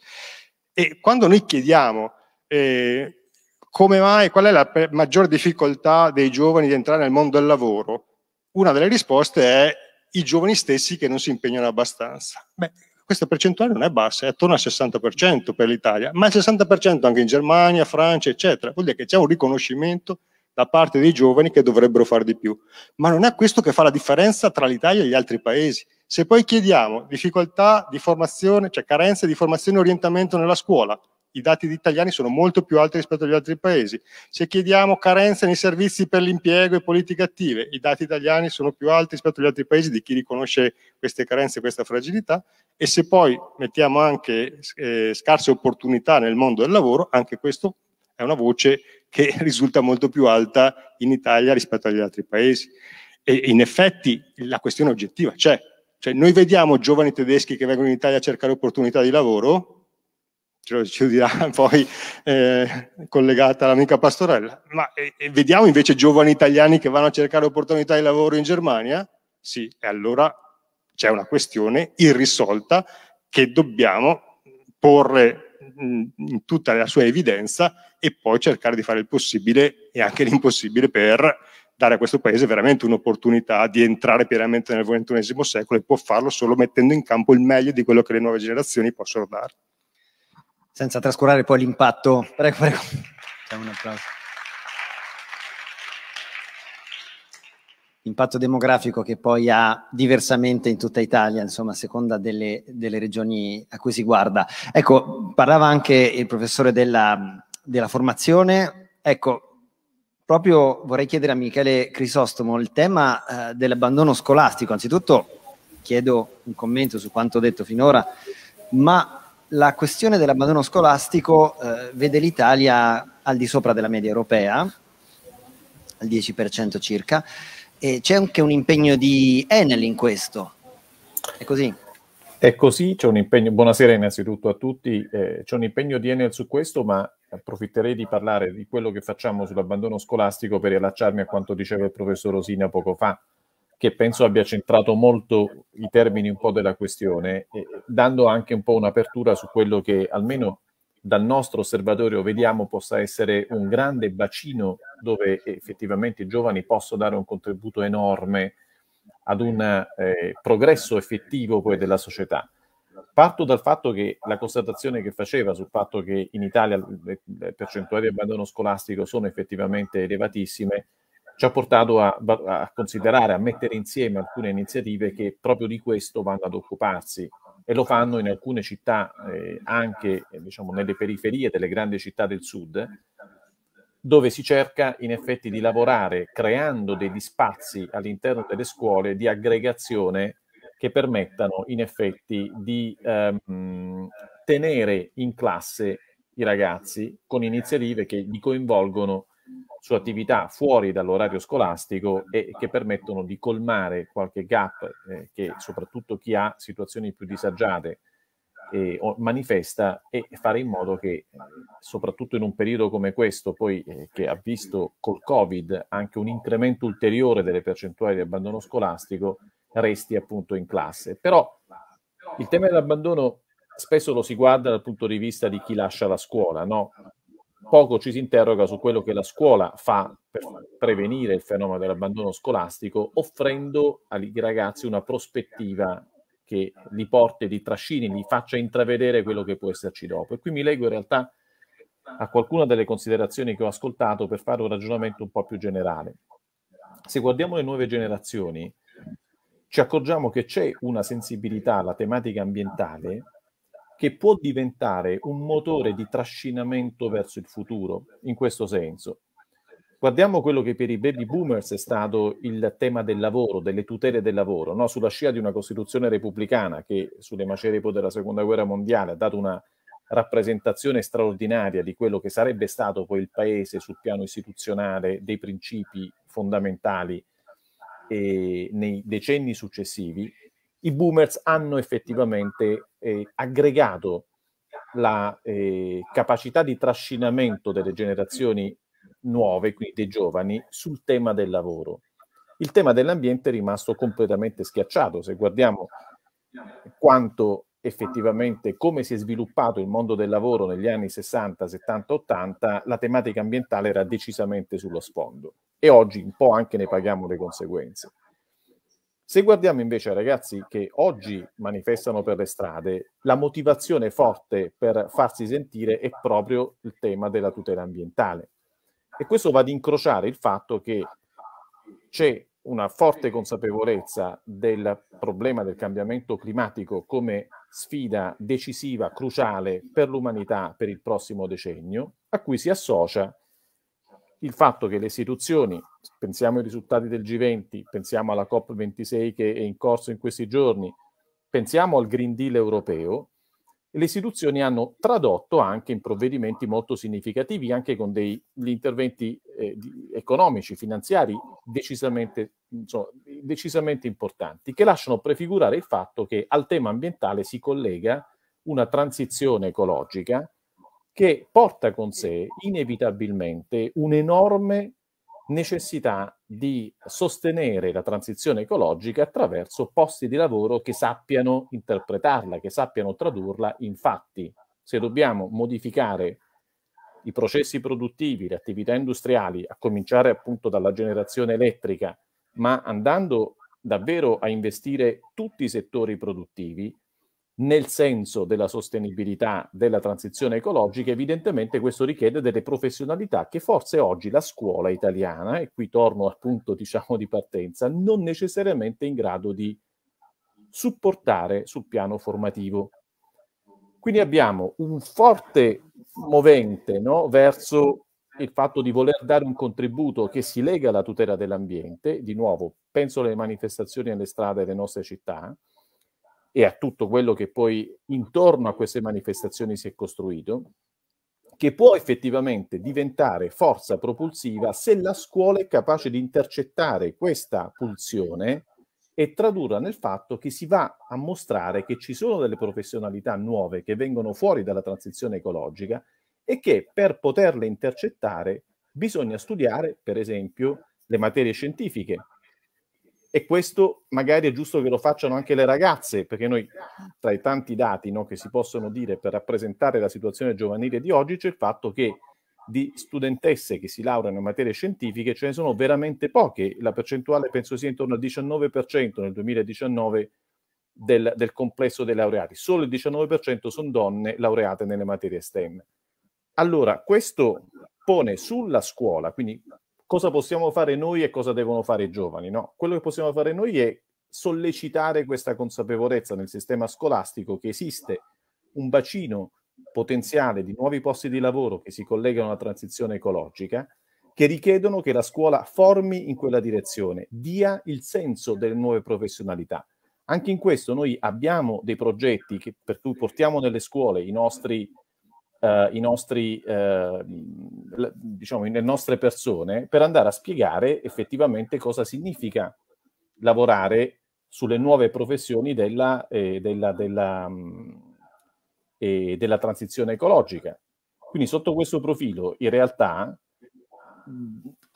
Speaker 16: E quando noi chiediamo eh, come mai, qual è la maggiore difficoltà dei giovani di entrare nel mondo del lavoro, una delle risposte è i giovani stessi che non si impegnano abbastanza. Beh, questa percentuale non è bassa, è attorno al 60% per l'Italia, ma il 60% anche in Germania, Francia, eccetera. Vuol dire che c'è un riconoscimento da parte dei giovani che dovrebbero fare di più. Ma non è questo che fa la differenza tra l'Italia e gli altri paesi. Se poi chiediamo difficoltà di formazione, cioè carenze di formazione e orientamento nella scuola, i dati italiani sono molto più alti rispetto agli altri paesi. Se chiediamo carenze nei servizi per l'impiego e politiche attive, i dati italiani sono più alti rispetto agli altri paesi di chi riconosce queste carenze e questa fragilità. E se poi mettiamo anche eh, scarse opportunità nel mondo del lavoro, anche questo è una voce che risulta molto più alta in Italia rispetto agli altri paesi. E in effetti la questione oggettiva c'è. Cioè, noi vediamo giovani tedeschi che vengono in Italia a cercare opportunità di lavoro, ci dirà poi eh, collegata all'amica Pastorella, ma eh, vediamo invece giovani italiani che vanno a cercare opportunità di lavoro in Germania? Sì, e allora c'è una questione irrisolta che dobbiamo porre mm, in tutta la sua evidenza e poi cercare di fare il possibile e anche l'impossibile per dare a questo paese veramente un'opportunità di entrare pienamente nel XXI secolo e può farlo solo mettendo in campo il meglio di quello che le nuove generazioni possono dare
Speaker 1: senza trascurare poi l'impatto. Prego, prego. Facciamo un applauso. Impatto demografico che poi ha diversamente in tutta Italia, insomma, a seconda delle, delle regioni a cui si guarda. Ecco, parlava anche il professore della, della formazione. Ecco, proprio vorrei chiedere a Michele Crisostomo il tema eh, dell'abbandono scolastico. Anzitutto chiedo un commento su quanto detto finora, ma la questione dell'abbandono scolastico eh, vede l'Italia al di sopra della media europea, al 10% circa, e c'è anche un impegno di Enel in
Speaker 13: questo. È così? È così, c'è un impegno, buonasera innanzitutto a tutti, eh, c'è un impegno di Enel su questo, ma approfitterei di parlare di quello che facciamo sull'abbandono scolastico per riallacciarmi a quanto diceva il professor Rosina poco fa che penso abbia centrato molto i termini un po' della questione, dando anche un po' un'apertura su quello che almeno dal nostro osservatorio vediamo possa essere un grande bacino dove effettivamente i giovani possono dare un contributo enorme ad un eh, progresso effettivo poi della società. Parto dal fatto che la constatazione che faceva sul fatto che in Italia le percentuali di abbandono scolastico sono effettivamente elevatissime, ci ha portato a, a, considerare, a mettere insieme alcune iniziative che proprio di questo vanno ad occuparsi e lo fanno in alcune città, eh, anche eh, diciamo, nelle periferie delle grandi città del sud, dove si cerca in effetti di lavorare creando degli spazi all'interno delle scuole di aggregazione che permettano in effetti di ehm, tenere in classe i ragazzi con iniziative che li coinvolgono su attività fuori dall'orario scolastico e che permettono di colmare qualche gap eh, che soprattutto chi ha situazioni più disagiate eh, manifesta e fare in modo che eh, soprattutto in un periodo come questo poi eh, che ha visto col Covid anche un incremento ulteriore delle percentuali di abbandono scolastico resti appunto in classe. Però il tema dell'abbandono spesso lo si guarda dal punto di vista di chi lascia la scuola, no? poco ci si interroga su quello che la scuola fa per prevenire il fenomeno dell'abbandono scolastico, offrendo ai ragazzi una prospettiva che li porti, li trascini, li faccia intravedere quello che può esserci dopo. E qui mi leggo in realtà a qualcuna delle considerazioni che ho ascoltato per fare un ragionamento un po' più generale. Se guardiamo le nuove generazioni, ci accorgiamo che c'è una sensibilità alla tematica ambientale che può diventare un motore di trascinamento verso il futuro, in questo senso. Guardiamo quello che per i baby boomers è stato il tema del lavoro, delle tutele del lavoro, no? sulla scia di una Costituzione repubblicana che sulle macerie della Seconda Guerra Mondiale ha dato una rappresentazione straordinaria di quello che sarebbe stato poi il paese sul piano istituzionale dei principi fondamentali eh, nei decenni successivi i boomers hanno effettivamente eh, aggregato la eh, capacità di trascinamento delle generazioni nuove, quindi dei giovani, sul tema del lavoro. Il tema dell'ambiente è rimasto completamente schiacciato. Se guardiamo quanto effettivamente come si è sviluppato il mondo del lavoro negli anni 60, 70, 80, la tematica ambientale era decisamente sullo sfondo e oggi un po' anche ne paghiamo le conseguenze. Se guardiamo invece ai ragazzi che oggi manifestano per le strade, la motivazione forte per farsi sentire è proprio il tema della tutela ambientale. E questo va ad incrociare il fatto che c'è una forte consapevolezza del problema del cambiamento climatico come sfida decisiva, cruciale per l'umanità per il prossimo decennio, a cui si associa il fatto che le istituzioni, pensiamo ai risultati del G20, pensiamo alla COP26 che è in corso in questi giorni, pensiamo al Green Deal europeo, le istituzioni hanno tradotto anche in provvedimenti molto significativi, anche con degli interventi eh, di, economici, finanziari decisamente, insomma, decisamente importanti, che lasciano prefigurare il fatto che al tema ambientale si collega una transizione ecologica che porta con sé inevitabilmente un'enorme necessità di sostenere la transizione ecologica attraverso posti di lavoro che sappiano interpretarla, che sappiano tradurla Infatti, Se dobbiamo modificare i processi produttivi, le attività industriali, a cominciare appunto dalla generazione elettrica, ma andando davvero a investire tutti i settori produttivi, nel senso della sostenibilità della transizione ecologica, evidentemente questo richiede delle professionalità che forse oggi la scuola italiana, e qui torno al punto diciamo di partenza, non necessariamente è in grado di supportare sul piano formativo. Quindi abbiamo un forte movente no, verso il fatto di voler dare un contributo che si lega alla tutela dell'ambiente, di nuovo penso alle manifestazioni nelle strade delle nostre città, e a tutto quello che poi intorno a queste manifestazioni si è costruito, che può effettivamente diventare forza propulsiva se la scuola è capace di intercettare questa pulsione e tradurla nel fatto che si va a mostrare che ci sono delle professionalità nuove che vengono fuori dalla transizione ecologica e che per poterle intercettare bisogna studiare, per esempio, le materie scientifiche, e questo magari è giusto che lo facciano anche le ragazze, perché noi tra i tanti dati no, che si possono dire per rappresentare la situazione giovanile di oggi c'è il fatto che di studentesse che si laureano in materie scientifiche ce ne sono veramente poche, la percentuale penso sia intorno al 19% nel 2019 del, del complesso dei laureati, solo il 19% sono donne laureate nelle materie STEM. Allora, questo pone sulla scuola, quindi cosa possiamo fare noi e cosa devono fare i giovani. No? Quello che possiamo fare noi è sollecitare questa consapevolezza nel sistema scolastico che esiste un bacino potenziale di nuovi posti di lavoro che si collegano alla transizione ecologica, che richiedono che la scuola formi in quella direzione, dia il senso delle nuove professionalità. Anche in questo noi abbiamo dei progetti che, per cui portiamo nelle scuole i nostri eh, i nostri, eh, diciamo, le nostre persone per andare a spiegare effettivamente cosa significa lavorare sulle nuove professioni della, eh, della, della, eh, della transizione ecologica. Quindi sotto questo profilo, in realtà,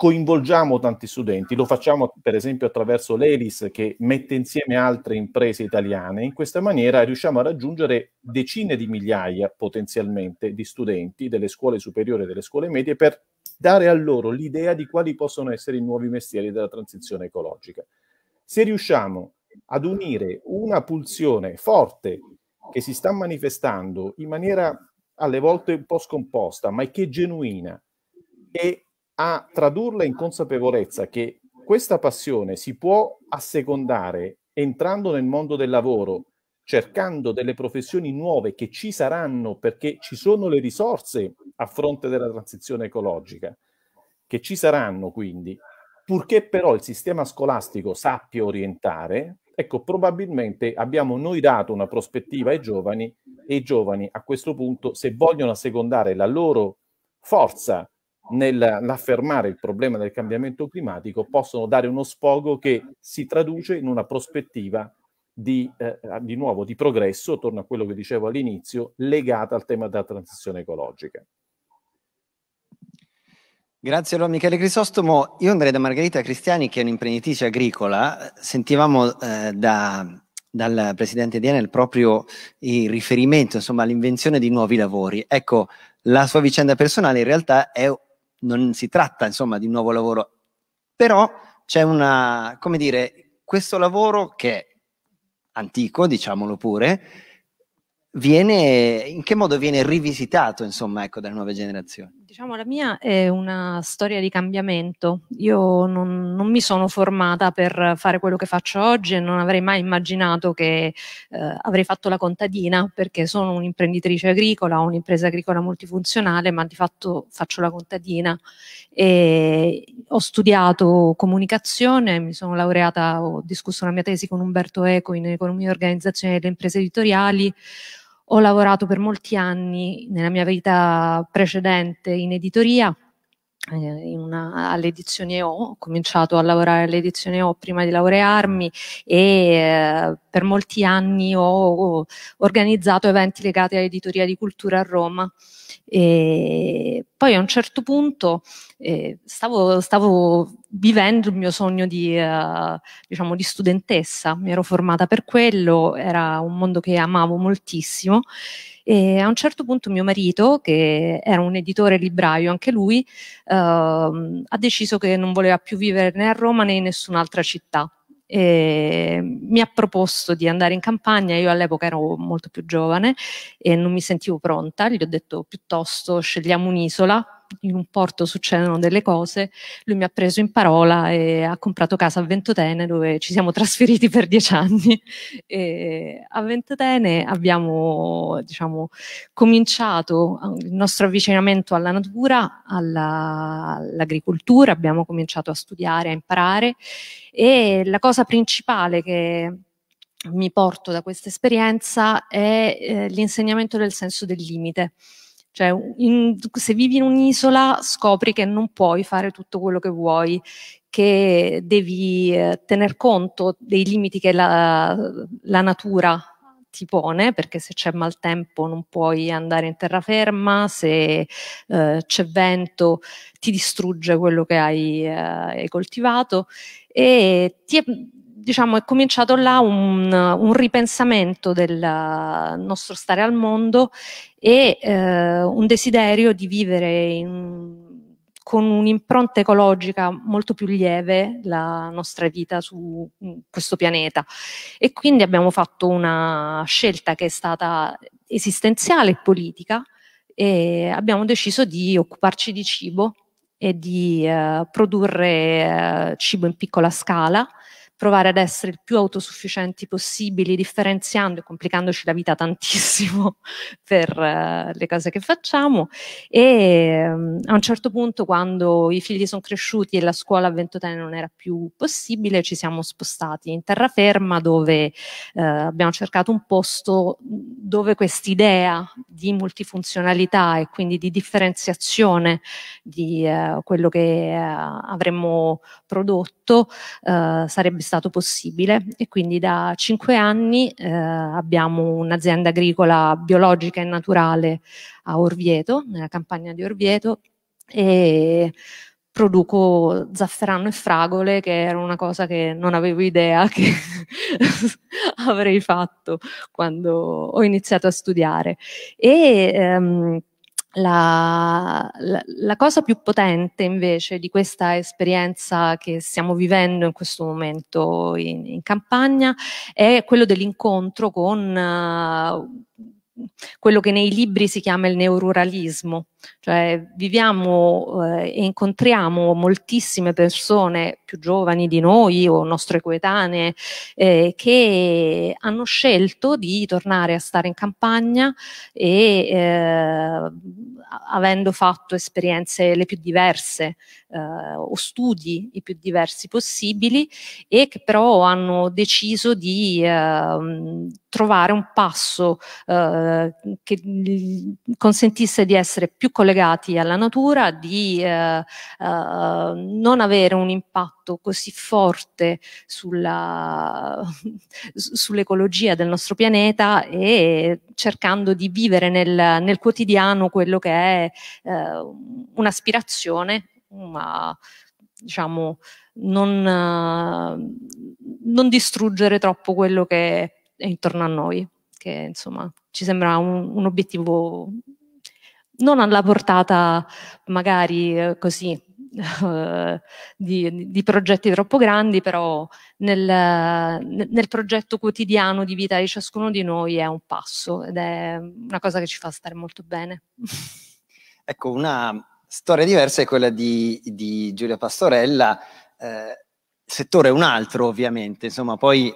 Speaker 13: coinvolgiamo tanti studenti, lo facciamo per esempio attraverso l'ELIS che mette insieme altre imprese italiane, in questa maniera riusciamo a raggiungere decine di migliaia potenzialmente di studenti delle scuole superiori e delle scuole medie per dare a loro l'idea di quali possono essere i nuovi mestieri della transizione ecologica. Se riusciamo ad unire una pulsione forte che si sta manifestando in maniera alle volte un po' scomposta, ma è che genuina, e a tradurla in consapevolezza che questa passione si può assecondare entrando nel mondo del lavoro, cercando delle professioni nuove che ci saranno perché ci sono le risorse a fronte della transizione ecologica, che ci saranno quindi, purché però il sistema scolastico sappia orientare, ecco, probabilmente abbiamo noi dato una prospettiva ai giovani e i giovani a questo punto, se vogliono assecondare la loro forza nell'affermare il problema del cambiamento climatico possono dare uno sfogo che si traduce in una prospettiva di, eh, eh di nuovo di progresso, torno a quello che dicevo all'inizio, legata al tema della transizione ecologica.
Speaker 1: Grazie allora Michele Crisostomo. Io andrei da Margherita Cristiani, che è un'imprenditrice agricola. Sentivamo eh, da, dal presidente Dienel proprio il riferimento insomma, all'invenzione di nuovi lavori. Ecco, la sua vicenda personale in realtà è non si tratta insomma di un nuovo lavoro, però c'è una, come dire, questo lavoro che è antico, diciamolo pure, viene, in che modo viene rivisitato insomma ecco, dalle nuove generazioni?
Speaker 17: Diciamo, la mia è una storia di cambiamento. Io non, non, mi sono formata per fare quello che faccio oggi e non avrei mai immaginato che eh, avrei fatto la contadina perché sono un'imprenditrice agricola, ho un'impresa agricola multifunzionale, ma di fatto faccio la contadina. E ho studiato comunicazione, mi sono laureata, ho discusso la mia tesi con Umberto Eco in economia e organizzazione delle imprese editoriali ho lavorato per molti anni nella mia vita precedente in editoria, eh, una, all'edizione O, ho cominciato a lavorare all'edizione O prima di laurearmi e eh, per molti anni ho, ho, organizzato eventi legati all'editoria di cultura a Roma. E poi a un certo punto e stavo, stavo vivendo il mio sogno di, uh, diciamo, di studentessa, mi ero formata per quello, era un mondo che amavo moltissimo. E a un certo punto mio marito, che era un editore libraio anche lui, uh, ha deciso che non voleva più vivere né a Roma né in nessun'altra città. E mi ha proposto di andare in campagna, io all'epoca ero molto più giovane e non mi sentivo pronta, gli ho detto piuttosto scegliamo un'isola in un porto succedono delle cose, lui mi ha preso in parola e ha comprato casa a Ventotene dove ci siamo trasferiti per dieci anni. E a Ventotene abbiamo diciamo, cominciato ah, il nostro avvicinamento alla natura, all'agricoltura, abbiamo cominciato a studiare, a imparare e la cosa principale che mi porto da questa esperienza è eh, l'insegnamento del senso del limite. Cioè, in, se vivi in un'isola scopri che non puoi fare tutto quello che vuoi, che devi eh, tener conto dei limiti che la, la natura ti pone, perché se c'è maltempo non puoi andare in terraferma, se eh, c'è vento ti distrugge quello che hai, eh, coltivato e ti diciamo, è cominciato là un, un, ripensamento del nostro stare al mondo e eh, un desiderio di vivere in, con un'impronta ecologica molto più lieve la nostra vita su mm, questo pianeta. E quindi abbiamo fatto una scelta che è stata esistenziale e politica e abbiamo deciso di occuparci di cibo e di eh, produrre eh, cibo in piccola scala provare ad essere il più autosufficienti possibili, differenziando e complicandoci la vita tantissimo per eh, le cose che facciamo. E um, a un certo punto, quando i figli sono cresciuti e la scuola a Ventotene non era più possibile, ci siamo spostati in terraferma dove eh, abbiamo cercato un posto mm, dove quest'idea di multifunzionalità e quindi di differenziazione di eh, quello che eh, avremmo prodotto eh, sarebbe stata stato possibile e quindi da cinque anni eh, abbiamo un'azienda agricola biologica e naturale a Orvieto, nella campagna di Orvieto e produco zafferano e fragole che era una cosa che non avevo idea che avrei fatto quando ho iniziato a studiare e ehm, la, la, la, cosa più potente invece di questa esperienza che stiamo vivendo in questo momento in, in campagna è quello dell'incontro con uh, quello che nei libri si chiama il neururalismo, cioè viviamo eh, e incontriamo moltissime persone più giovani di noi o nostre coetanee eh, che hanno scelto di tornare a stare in campagna e eh, avendo fatto esperienze le più diverse eh, o studi i più diversi possibili e che però hanno deciso di ehm, trovare un passo eh, eh, che consentisse di essere più collegati alla natura, di eh, eh non avere un impatto così forte sull'ecologia del nostro pianeta e cercando di vivere nel, nel quotidiano quello che è eh, un'aspirazione, ma diciamo, non, non distruggere troppo quello che è intorno a noi che insomma ci sembra un, un obiettivo non alla portata magari eh, così di, di, progetti troppo grandi, però nel, nel, progetto quotidiano di vita di ciascuno di noi è un passo ed è una cosa che ci fa stare molto bene.
Speaker 1: Ecco, una storia diversa è quella di, di Giulia Pastorella, eh, settore un altro ovviamente, insomma poi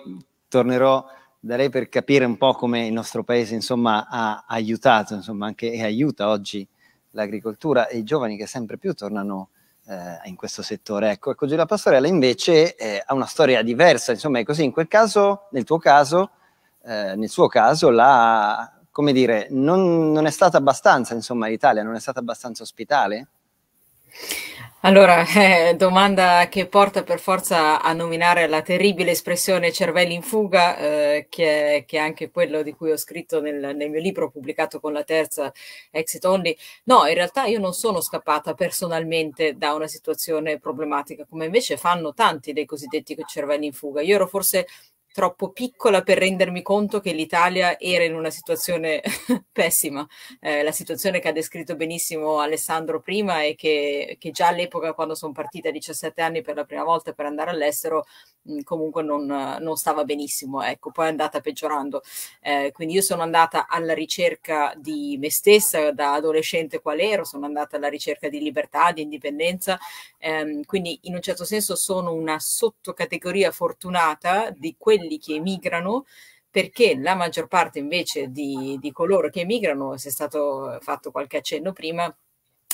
Speaker 1: tornerò darei per capire un po' come il nostro paese insomma, ha aiutato insomma, anche, e aiuta oggi l'agricoltura e i giovani che sempre più tornano eh, in questo settore. Ecco, ecco Giulia Pastorella invece eh, ha una storia diversa, insomma è così, in quel caso, nel tuo caso, eh, nel suo caso, la, come dire, non, non è stata abbastanza, insomma l'Italia non è stata abbastanza ospitale?
Speaker 14: Allora, eh, domanda che porta per forza a nominare la terribile espressione cervelli in fuga, eh, che, è, che, è, anche quello di cui ho scritto nel, nel, mio libro pubblicato con la terza Exit Only. No, in realtà io non sono scappata personalmente da una situazione problematica, come invece fanno tanti dei cosiddetti cervelli in fuga. Io ero forse troppo piccola per rendermi conto che l'Italia era in una situazione pessima, eh, la situazione che ha descritto benissimo Alessandro prima e che, che già all'epoca quando sono partita a 17 anni per la prima volta per andare all'estero comunque non, non, stava benissimo, ecco, poi è andata peggiorando. Eh, quindi io sono andata alla ricerca di me stessa da adolescente qual ero, sono andata alla ricerca di libertà, di indipendenza, ehm, quindi in un certo senso sono una sottocategoria fortunata di quelli quelli che emigrano, perché la maggior parte invece di, di coloro che emigrano, se è stato eh, fatto qualche accenno prima,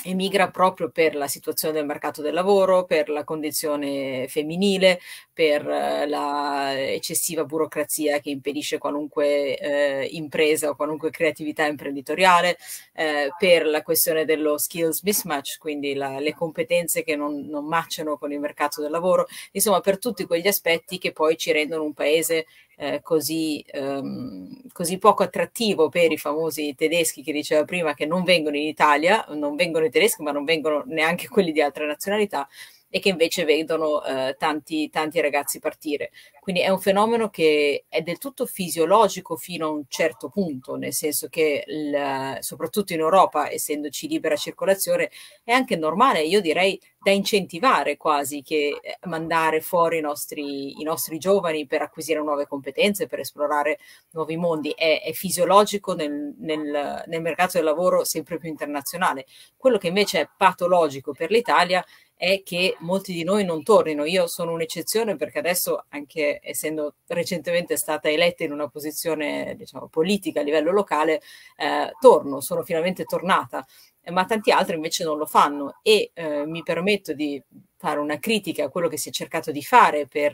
Speaker 14: emigra proprio per la situazione del mercato del lavoro, per la condizione femminile, per eh, l'eccessiva burocrazia che impedisce qualunque eh, impresa o qualunque creatività imprenditoriale, eh, per la questione dello skills mismatch, quindi la, le competenze che non, non matchano con il mercato del lavoro, insomma per tutti quegli aspetti che poi ci rendono un paese eh, così, ehm, così, poco attrattivo per i famosi tedeschi che diceva prima che non vengono in Italia, non vengono i tedeschi ma non vengono neanche quelli di altre nazionalità, e che invece vedono eh, tanti, tanti ragazzi partire. Quindi è un fenomeno che è del tutto fisiologico fino a un certo punto, nel senso che il, soprattutto in Europa, essendoci libera circolazione, è anche normale, io direi da incentivare quasi che eh, mandare fuori i nostri, i nostri giovani per acquisire nuove competenze, per esplorare nuovi mondi. È, è fisiologico nel, nel, nel mercato del lavoro sempre più internazionale. Quello che invece è patologico per l'Italia è che molti di noi non tornino. Io sono un'eccezione perché adesso, anche essendo recentemente stata eletta in una posizione diciamo, politica a livello locale, eh, torno, sono finalmente tornata, ma tanti altri invece non lo fanno e eh, mi permetto di fare una critica a quello che si è cercato di fare per,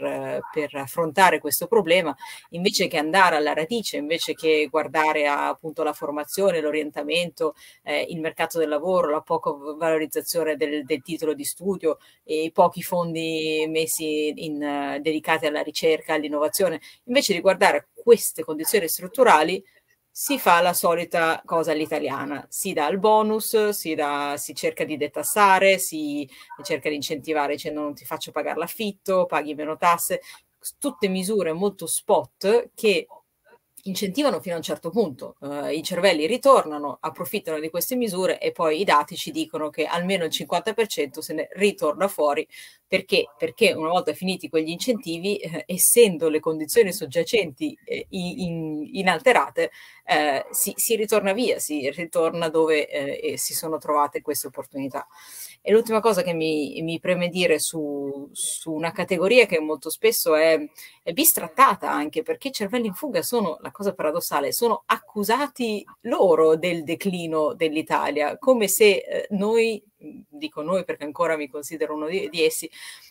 Speaker 14: per affrontare questo problema, invece che andare alla radice, invece che guardare a, appunto la formazione, l'orientamento, eh, il mercato del lavoro, la poca valorizzazione del, del titolo di studio e i pochi fondi messi in, uh, dedicati alla ricerca, all'innovazione, invece di guardare queste condizioni strutturali, si fa la solita cosa all'italiana, si dà il bonus, si, dà, si cerca di detassare, si cerca di incentivare dicendo non ti faccio pagare l'affitto, paghi meno tasse, tutte misure molto spot che incentivano fino a un certo punto, uh, i cervelli ritornano, approfittano di queste misure e poi i dati ci dicono che almeno il 50% se ne ritorna fuori perché, perché una volta finiti quegli incentivi, eh, essendo le condizioni soggiacenti eh, in, inalterate, eh, si, si, ritorna via, si ritorna dove eh, si sono trovate queste opportunità. E l'ultima cosa che mi, mi preme dire su, su, una categoria che molto spesso è, è bistrattata anche perché i cervelli in fuga sono la la cosa paradossale, sono accusati loro del declino dell'Italia, come se eh, noi, dico noi perché ancora mi considero uno di, di essi,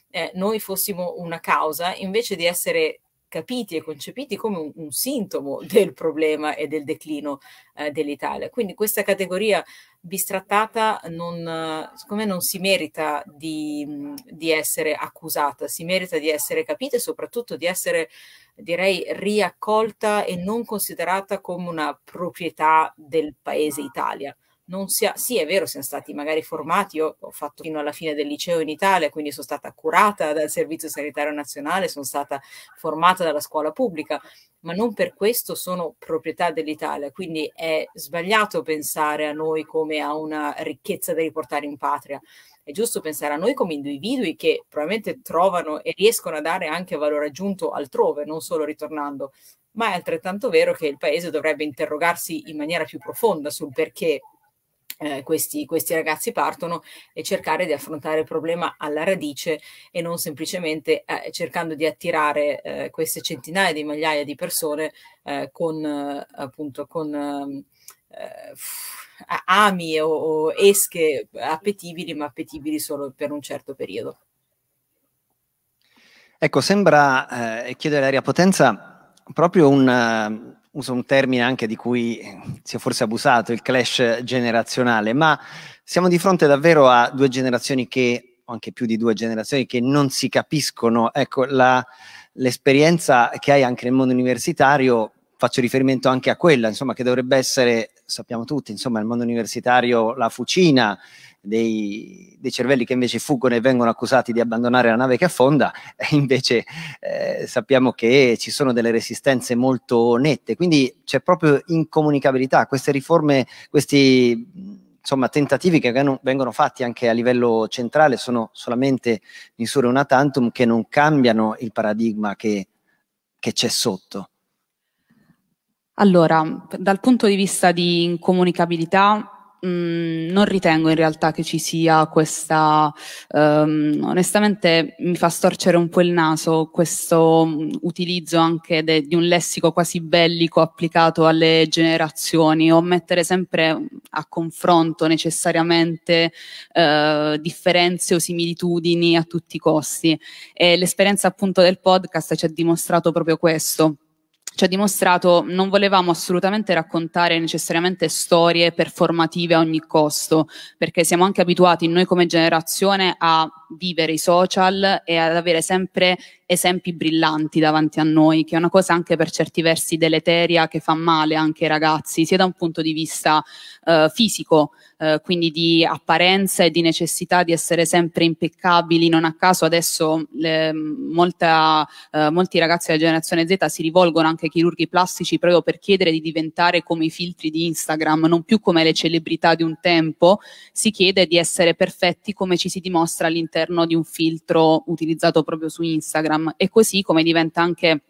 Speaker 14: eh, noi fossimo una causa, invece di essere capiti e concepiti come un, un, sintomo del problema e del declino eh, dell'Italia. Quindi questa categoria bistrattata non, me non si merita di, di, essere accusata, si merita di essere capita e soprattutto di essere, direi, riaccolta e non considerata come una proprietà del paese Italia non sia, sì è vero, siamo stati magari formati, io ho fatto fino alla fine del liceo in Italia, quindi sono stata curata dal Servizio Sanitario Nazionale, sono stata formata dalla scuola pubblica, ma non per questo sono proprietà dell'Italia, quindi è sbagliato pensare a noi come a una ricchezza da riportare in patria. È giusto pensare a noi come individui che probabilmente trovano e riescono a dare anche valore aggiunto altrove, non solo ritornando. Ma è altrettanto vero che il Paese dovrebbe interrogarsi in maniera più profonda sul perché eh, questi, questi, ragazzi partono e cercare di affrontare il problema alla radice e non semplicemente eh, cercando di attirare eh, queste centinaia di migliaia di persone eh, con eh, appunto con ehm, eh, ami o, o, esche appetibili ma appetibili solo per un certo periodo.
Speaker 1: Ecco, sembra, chiedo a Potenza, proprio un, uso un termine anche di cui eh, si è forse abusato, il clash generazionale, ma siamo di fronte davvero a due generazioni che, o anche più di due generazioni, che non si capiscono. Ecco, la, l'esperienza che hai anche nel mondo universitario, faccio riferimento anche a quella, insomma, che dovrebbe essere, sappiamo tutti, insomma, il mondo universitario, la fucina, dei, dei, cervelli che invece fuggono e vengono accusati di abbandonare la nave che affonda, invece eh, sappiamo che ci sono delle resistenze molto nette, quindi c'è proprio incomunicabilità, queste riforme, questi insomma, tentativi che vengono fatti anche a livello centrale sono solamente misure una tantum che non cambiano il paradigma che, che c'è sotto.
Speaker 15: Allora, dal punto di vista di incomunicabilità, mh, mm, non ritengo in realtà che ci sia questa, um, onestamente mi fa storcere un po' il naso questo mm, utilizzo anche de, di un lessico quasi bellico applicato alle generazioni o mettere sempre mm, a confronto necessariamente eh, differenze o similitudini a tutti i costi. E l'esperienza appunto del podcast ci ha dimostrato proprio questo ci ha dimostrato non volevamo assolutamente raccontare necessariamente storie performative a ogni costo, perché siamo anche abituati noi come generazione a vivere i social e ad avere sempre esempi brillanti davanti a noi, che è una cosa anche per certi versi deleteria che fa male anche ai ragazzi, sia da un punto di vista eh, fisico, eh, quindi di apparenza e di necessità di essere sempre impeccabili. Non a caso adesso le, molta, eh, molti ragazzi della generazione Z si rivolgono anche ai chirurghi plastici proprio per chiedere di diventare come i filtri di Instagram, non più come le celebrità di un tempo, si chiede di essere perfetti come ci si dimostra all'interno all'interno di un filtro utilizzato proprio su Instagram e così come diventa anche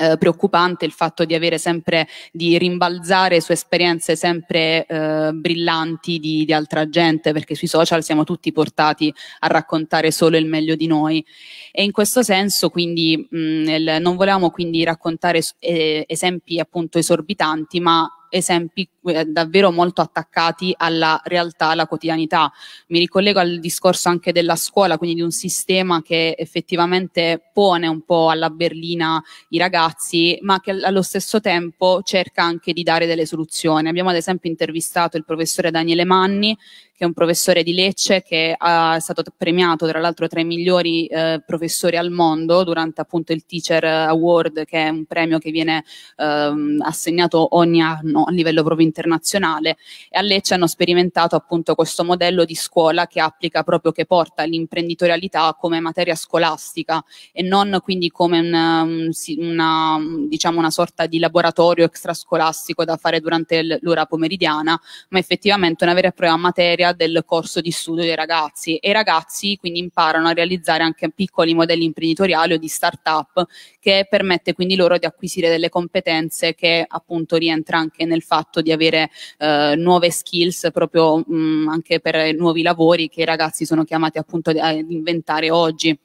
Speaker 15: eh, preoccupante il fatto di avere sempre di rimbalzare su esperienze sempre eh, brillanti di, di altra gente perché sui social siamo tutti portati a raccontare solo il meglio di noi e in questo senso quindi mh, il, non volevamo quindi raccontare eh, esempi appunto esorbitanti ma esempi eh, davvero molto attaccati alla realtà, alla quotidianità. Mi ricollego al discorso anche della scuola, quindi di un sistema che effettivamente pone un po' alla berlina i ragazzi, ma che allo stesso tempo cerca anche di dare delle soluzioni. Abbiamo ad esempio intervistato il professore Daniele Manni che è un professore di Lecce che è stato premiato tra l'altro tra i migliori eh, professori al mondo durante appunto il Teacher Award, che è un premio che viene ehm, assegnato ogni anno a livello proprio internazionale. E a Lecce hanno sperimentato appunto questo modello di scuola che applica proprio, che porta l'imprenditorialità come materia scolastica e non quindi come una, um, una, diciamo una sorta di laboratorio extrascolastico da fare durante l'ora pomeridiana, ma effettivamente una vera e propria materia del corso di studio dei ragazzi e i ragazzi quindi imparano a realizzare anche piccoli modelli imprenditoriali o di start-up che permette quindi loro di acquisire delle competenze che appunto rientra anche nel fatto di avere eh, nuove skills proprio mh, mm, anche per nuovi lavori che i ragazzi sono chiamati appunto ad inventare oggi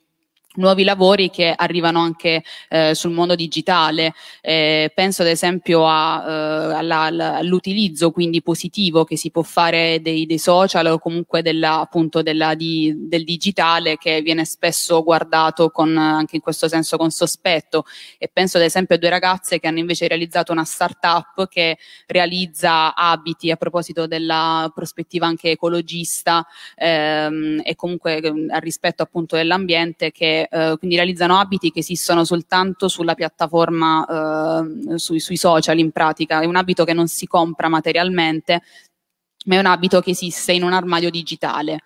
Speaker 15: nuovi lavori che arrivano anche eh, sul mondo digitale. Eh, penso ad esempio a, eh, alla, all'utilizzo quindi positivo che si può fare dei, dei social o comunque della, appunto della, di, del digitale che viene spesso guardato con, anche in questo senso con sospetto. E penso ad esempio a due ragazze che hanno invece realizzato una start-up che realizza abiti a proposito della prospettiva anche ecologista ehm, e comunque ehm, al rispetto appunto dell'ambiente che eh, quindi realizzano abiti che esistono soltanto sulla piattaforma, eh, sui, sui social in pratica, è un abito che non si compra materialmente, ma è un abito che esiste in un armadio digitale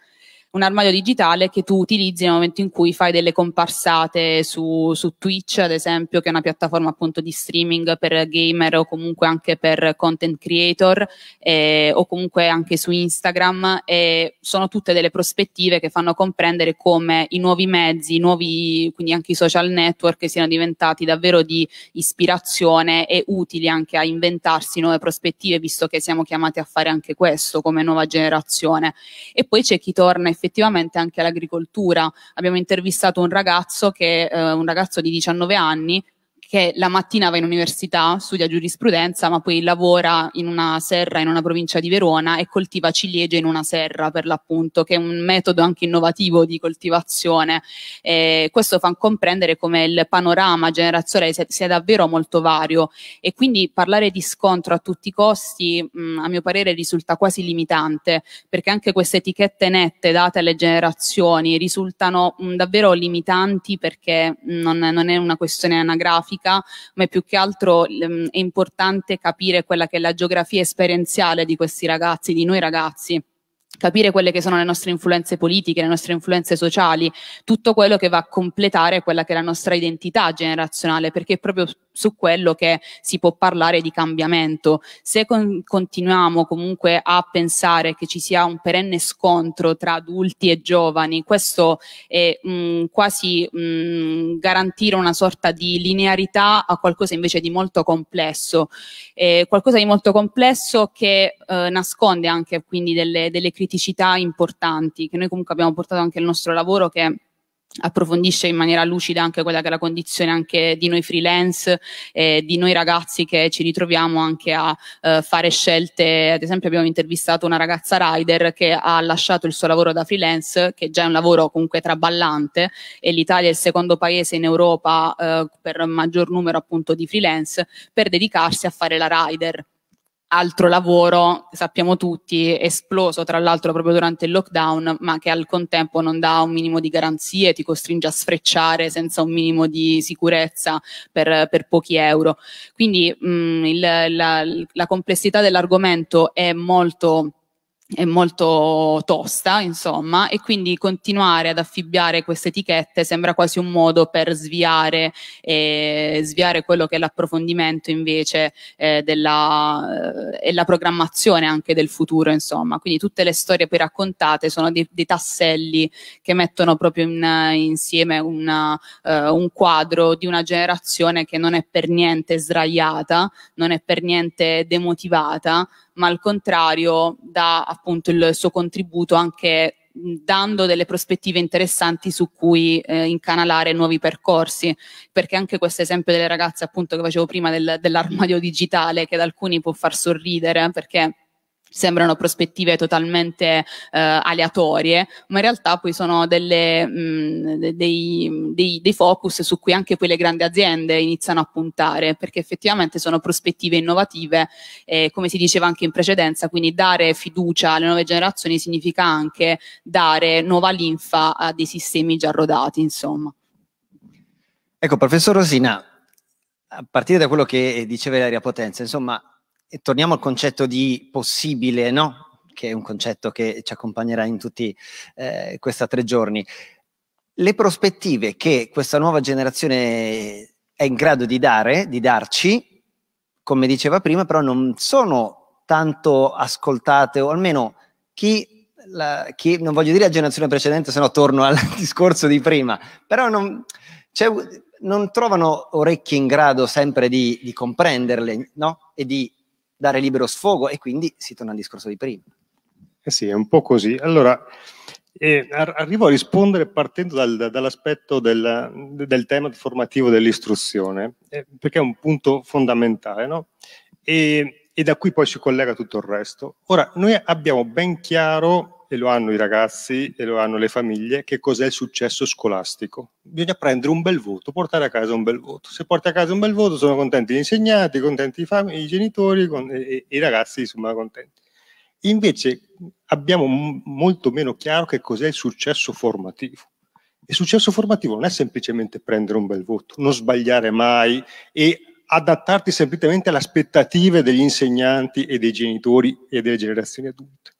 Speaker 15: un armadio digitale che tu utilizzi nel momento in cui fai delle comparsate su, su Twitch, ad esempio, che è una piattaforma appunto di streaming per gamer o comunque anche per content creator eh, o comunque anche su Instagram. E sono tutte delle prospettive che fanno comprendere come i nuovi mezzi, i nuovi, quindi anche i social network, siano diventati davvero di ispirazione e utili anche a inventarsi nuove prospettive, visto che siamo chiamati a fare anche questo come nuova generazione. E poi c'è chi torna effettivamente anche all'agricoltura. Abbiamo intervistato un ragazzo, che, eh, un ragazzo di 19 anni che la mattina va in università, studia giurisprudenza, ma poi lavora in una serra in una provincia di Verona e coltiva ciliegie in una serra, per l'appunto, che è un metodo anche innovativo di coltivazione. E questo fa comprendere come il panorama generazionale sia davvero molto vario e quindi parlare di scontro a tutti i costi, mh, a mio parere, risulta quasi limitante, perché anche queste etichette nette date alle generazioni risultano mh, davvero limitanti perché non, non è una questione anagrafica pratica, ma più che altro ehm, è importante capire quella che è la geografia esperienziale di questi ragazzi, di noi ragazzi capire quelle che sono le nostre influenze politiche, le nostre influenze sociali, tutto quello che va a completare quella che è la nostra identità generazionale, perché proprio su quello che si può parlare di cambiamento. Se con, continuiamo comunque a pensare che ci sia un perenne scontro tra adulti e giovani, questo è mh, mm, quasi mh, mm, garantire una sorta di linearità a qualcosa invece di molto complesso, eh, qualcosa di molto complesso che eh, nasconde anche quindi delle, delle criticità importanti che noi comunque abbiamo portato anche il nostro lavoro che approfondisce in maniera lucida anche quella che è la condizione anche di noi freelance e di noi ragazzi che ci ritroviamo anche a eh, fare scelte ad esempio abbiamo intervistato una ragazza rider che ha lasciato il suo lavoro da freelance che già è un lavoro comunque traballante e l'Italia è il secondo paese in Europa eh, per maggior numero appunto di freelance per dedicarsi a fare la rider altro lavoro, sappiamo tutti, esploso tra l'altro proprio durante il lockdown, ma che al contempo non dà un minimo di garanzie, ti costringe a sfrecciare senza un minimo di sicurezza per, per pochi euro. Quindi mh, mm, il, la, la complessità dell'argomento è molto è molto tosta, insomma, e quindi continuare ad affibbiare queste etichette sembra quasi un modo per sviare, eh, sviare quello che è l'approfondimento invece eh, della, eh, e la programmazione anche del futuro, insomma. Quindi tutte le storie poi raccontate sono dei, dei tasselli che mettono proprio in, insieme una, eh, un quadro di una generazione che non è per niente sdraiata, non è per niente demotivata, ma al contrario dà appunto il suo contributo anche dando delle prospettive interessanti su cui eh, incanalare nuovi percorsi, perché anche questo esempio delle ragazze appunto che facevo prima del, dell'armadio digitale che ad alcuni può far sorridere, eh, perché sembrano prospettive totalmente eh, aleatorie, ma in realtà poi sono delle, mh, mm, dei, dei, dei, focus su cui anche quelle grandi aziende iniziano a puntare, perché effettivamente sono prospettive innovative, eh, come si diceva anche in precedenza, quindi dare fiducia alle nuove generazioni significa anche dare nuova linfa a dei sistemi già rodati, insomma.
Speaker 1: Ecco, professor Rosina, a partire da quello che diceva Ilaria Potenza, insomma, e torniamo al concetto di possibile, no? Che è un concetto che ci accompagnerà in tutti eh, questi tre giorni. Le prospettive che questa nuova generazione è in grado di dare, di darci, come diceva prima, però non sono tanto ascoltate, o almeno chi, la, chi non voglio dire la generazione precedente, se no torno al discorso di prima, però non, cioè, non trovano orecchie in grado sempre di, di comprenderle no? e di dare libero sfogo e quindi si torna al discorso di prima. Eh sì, è
Speaker 16: un po' così. Allora,
Speaker 1: eh, arrivo a rispondere partendo dal, dall'aspetto
Speaker 16: del, del, tema formativo dell'istruzione, eh, perché è un punto fondamentale, no? E, e da qui poi si collega tutto il resto. Ora, noi abbiamo ben chiaro e lo hanno i ragazzi e lo hanno le famiglie, che cos'è il successo scolastico. Bisogna prendere un bel voto, portare a casa un bel voto. Se porti a casa un bel voto sono contenti gli insegnanti, contenti i, fam- i genitori con- e-, e i ragazzi insomma contenti. Invece abbiamo m- molto meno chiaro che cos'è il successo formativo. Il successo formativo non è semplicemente prendere un bel voto, non sbagliare mai e adattarti semplicemente alle aspettative degli insegnanti e dei genitori e delle generazioni adulte.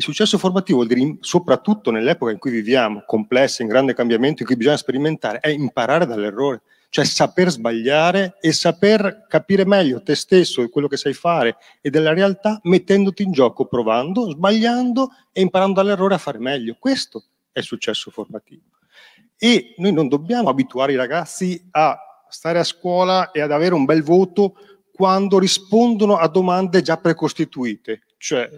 Speaker 16: Il successo formativo vuol dire, soprattutto nell'epoca in cui viviamo, complessa, in grande cambiamento, in cui bisogna sperimentare, è imparare dall'errore, cioè saper sbagliare e saper capire meglio te stesso e quello che sai fare e della realtà mettendoti in gioco, provando, sbagliando e imparando dall'errore a fare meglio. Questo è il successo formativo. E noi non dobbiamo abituare i ragazzi a stare a scuola e ad avere un bel voto quando rispondono a domande già precostituite, cioè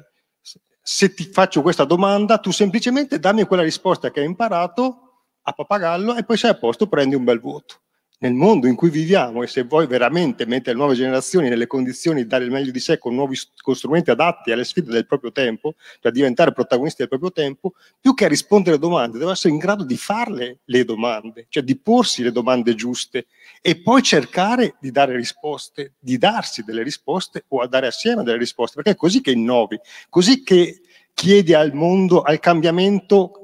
Speaker 16: se ti faccio questa domanda, tu semplicemente dammi quella risposta che hai imparato a pappagallo e poi sei a posto, prendi un bel voto nel mondo in cui viviamo e se vuoi veramente mettere le nuove generazioni nelle condizioni di dare il meglio di sé con nuovi strumenti adatti alle sfide del proprio tempo, per diventare protagonisti del proprio tempo, più che a rispondere alle domande, deve essere in grado di farle le domande, cioè di porsi le domande giuste e poi cercare di dare risposte, di darsi delle risposte o a dare assieme delle risposte, perché è così che innovi, così che chiedi al mondo, al cambiamento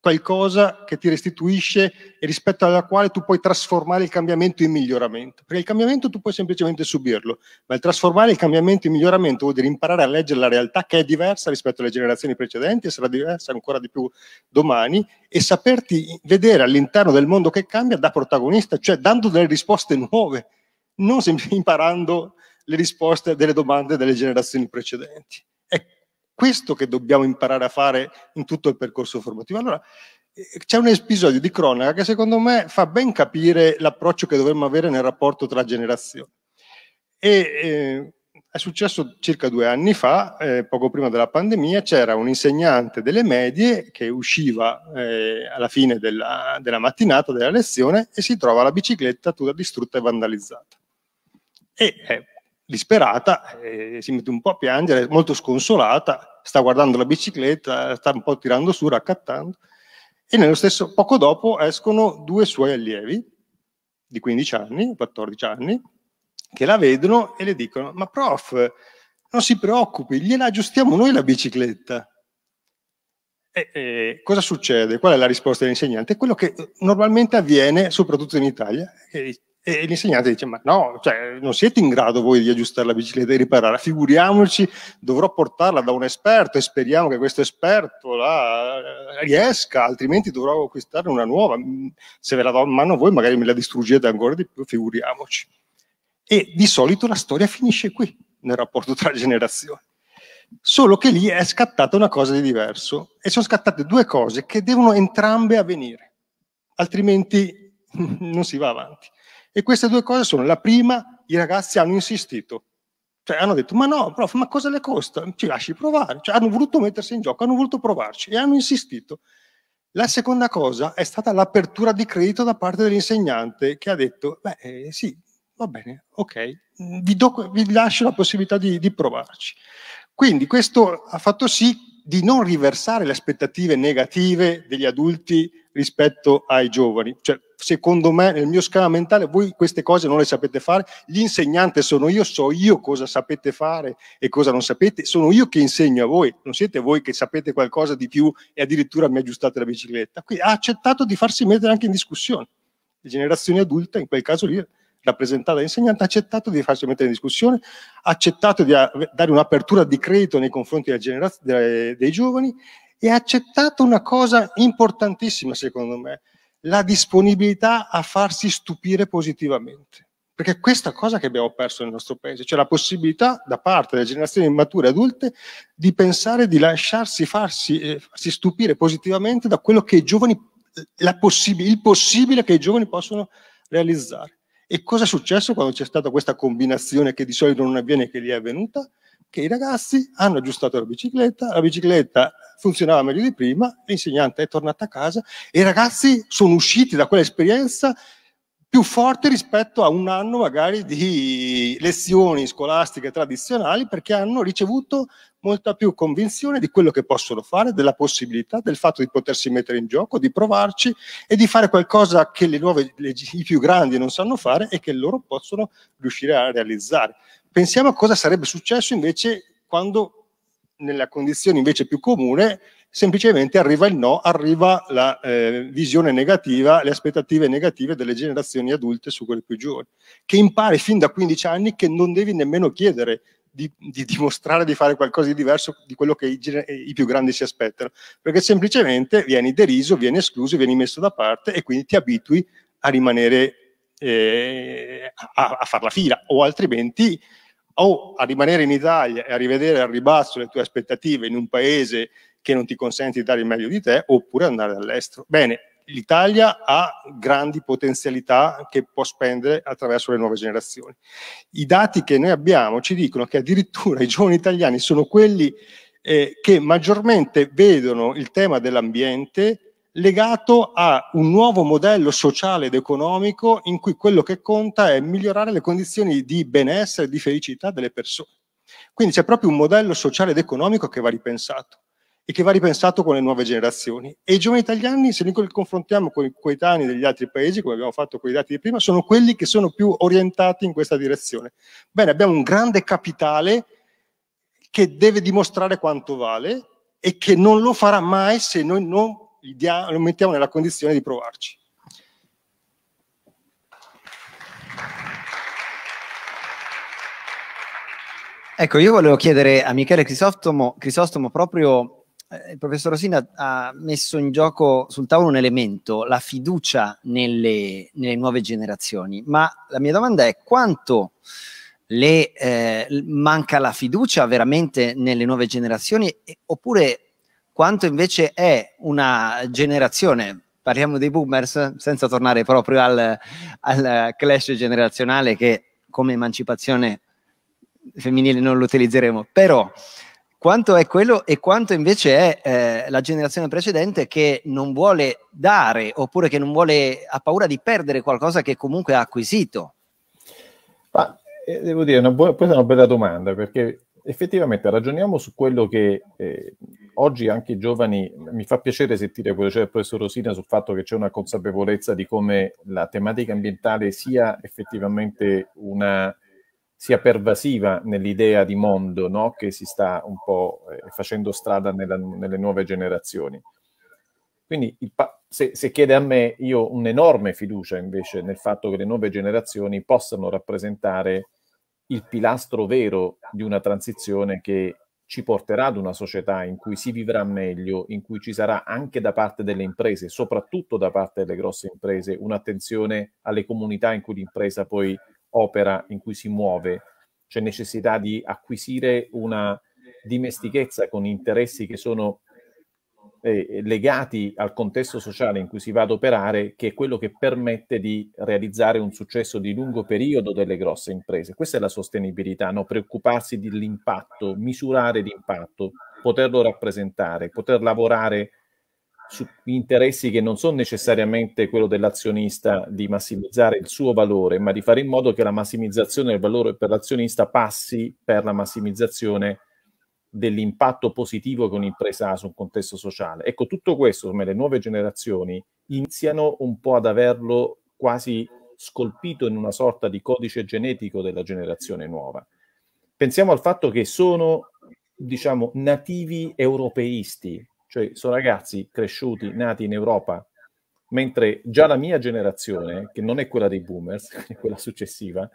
Speaker 16: qualcosa che ti restituisce e rispetto alla quale tu puoi trasformare il cambiamento in miglioramento. Perché il cambiamento tu puoi semplicemente subirlo, ma il trasformare il cambiamento in miglioramento vuol dire imparare a leggere la realtà che è diversa rispetto alle generazioni precedenti e sarà diversa ancora di più domani e saperti vedere all'interno del mondo che cambia da protagonista, cioè dando delle risposte nuove, non semplicemente imparando le risposte delle domande delle generazioni precedenti questo che dobbiamo imparare a fare in tutto il percorso formativo. Allora, eh, c'è un episodio di cronaca che secondo me fa ben capire l'approccio che dovremmo avere nel rapporto tra generazioni. E, eh, è successo circa due anni fa, eh, poco prima della pandemia, c'era un insegnante delle medie che usciva eh, alla fine della, della, mattinata della lezione e si trova la bicicletta tutta distrutta e vandalizzata. E è eh, disperata, eh, si mette un po' a piangere, molto sconsolata, sta guardando la bicicletta, sta un po' tirando su, raccattando, e nello stesso, poco dopo escono due suoi allievi, di 15 anni, 14 anni, che la vedono e le dicono, ma prof, non si preoccupi, gliela aggiustiamo noi la bicicletta. E, e, cosa succede? Qual è la risposta dell'insegnante? Quello che eh, normalmente avviene, soprattutto in Italia, che e l'insegnante dice, ma no, cioè, non siete in grado voi di aggiustare la bicicletta e ripararla, figuriamoci, dovrò portarla da un esperto e speriamo che questo esperto la eh, riesca, altrimenti dovrò acquistare una nuova. Mm, se ve la do in mano voi magari me la distruggete ancora di più, figuriamoci. E di solito la storia finisce qui, nel rapporto tra generazioni. Solo che lì è scattata una cosa di diverso e sono scattate due cose che devono entrambe avvenire, altrimenti non si va avanti. E queste due cose sono, la prima, i ragazzi hanno insistito, cioè hanno detto ma no prof, ma cosa le costa? Ci lasci provare, cioè, hanno voluto mettersi in gioco, hanno voluto provarci e hanno insistito. La seconda cosa è stata l'apertura di credito da parte dell'insegnante che ha detto, beh eh, sì, va bene, ok, vi, do, vi lascio la possibilità di, di provarci. Quindi questo ha fatto sì di non riversare le aspettative negative degli adulti rispetto ai giovani. Cioè, secondo me, nel mio scala mentale, voi queste cose non le sapete fare, l'insegnante sono io, so io cosa sapete fare e cosa non sapete, sono io che insegno a voi, non siete voi che sapete qualcosa di più e addirittura mi aggiustate la bicicletta. Quindi ha accettato di farsi mettere anche in discussione. La generazione adulta, in quel caso lì, rappresentata dall'insegnante, ha accettato di farsi mettere in discussione, ha accettato di dare un'apertura di credito nei confronti dei giovani e ha accettato una cosa importantissima, secondo me, la disponibilità a farsi stupire positivamente. Perché è questa cosa che abbiamo perso nel nostro paese, cioè la possibilità da parte delle generazioni immature e adulte di pensare, di lasciarsi farsi, eh, farsi stupire positivamente da quello che i giovani, eh, possib- il possibile che i giovani possono realizzare. E cosa è successo quando c'è stata questa combinazione che di solito non avviene e che lì è avvenuta? Che i ragazzi hanno aggiustato la bicicletta, la bicicletta funzionava meglio di prima, l'insegnante è tornata a casa e i ragazzi sono usciti da quell'esperienza più forte rispetto a un anno magari di lezioni scolastiche tradizionali perché hanno ricevuto molta più convinzione di quello che possono fare, della possibilità, del fatto di potersi mettere in gioco, di provarci e di fare qualcosa che le nuove, le, i più grandi non sanno fare e che loro possono riuscire a realizzare. Pensiamo a cosa sarebbe successo invece quando nella condizione invece più comune semplicemente arriva il no, arriva la eh, visione negativa, le aspettative negative delle generazioni adulte su quelle più giovani, che impari fin da 15 anni che non devi nemmeno chiedere di, di dimostrare di fare qualcosa di diverso di quello che i, i, più grandi si aspettano, perché semplicemente vieni deriso, vieni escluso, vieni messo da parte e quindi ti abitui a rimanere eh, a, a far la fila o altrimenti o a rimanere in Italia e a rivedere al ribasso le tue aspettative in un paese che non ti consente di dare il meglio di te, oppure andare all'estero. Bene, l'Italia ha grandi potenzialità che può spendere attraverso le nuove generazioni. I dati che noi abbiamo ci dicono che addirittura i giovani italiani sono quelli eh, che maggiormente vedono il tema dell'ambiente legato a un nuovo modello sociale ed economico in cui quello che conta è migliorare le condizioni di benessere e di felicità delle persone. Quindi c'è proprio un modello sociale ed economico che va ripensato e che va ripensato con le nuove generazioni. E i giovani italiani, se li confrontiamo con i coetanei degli altri paesi, come abbiamo fatto con i dati di prima, sono quelli che sono più orientati in questa direzione. Bene, abbiamo un grande capitale che deve dimostrare quanto vale e che non lo farà mai se noi non dia- lo mettiamo nella condizione di provarci.
Speaker 1: Ecco, io volevo chiedere a Michele Crisostomo, Crisostomo proprio eh, il professor Rosina ha messo in gioco sul tavolo un elemento, la fiducia nelle, nelle nuove generazioni, ma la mia domanda è quanto le, eh, manca la fiducia veramente nelle nuove generazioni e, oppure quanto invece è una generazione, parliamo dei boomers, senza tornare proprio al, al clash generazionale che come emancipazione femminile non lo utilizzeremo, però quanto è quello e quanto invece è eh, la generazione precedente che non vuole dare oppure che non vuole, ha paura di perdere qualcosa che comunque ha acquisito?
Speaker 13: Ah, eh, devo dire, una buona, questa è una bella domanda perché effettivamente ragioniamo su quello che eh, oggi anche i giovani, mi fa piacere sentire quello che c'è il professor Rosina sul fatto che c'è una consapevolezza di come la tematica ambientale sia effettivamente una sia pervasiva nell'idea di mondo no? che si sta un po' eh, facendo strada nella, nelle nuove generazioni. Quindi se, se, chiede a me, io ho un'enorme fiducia invece nel fatto che le nuove generazioni possano rappresentare il pilastro vero di una transizione che ci porterà ad una società in cui si vivrà meglio, in cui ci sarà anche da parte delle imprese, soprattutto da parte delle grosse imprese, un'attenzione alle comunità in cui l'impresa poi opera, in cui si muove. C'è necessità di acquisire una dimestichezza con interessi che sono eh, legati al contesto sociale in cui si va ad operare, che è quello che permette di realizzare un successo di lungo periodo delle grosse imprese. Questa è la sostenibilità, no? preoccuparsi dell'impatto, misurare l'impatto, poterlo rappresentare, poter lavorare su interessi che non sono necessariamente quello dell'azionista di massimizzare il suo valore, ma di fare in modo che la massimizzazione del valore per l'azionista passi per la massimizzazione dell'impatto positivo che un'impresa ha su un contesto sociale. Ecco, tutto questo, come le nuove generazioni iniziano un po' ad averlo quasi scolpito in una sorta di codice genetico della generazione nuova. Pensiamo al fatto che sono, diciamo, nativi europeisti, cioè sono ragazzi cresciuti, nati in Europa, mentre già la mia generazione, che non è quella dei boomers, è quella successiva,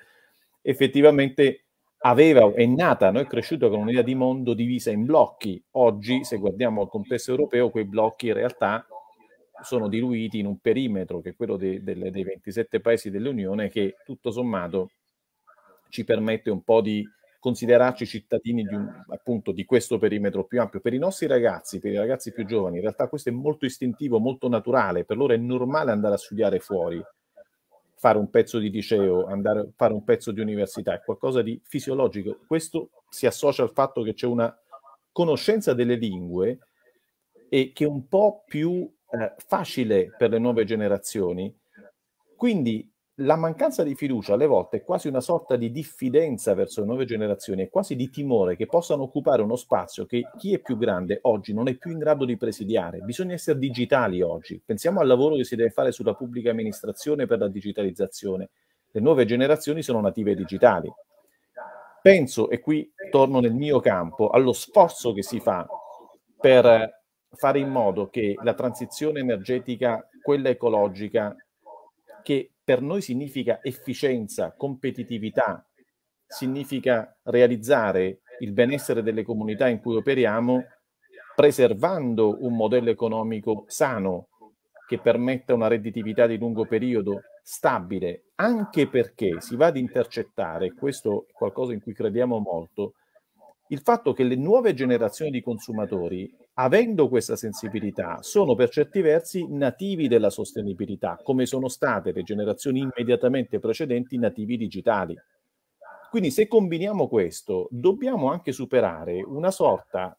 Speaker 13: effettivamente aveva, è nata, noi è cresciuta con un'idea di mondo divisa in blocchi. Oggi, se guardiamo al contesto europeo, quei blocchi in realtà sono diluiti in un perimetro che è quello de, de, dei 27 paesi dell'Unione che tutto sommato ci permette un po' di considerarci cittadini di, un, appunto, di questo perimetro più ampio. Per i nostri ragazzi, per i ragazzi più giovani, in realtà questo è molto istintivo, molto naturale, per loro è normale andare a studiare fuori fare un pezzo di liceo, andare a fare un pezzo di università, è qualcosa di fisiologico. Questo si associa al fatto che c'è una conoscenza delle lingue e che è un po' più eh, facile per le nuove generazioni. Quindi la mancanza di fiducia alle volte è quasi una sorta di diffidenza verso le nuove generazioni, è quasi di timore che possano occupare uno spazio che chi è più grande oggi non è più in grado di presidiare. Bisogna essere digitali oggi. Pensiamo al lavoro che si deve fare sulla pubblica amministrazione per la digitalizzazione. Le nuove generazioni sono native digitali. Penso, e qui torno nel mio campo, allo sforzo che si fa per fare in modo che la transizione energetica, quella ecologica, che per noi significa efficienza, competitività, significa realizzare il benessere delle comunità in cui operiamo preservando un modello economico sano che permetta una redditività di lungo periodo stabile, anche perché si va ad intercettare, questo è qualcosa in cui crediamo molto, il fatto che le nuove generazioni di consumatori, avendo questa sensibilità, sono per certi versi nativi della sostenibilità, come sono state le generazioni immediatamente precedenti nativi digitali. Quindi se combiniamo questo, dobbiamo anche superare una sorta,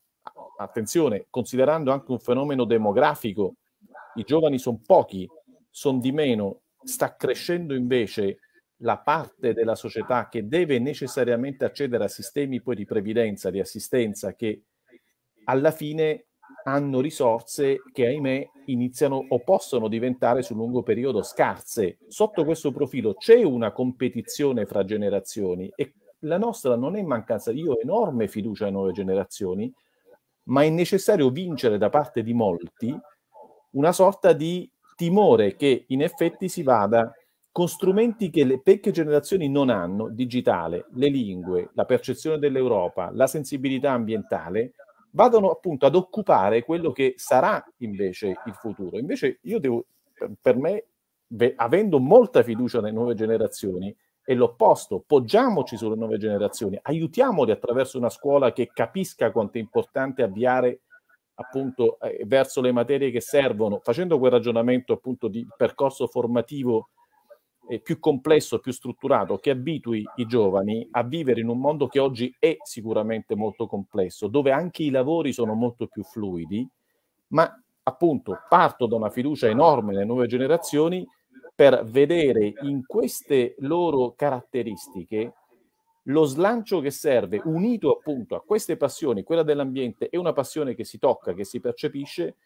Speaker 13: attenzione, considerando anche un fenomeno demografico, i giovani sono pochi, sono di meno, sta crescendo invece la parte della società che deve necessariamente accedere a sistemi poi di previdenza, di assistenza, che alla fine hanno risorse che ahimè iniziano o possono diventare sul lungo periodo scarse. Sotto questo profilo c'è una competizione fra generazioni e la nostra non è mancanza. Io ho enorme fiducia nelle nuove generazioni, ma è necessario vincere da parte di molti una sorta di timore che in effetti si vada con strumenti che le vecchie generazioni non hanno, digitale, le lingue, la percezione dell'Europa, la sensibilità ambientale, vadano appunto ad occupare quello che sarà invece il futuro. Invece io devo, per me, avendo molta fiducia nelle nuove generazioni, è l'opposto, poggiamoci sulle nuove generazioni, aiutiamoli attraverso una scuola che capisca quanto è importante avviare appunto eh, verso le materie che servono, facendo quel ragionamento appunto di percorso formativo eh, più complesso, più strutturato, che abitui i giovani a vivere in un mondo che oggi è sicuramente molto complesso, dove anche i lavori sono molto più fluidi, ma appunto parto da una fiducia enorme nelle nuove generazioni per vedere in queste loro caratteristiche lo slancio che serve, unito appunto a queste passioni, quella dell'ambiente è una passione che si tocca, che si percepisce,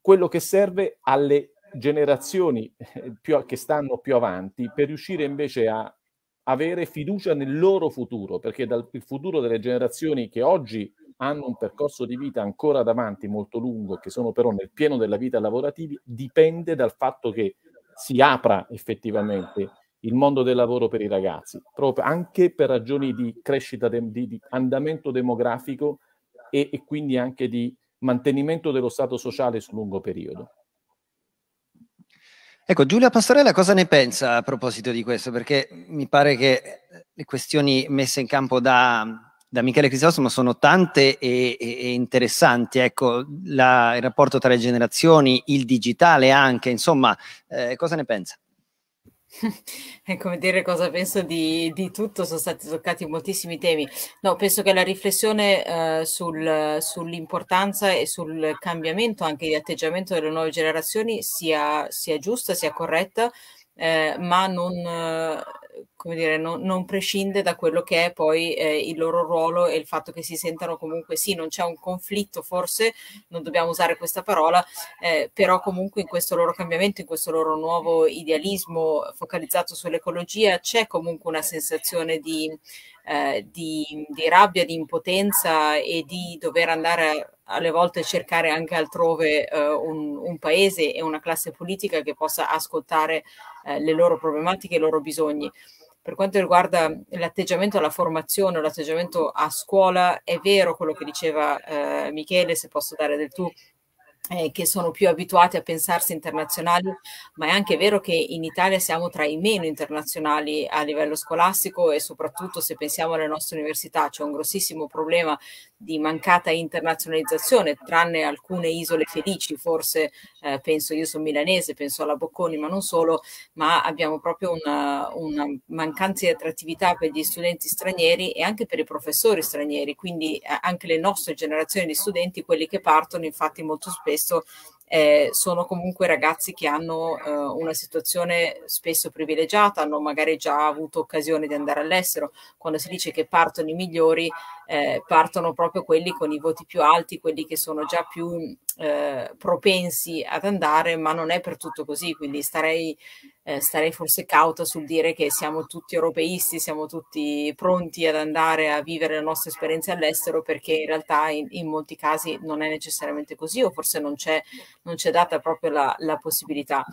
Speaker 13: quello che serve alle generazioni eh, più, che stanno più avanti per riuscire invece a avere fiducia nel loro futuro, perché dal futuro delle generazioni che oggi hanno un percorso di vita ancora davanti molto lungo, che sono però nel pieno della vita lavorativa, dipende dal fatto che si apra effettivamente il mondo del lavoro per i ragazzi, proprio anche per ragioni di crescita, de- di, di, andamento demografico e, e quindi anche di mantenimento dello stato sociale sul lungo periodo.
Speaker 1: Ecco, Giulia Pastorella cosa ne pensa a proposito di questo? Perché mi pare che le questioni messe in campo da, da Michele Crisostomo sono tante e, e interessanti. Ecco, la, il rapporto tra le generazioni, il digitale anche, insomma, eh, cosa ne pensa?
Speaker 14: È come dire cosa penso di, di, tutto, sono stati toccati moltissimi temi. No, penso che la riflessione eh, sul, sull'importanza e sul cambiamento anche di atteggiamento delle nuove generazioni sia, sia giusta, sia corretta, eh, ma non... Eh, come dire, no, non prescinde da quello che è poi eh, il loro ruolo e il fatto che si sentano comunque sì, non c'è un conflitto forse, non dobbiamo usare questa parola, eh, però comunque in questo loro cambiamento, in questo loro nuovo idealismo focalizzato sull'ecologia c'è comunque una sensazione di, eh, di, di rabbia, di impotenza e di dover andare a alle volte cercare anche altrove eh, un, un, paese e una classe politica che possa ascoltare eh, le loro problematiche, e i loro bisogni. Per quanto riguarda l'atteggiamento alla formazione, l'atteggiamento a scuola, è vero quello che diceva eh, Michele, se posso dare del tu, eh, che sono più abituati a pensarsi internazionali, ma è anche vero che in Italia siamo tra i meno internazionali a livello scolastico e soprattutto se pensiamo alle nostre università, c'è un grossissimo problema di mancata internazionalizzazione, tranne alcune isole felici, forse eh, penso io sono milanese, penso alla Bocconi, ma non solo, ma abbiamo proprio una, una mancanza di attrattività per gli studenti stranieri e anche per i professori stranieri, quindi eh, anche le nostre generazioni di studenti, quelli che partono infatti molto spesso eh, sono comunque ragazzi che hanno eh, una situazione spesso privilegiata, hanno magari già avuto occasione di andare all'estero. Quando si dice che partono i migliori, eh, partono proprio quelli con i voti più alti, quelli che sono già più eh, propensi ad andare, ma non è per tutto così, quindi starei eh, starei forse cauta sul dire che siamo tutti europeisti, siamo tutti pronti ad andare a vivere le nostre esperienze all'estero perché in realtà in, in molti casi non è necessariamente così o forse non c'è, non c'è data proprio la, la possibilità.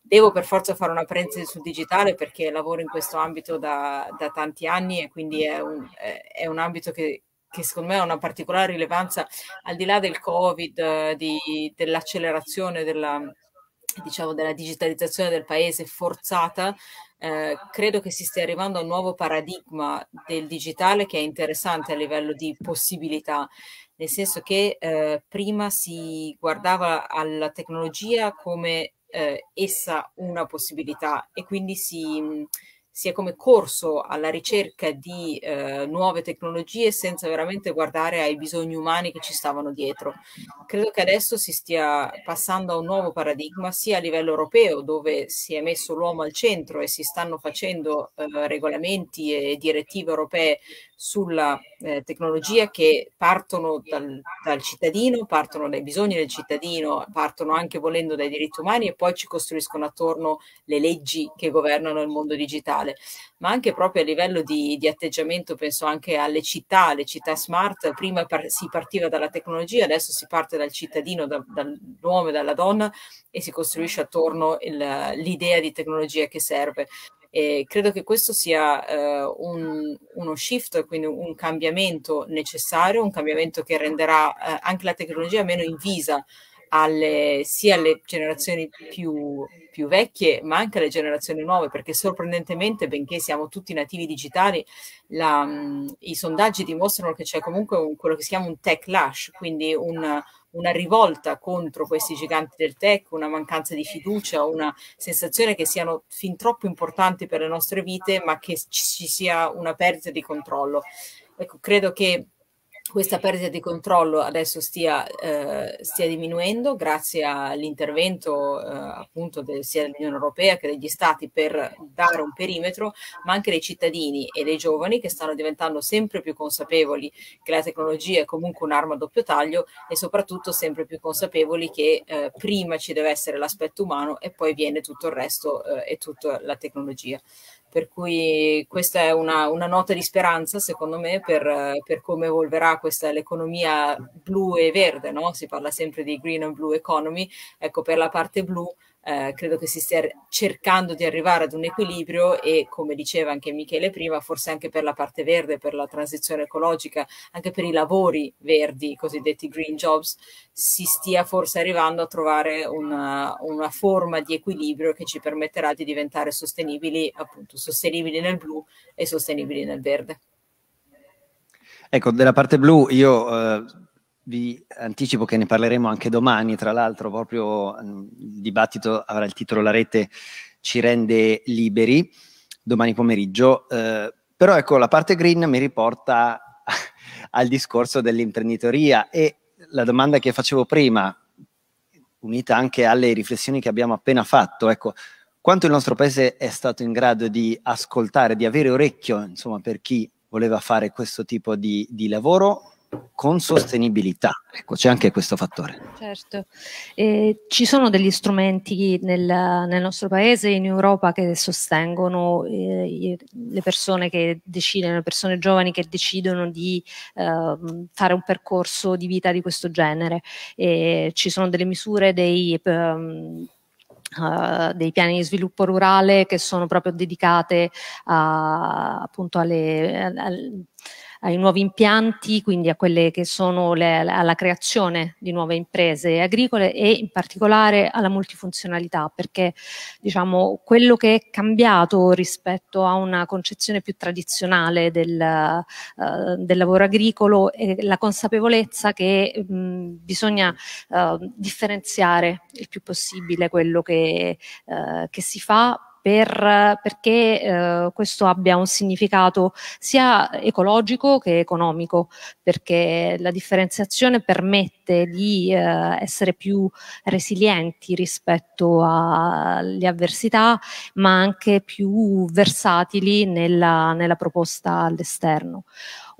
Speaker 14: Devo per forza fare una parentesi sul digitale perché lavoro in questo ambito da, da tanti anni e quindi è un, è un ambito che, che secondo me ha una particolare rilevanza al di là del Covid, eh, di, dell'accelerazione della, diciamo, della digitalizzazione del paese forzata, eh, credo che si stia arrivando a un nuovo paradigma del digitale che è interessante a livello di possibilità, nel senso che eh, prima si guardava alla tecnologia come eh, essa una possibilità e quindi si si è come corso alla ricerca di eh, nuove tecnologie senza veramente guardare ai bisogni umani che ci stavano dietro. Credo che adesso si stia passando a un nuovo paradigma sia a livello europeo dove si è messo l'uomo al centro e si stanno facendo eh, regolamenti e direttive europee sulla eh, tecnologia che partono dal, dal, cittadino, partono dai bisogni del cittadino, partono anche volendo dai diritti umani e poi ci costruiscono attorno le leggi che governano il mondo digitale, ma anche proprio a livello di, di atteggiamento penso anche alle città, alle città smart, prima par si partiva dalla tecnologia, adesso si parte dal cittadino, da, dall'uomo e dalla donna e si costruisce attorno l'idea di tecnologia che serve. E credo che questo sia eh, un, uno shift, quindi un cambiamento necessario, un cambiamento che renderà eh, anche la tecnologia meno invisa alle, sia alle generazioni più, più, vecchie ma anche alle generazioni nuove perché sorprendentemente benché siamo tutti nativi digitali la, mm, i sondaggi dimostrano che c'è comunque un, quello che si chiama un tech lash quindi un, una rivolta contro questi giganti del tech, una mancanza di fiducia, una sensazione che siano fin troppo importanti per le nostre vite, ma che ci sia una perdita di controllo. Ecco, credo che questa perdita di controllo adesso stia, eh, stia diminuendo grazie all'intervento eh, appunto del, sia dell'Unione Europea che degli Stati per dare un perimetro, ma anche dei cittadini e dei giovani che stanno diventando sempre più consapevoli che la tecnologia è comunque un'arma a doppio taglio e soprattutto sempre più consapevoli che eh, prima ci deve essere l'aspetto umano e poi viene tutto il resto eh, e tutta la tecnologia per cui questa è una, una nota di speranza secondo me per, per come evolverà questa l'economia blu e verde, no? si parla sempre di green and blue economy, ecco per la parte blu eh, credo che si stia cercando di arrivare ad un equilibrio e come diceva anche Michele prima, forse anche per la parte verde, per la transizione ecologica, anche per i lavori verdi, i cosiddetti green jobs, si stia forse arrivando a trovare una, una forma di equilibrio che ci permetterà di diventare sostenibili, appunto, sostenibili nel blu e sostenibili nel verde.
Speaker 1: Ecco, della parte blu io... Eh vi anticipo che ne parleremo anche domani, tra l'altro proprio mm, il dibattito avrà il titolo La rete ci rende liberi, domani pomeriggio. Eh, però ecco, la parte green mi riporta al discorso dell'imprenditoria e la domanda che facevo prima, unita anche alle riflessioni che abbiamo appena fatto, ecco, quanto il nostro paese è stato in grado di ascoltare, di avere orecchio, insomma, per chi voleva fare questo tipo di, di lavoro con sostenibilità. Ecco, c'è anche questo fattore.
Speaker 17: Certo. Eh, ci sono degli strumenti nel, nel, nostro paese, in Europa, che sostengono eh, le persone che decidono, le persone giovani che decidono di eh, fare un percorso di vita di questo genere. ci sono delle misure, dei... Um, Uh, dei piani di sviluppo rurale che sono proprio dedicate a, appunto alle, alle ai nuovi impianti, quindi a quelle che sono le, alla creazione di nuove imprese agricole e in particolare alla multifunzionalità, perché diciamo quello che è cambiato rispetto a una concezione più tradizionale del, eh, del lavoro agricolo è la consapevolezza che mh, mm, bisogna eh, differenziare il più possibile quello che, eh, che si fa per, perché eh, questo abbia un significato sia ecologico che economico, perché la differenziazione permette di eh, essere più resilienti rispetto alle avversità, ma anche più versatili nella, nella proposta all'esterno.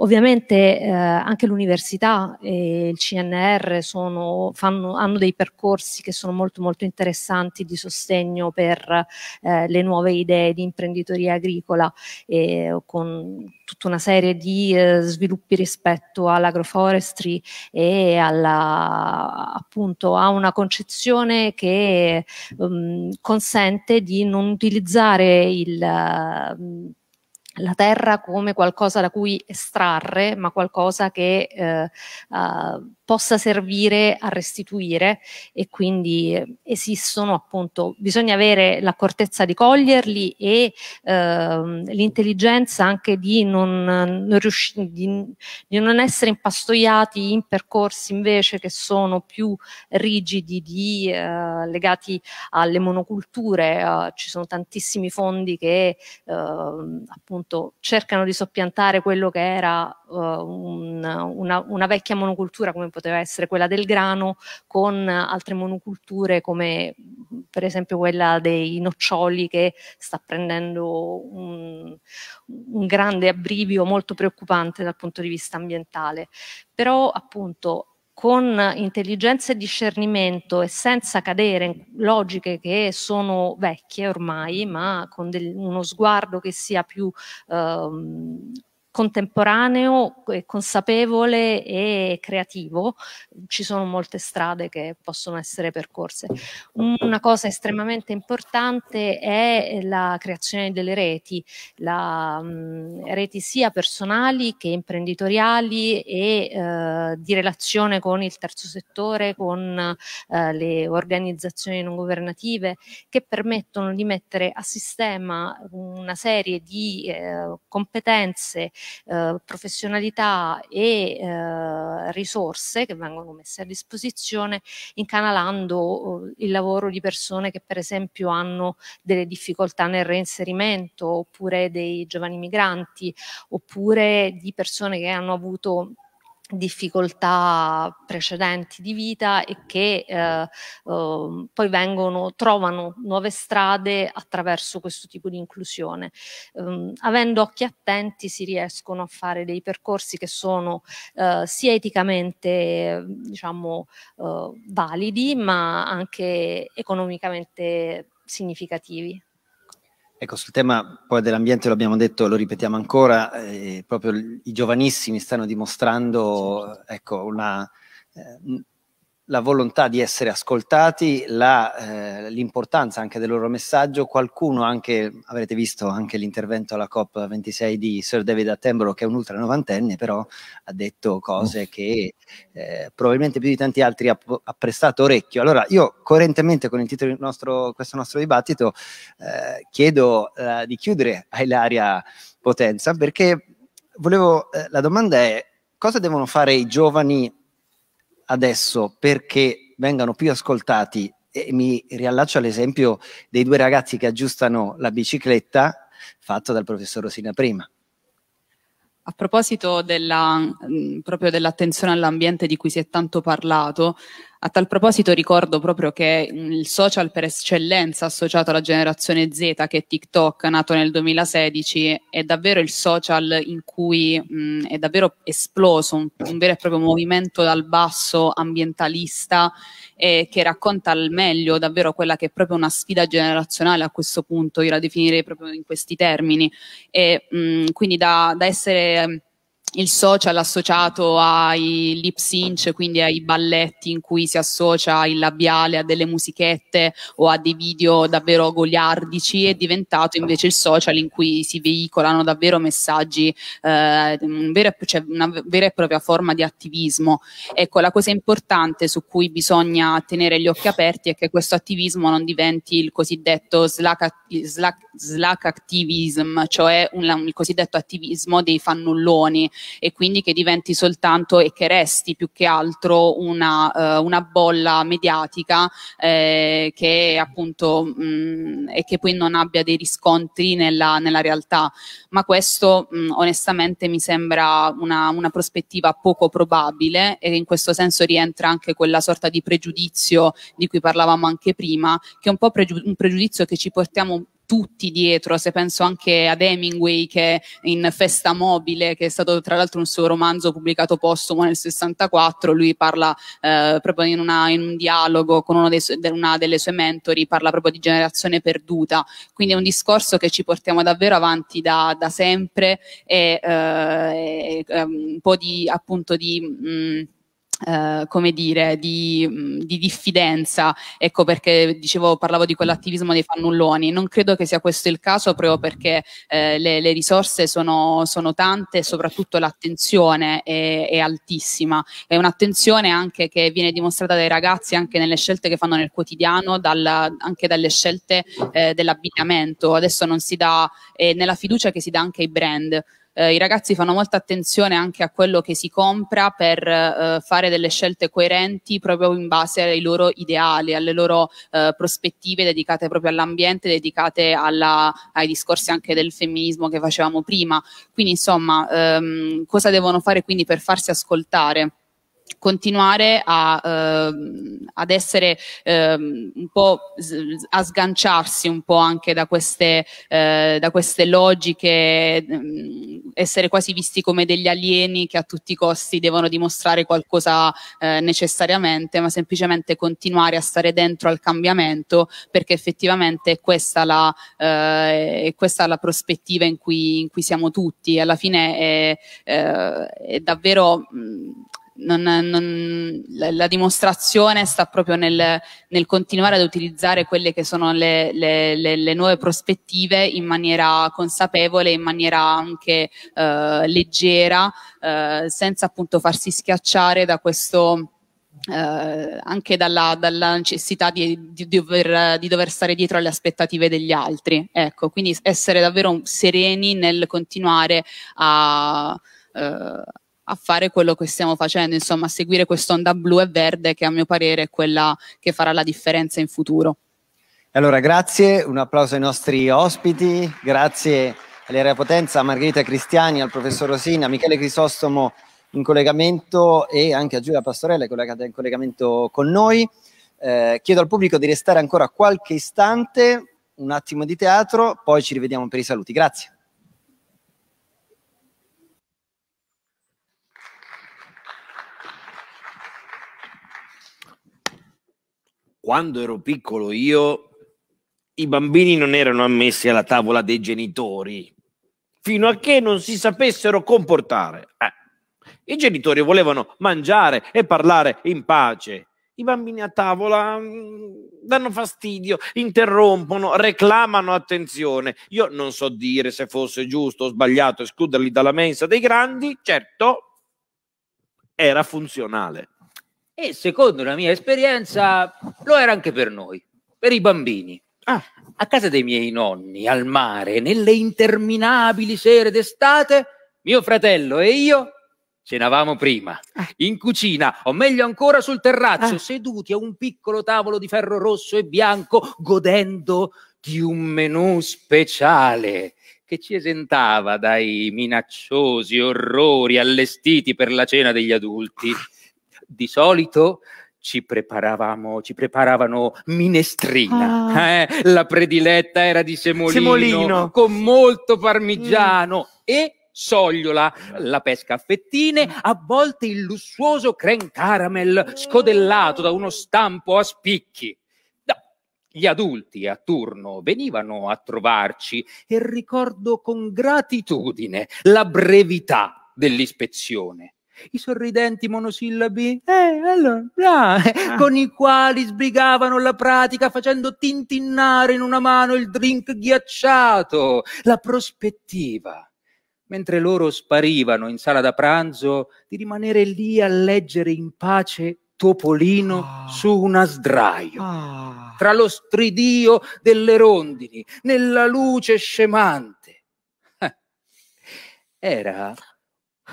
Speaker 17: Ovviamente eh, anche l'università e il CNR sono, fanno, hanno dei percorsi che sono molto molto interessanti di sostegno per eh, le nuove idee di imprenditoria agricola e con tutta una serie di eh, sviluppi rispetto all'agroforestry e alla, appunto a una concezione che um, consente di non utilizzare il la terra come qualcosa da cui estrarre, ma qualcosa che eh, eh, possa servire a restituire e quindi eh, esistono appunto, bisogna avere l'accortezza di coglierli e ehm, l'intelligenza anche di non, non di, di non, essere impastoiati in percorsi invece che sono più rigidi, di, eh, legati alle monoculture, eh, ci sono tantissimi fondi che eh, appunto cercano di soppiantare quello che era eh, una, una, vecchia monocultura come poteva essere quella del grano, con altre monoculture come per esempio quella dei noccioli che sta prendendo un, un grande abbrivio molto preoccupante dal punto di vista ambientale. Però appunto con intelligenza e discernimento e senza cadere in logiche che sono vecchie ormai, ma con del, uno sguardo che sia più ehm, contemporaneo, consapevole e creativo. Ci sono molte strade che possono essere percorse. Una cosa estremamente importante è la creazione delle reti, la, mh, reti sia personali che imprenditoriali e eh, di relazione con il terzo settore, con eh, le organizzazioni non governative che permettono di mettere a sistema una serie di eh, competenze eh, professionalità e eh, risorse che vengono messe a disposizione incanalando eh, il lavoro di persone che per esempio hanno delle difficoltà nel reinserimento oppure dei giovani migranti oppure di persone che hanno avuto difficoltà precedenti di vita e che eh, eh, poi vengono, trovano nuove strade attraverso questo tipo di inclusione. Eh, avendo occhi attenti si riescono a fare dei percorsi che sono eh, sia eticamente diciamo, eh, validi ma anche economicamente significativi.
Speaker 1: Ecco, sul tema poi dell'ambiente lo abbiamo detto, lo ripetiamo ancora, eh, proprio i giovanissimi stanno dimostrando certo. ecco, una, eh, la volontà di essere ascoltati, la, eh, l'importanza anche del loro messaggio. Qualcuno anche, avrete visto anche l'intervento alla COP26 di Sir David Attenborough, che è un ultra novantenne, però ha detto cose che eh, probabilmente più di tanti altri ha, ha, prestato orecchio. Allora io, coerentemente con il titolo di nostro, questo nostro dibattito, eh, chiedo eh, di chiudere a Ilaria Potenza, perché volevo, eh, la domanda è cosa devono fare i giovani adesso perché vengano più ascoltati e mi riallaccio all'esempio dei due ragazzi che aggiustano la bicicletta fatto dal professor Rosina prima.
Speaker 15: A proposito della, mm, proprio dell'attenzione all'ambiente di cui si è tanto parlato, a tal proposito ricordo proprio che il social per eccellenza associato alla generazione Z, che è TikTok, nato nel 2016, è davvero il social in cui mh, è davvero esploso un, un, vero e proprio movimento dal basso ambientalista eh, che racconta al meglio davvero quella che è proprio una sfida generazionale a questo punto, io la definirei proprio in questi termini. E, mh, quindi da, da essere il social associato ai lip sync, quindi ai balletti in cui si associa il labiale a delle musichette o a dei video davvero goliardici, è diventato invece il social in cui si veicolano davvero messaggi, eh, vera, cioè una vera e propria forma di attivismo. Ecco, la cosa importante su cui bisogna tenere gli occhi aperti è che questo attivismo non diventi il cosiddetto slack, slack, slack activism, cioè un, il cosiddetto attivismo dei fannulloni e quindi che diventi soltanto e che resti più che altro una, uh, una bolla mediatica eh, che appunto mh, mm, e che poi non abbia dei riscontri nella, nella realtà. Ma questo mh, mm, onestamente mi sembra una, una prospettiva poco probabile e in questo senso rientra anche quella sorta di pregiudizio di cui parlavamo anche prima, che è un po' pregiu- un pregiudizio che ci portiamo tutti dietro, se penso anche ad Hemingway che in Festa Mobile, che è stato tra l'altro un suo romanzo pubblicato postumo nel 64, lui parla eh, proprio in, una, in, un dialogo con uno dei, una delle sue mentori, parla proprio di generazione perduta, quindi è un discorso che ci portiamo davvero avanti da, da sempre e, eh, e, ehm, un po' di appunto di... Mh, mm, eh, come dire, di, di, diffidenza, ecco perché dicevo, parlavo di quell'attivismo dei fannulloni, non credo che sia questo il caso proprio perché eh, le, le, risorse sono, sono, tante e soprattutto l'attenzione è, è, altissima, è un'attenzione anche che viene dimostrata dai ragazzi anche nelle scelte che fanno nel quotidiano, dalla, anche dalle scelte eh, dell'abbigliamento, adesso non si dà, nella fiducia che si dà anche ai brand, eh, i ragazzi fanno molta attenzione anche a quello che si compra per eh, fare delle scelte coerenti proprio in base ai loro ideali, alle loro eh, prospettive dedicate proprio all'ambiente, dedicate alla, ai discorsi anche del femminismo che facevamo prima. Quindi insomma, ehm, cosa devono fare quindi per farsi ascoltare? continuare a, eh, ad essere eh, un po' a sganciarsi un po' anche da queste, eh, da queste logiche, ehm, essere quasi visti come degli alieni che a tutti i costi devono dimostrare qualcosa eh, necessariamente, ma semplicemente continuare a stare dentro al cambiamento perché effettivamente è questa la, eh, è questa la prospettiva in cui, in cui siamo tutti. Alla fine è, eh, è davvero mh, non, non, la, la, dimostrazione sta proprio nel, nel, continuare ad utilizzare quelle che sono le, le, le, le nuove prospettive in maniera consapevole, in maniera anche eh, leggera, eh, senza appunto farsi schiacciare da questo. Eh, anche dalla, dalla necessità di, di, dover, di, dover, stare dietro alle aspettative degli altri. Ecco, quindi essere davvero sereni nel continuare a, eh, a fare quello che stiamo facendo, insomma a seguire quest'onda blu e verde che a mio parere è quella che farà la differenza in futuro.
Speaker 1: Allora grazie, un applauso ai nostri ospiti, grazie all'Area Potenza, a Margherita Cristiani, al professor Rosina, a Michele Crisostomo in collegamento e anche a Giulia Pastorella che è in collegamento con noi. Eh, chiedo al pubblico di restare ancora qualche istante, un attimo di teatro, poi ci rivediamo per i saluti. Grazie.
Speaker 8: quando ero piccolo io, i bambini non erano ammessi alla tavola dei genitori, fino a che non si sapessero comportare. Eh, I genitori volevano mangiare e parlare in pace. I bambini a tavola mm, danno fastidio, interrompono, reclamano attenzione. Io non so dire se fosse giusto o sbagliato escluderli dalla mensa dei grandi, certo era funzionale. E secondo la mia
Speaker 7: esperienza lo era anche per noi, per i bambini. Ah. A casa dei miei nonni, al mare, nelle interminabili sere d'estate, mio fratello e io cenavamo prima, ah. in cucina, o meglio ancora sul terrazzo, ah. seduti a un piccolo tavolo di ferro rosso e bianco, godendo di un menù speciale che ci esentava dai minacciosi orrori allestiti per la cena degli adulti. Ah di solito ci preparavamo, ci preparavano minestrina. Ah. Eh? La prediletta era di semolino, semolino. con molto parmigiano mm. e sogliola, la pesca a fettine, mm. a volte il lussuoso creme caramel scodellato da uno stampo a spicchi. Gli adulti a turno venivano a trovarci e ricordo con gratitudine la brevità dell'ispezione i sorridenti monosillabi, eh, allora, bra, eh, con i quali sbrigavano la pratica facendo tintinnare in una mano il drink ghiacciato, la prospettiva. Mentre loro sparivano in sala da pranzo, di rimanere lì a leggere in pace Topolino ah. su una sdraio,
Speaker 13: ah.
Speaker 7: tra lo stridio delle rondini, nella luce scemante. Eh, era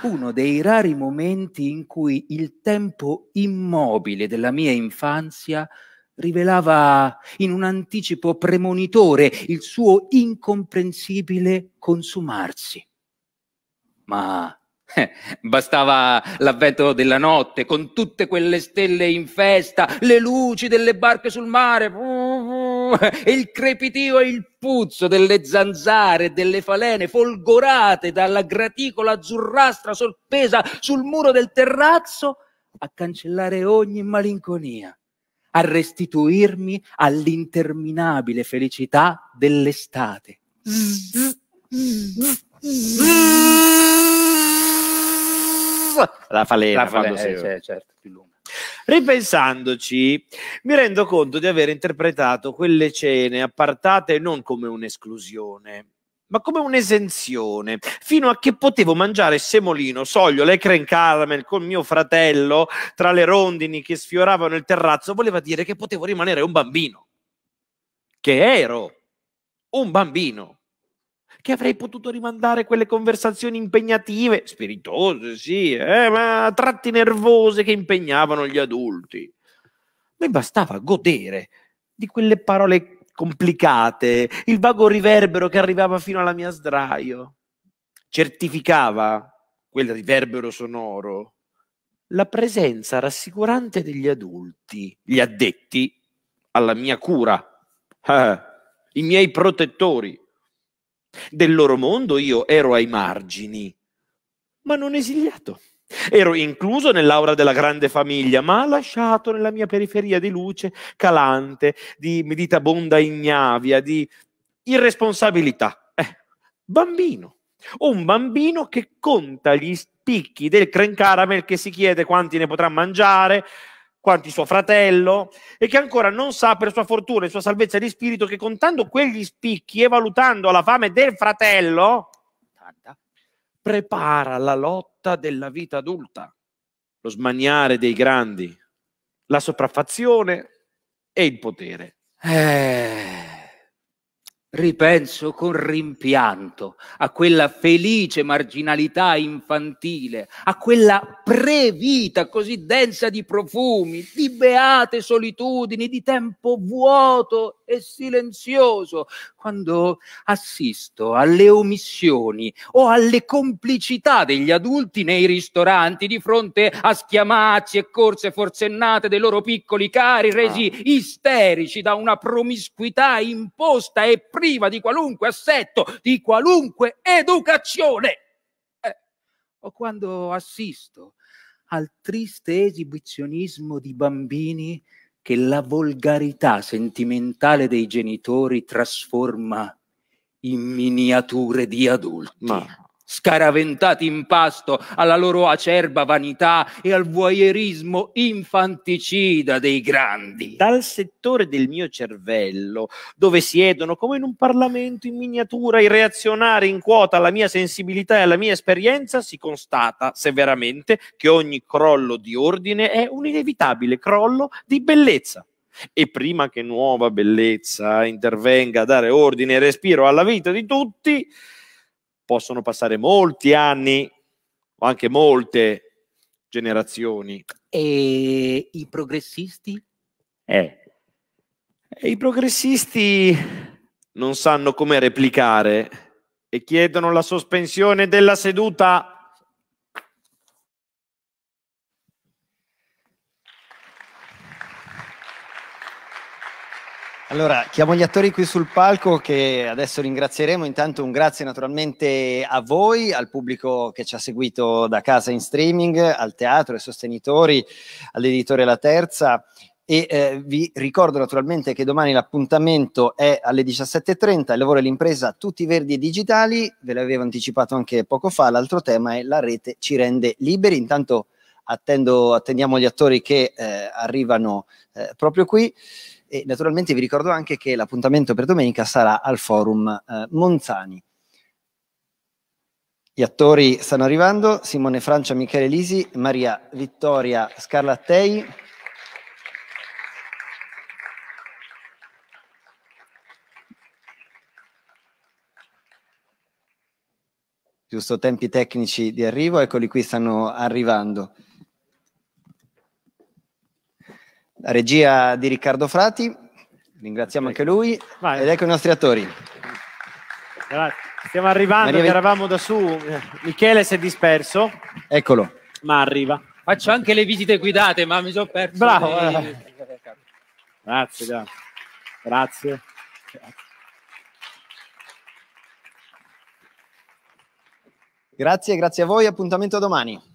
Speaker 7: uno dei rari momenti in cui il tempo immobile della mia infanzia rivelava in un anticipo premonitore il suo incomprensibile consumarsi. Ma eh, bastava l'avvento della notte, con tutte quelle stelle in festa, le luci delle barche sul mare, e il crepitio e il puzzo delle zanzare e delle falene folgorate dalla graticola azzurrastra sorpresa sul muro del terrazzo a cancellare ogni malinconia, a restituirmi all'interminabile felicità dell'estate.
Speaker 8: La falena, la falena, eh, certo, più lunga. Ripensandoci, mi rendo conto di aver interpretato quelle cene appartate non come un'esclusione, ma come un'esenzione, fino a che potevo mangiare semolino, soglio, lecre in caramel con mio fratello tra le rondini che sfioravano il terrazzo, voleva dire che potevo rimanere un bambino. Che ero un bambino che avrei potuto rimandare quelle conversazioni impegnative, spiritose sì, eh, ma a tratti nervose che impegnavano gli adulti. Mi bastava godere di quelle parole complicate, il vago riverbero che arrivava fino alla mia sdraio. Certificava quel riverbero sonoro la presenza rassicurante degli adulti, gli addetti alla mia cura, ah, i miei protettori. Del loro mondo io ero ai margini, ma non esiliato. Ero incluso nell'aura della grande famiglia, ma lasciato nella mia periferia di luce calante, di meditabonda ignavia, di irresponsabilità. Eh, bambino. Un bambino che conta gli spicchi del cran caramel che si chiede quanti ne potrà mangiare, quanti suo fratello, e che ancora non sa per sua fortuna e sua salvezza di spirito che contando quegli spicchi e valutando la fame del fratello, prepara la lotta della vita adulta, lo smaniare dei grandi, la sopraffazione e il potere.
Speaker 7: Eh ripenso con rimpianto a quella felice marginalità infantile, a quella previta così densa di profumi, di beate solitudini, di tempo vuoto e silenzioso, quando assisto alle omissioni o alle complicità degli adulti nei ristoranti di fronte a schiamazzi e corse forsennate dei loro piccoli cari resi ah. isterici da una promiscuità imposta e priva di qualunque assetto, di qualunque educazione. Eh, o quando assisto al triste esibizionismo di bambini che la volgarità sentimentale dei genitori trasforma in miniature di adulti. Ma scaraventati in pasto alla loro acerba vanità e al voyeurismo infanticida dei
Speaker 8: grandi. Dal settore del mio cervello, dove siedono come in un Parlamento in miniatura i reazionari in quota alla mia sensibilità e alla mia esperienza, si constata severamente che ogni crollo di ordine è un inevitabile crollo di bellezza e prima che nuova bellezza intervenga a dare ordine e respiro alla vita di tutti, possono passare molti anni o anche molte generazioni. E i progressisti? Eh. E I progressisti non sanno come replicare e chiedono la sospensione della seduta.
Speaker 1: Allora, chiamo gli attori qui sul palco che adesso ringrazieremo. Intanto un grazie naturalmente a voi, al pubblico che ci ha seguito da casa in streaming, al teatro, ai sostenitori, all'editore La Terza. E eh, vi ricordo naturalmente che domani l'appuntamento è alle 17.30, il lavoro e l'impresa tutti verdi e digitali, ve l'avevo anticipato anche poco fa, l'altro tema è la rete ci rende liberi. Intanto attendo, attendiamo gli attori che eh, arrivano eh, proprio qui e naturalmente vi ricordo anche che l'appuntamento per domenica sarà al forum eh, Monzani. Gli attori stanno arrivando, Simone Francia, Michele Lisi, Maria Vittoria Scarlattei. Giusto tempi tecnici di arrivo, eccoli qui stanno arrivando. regia di Riccardo Frati, ringraziamo anche lui, Vai. ed ecco i nostri attori.
Speaker 8: Grazie. Stiamo arrivando, Maria... eravamo da su, Michele si è disperso. Eccolo.
Speaker 7: Ma arriva. Faccio anche le visite guidate, ma mi sono perso. Bravo. Nei... Eh.
Speaker 1: Grazie, grazie. Grazie. Grazie, grazie a voi, appuntamento domani.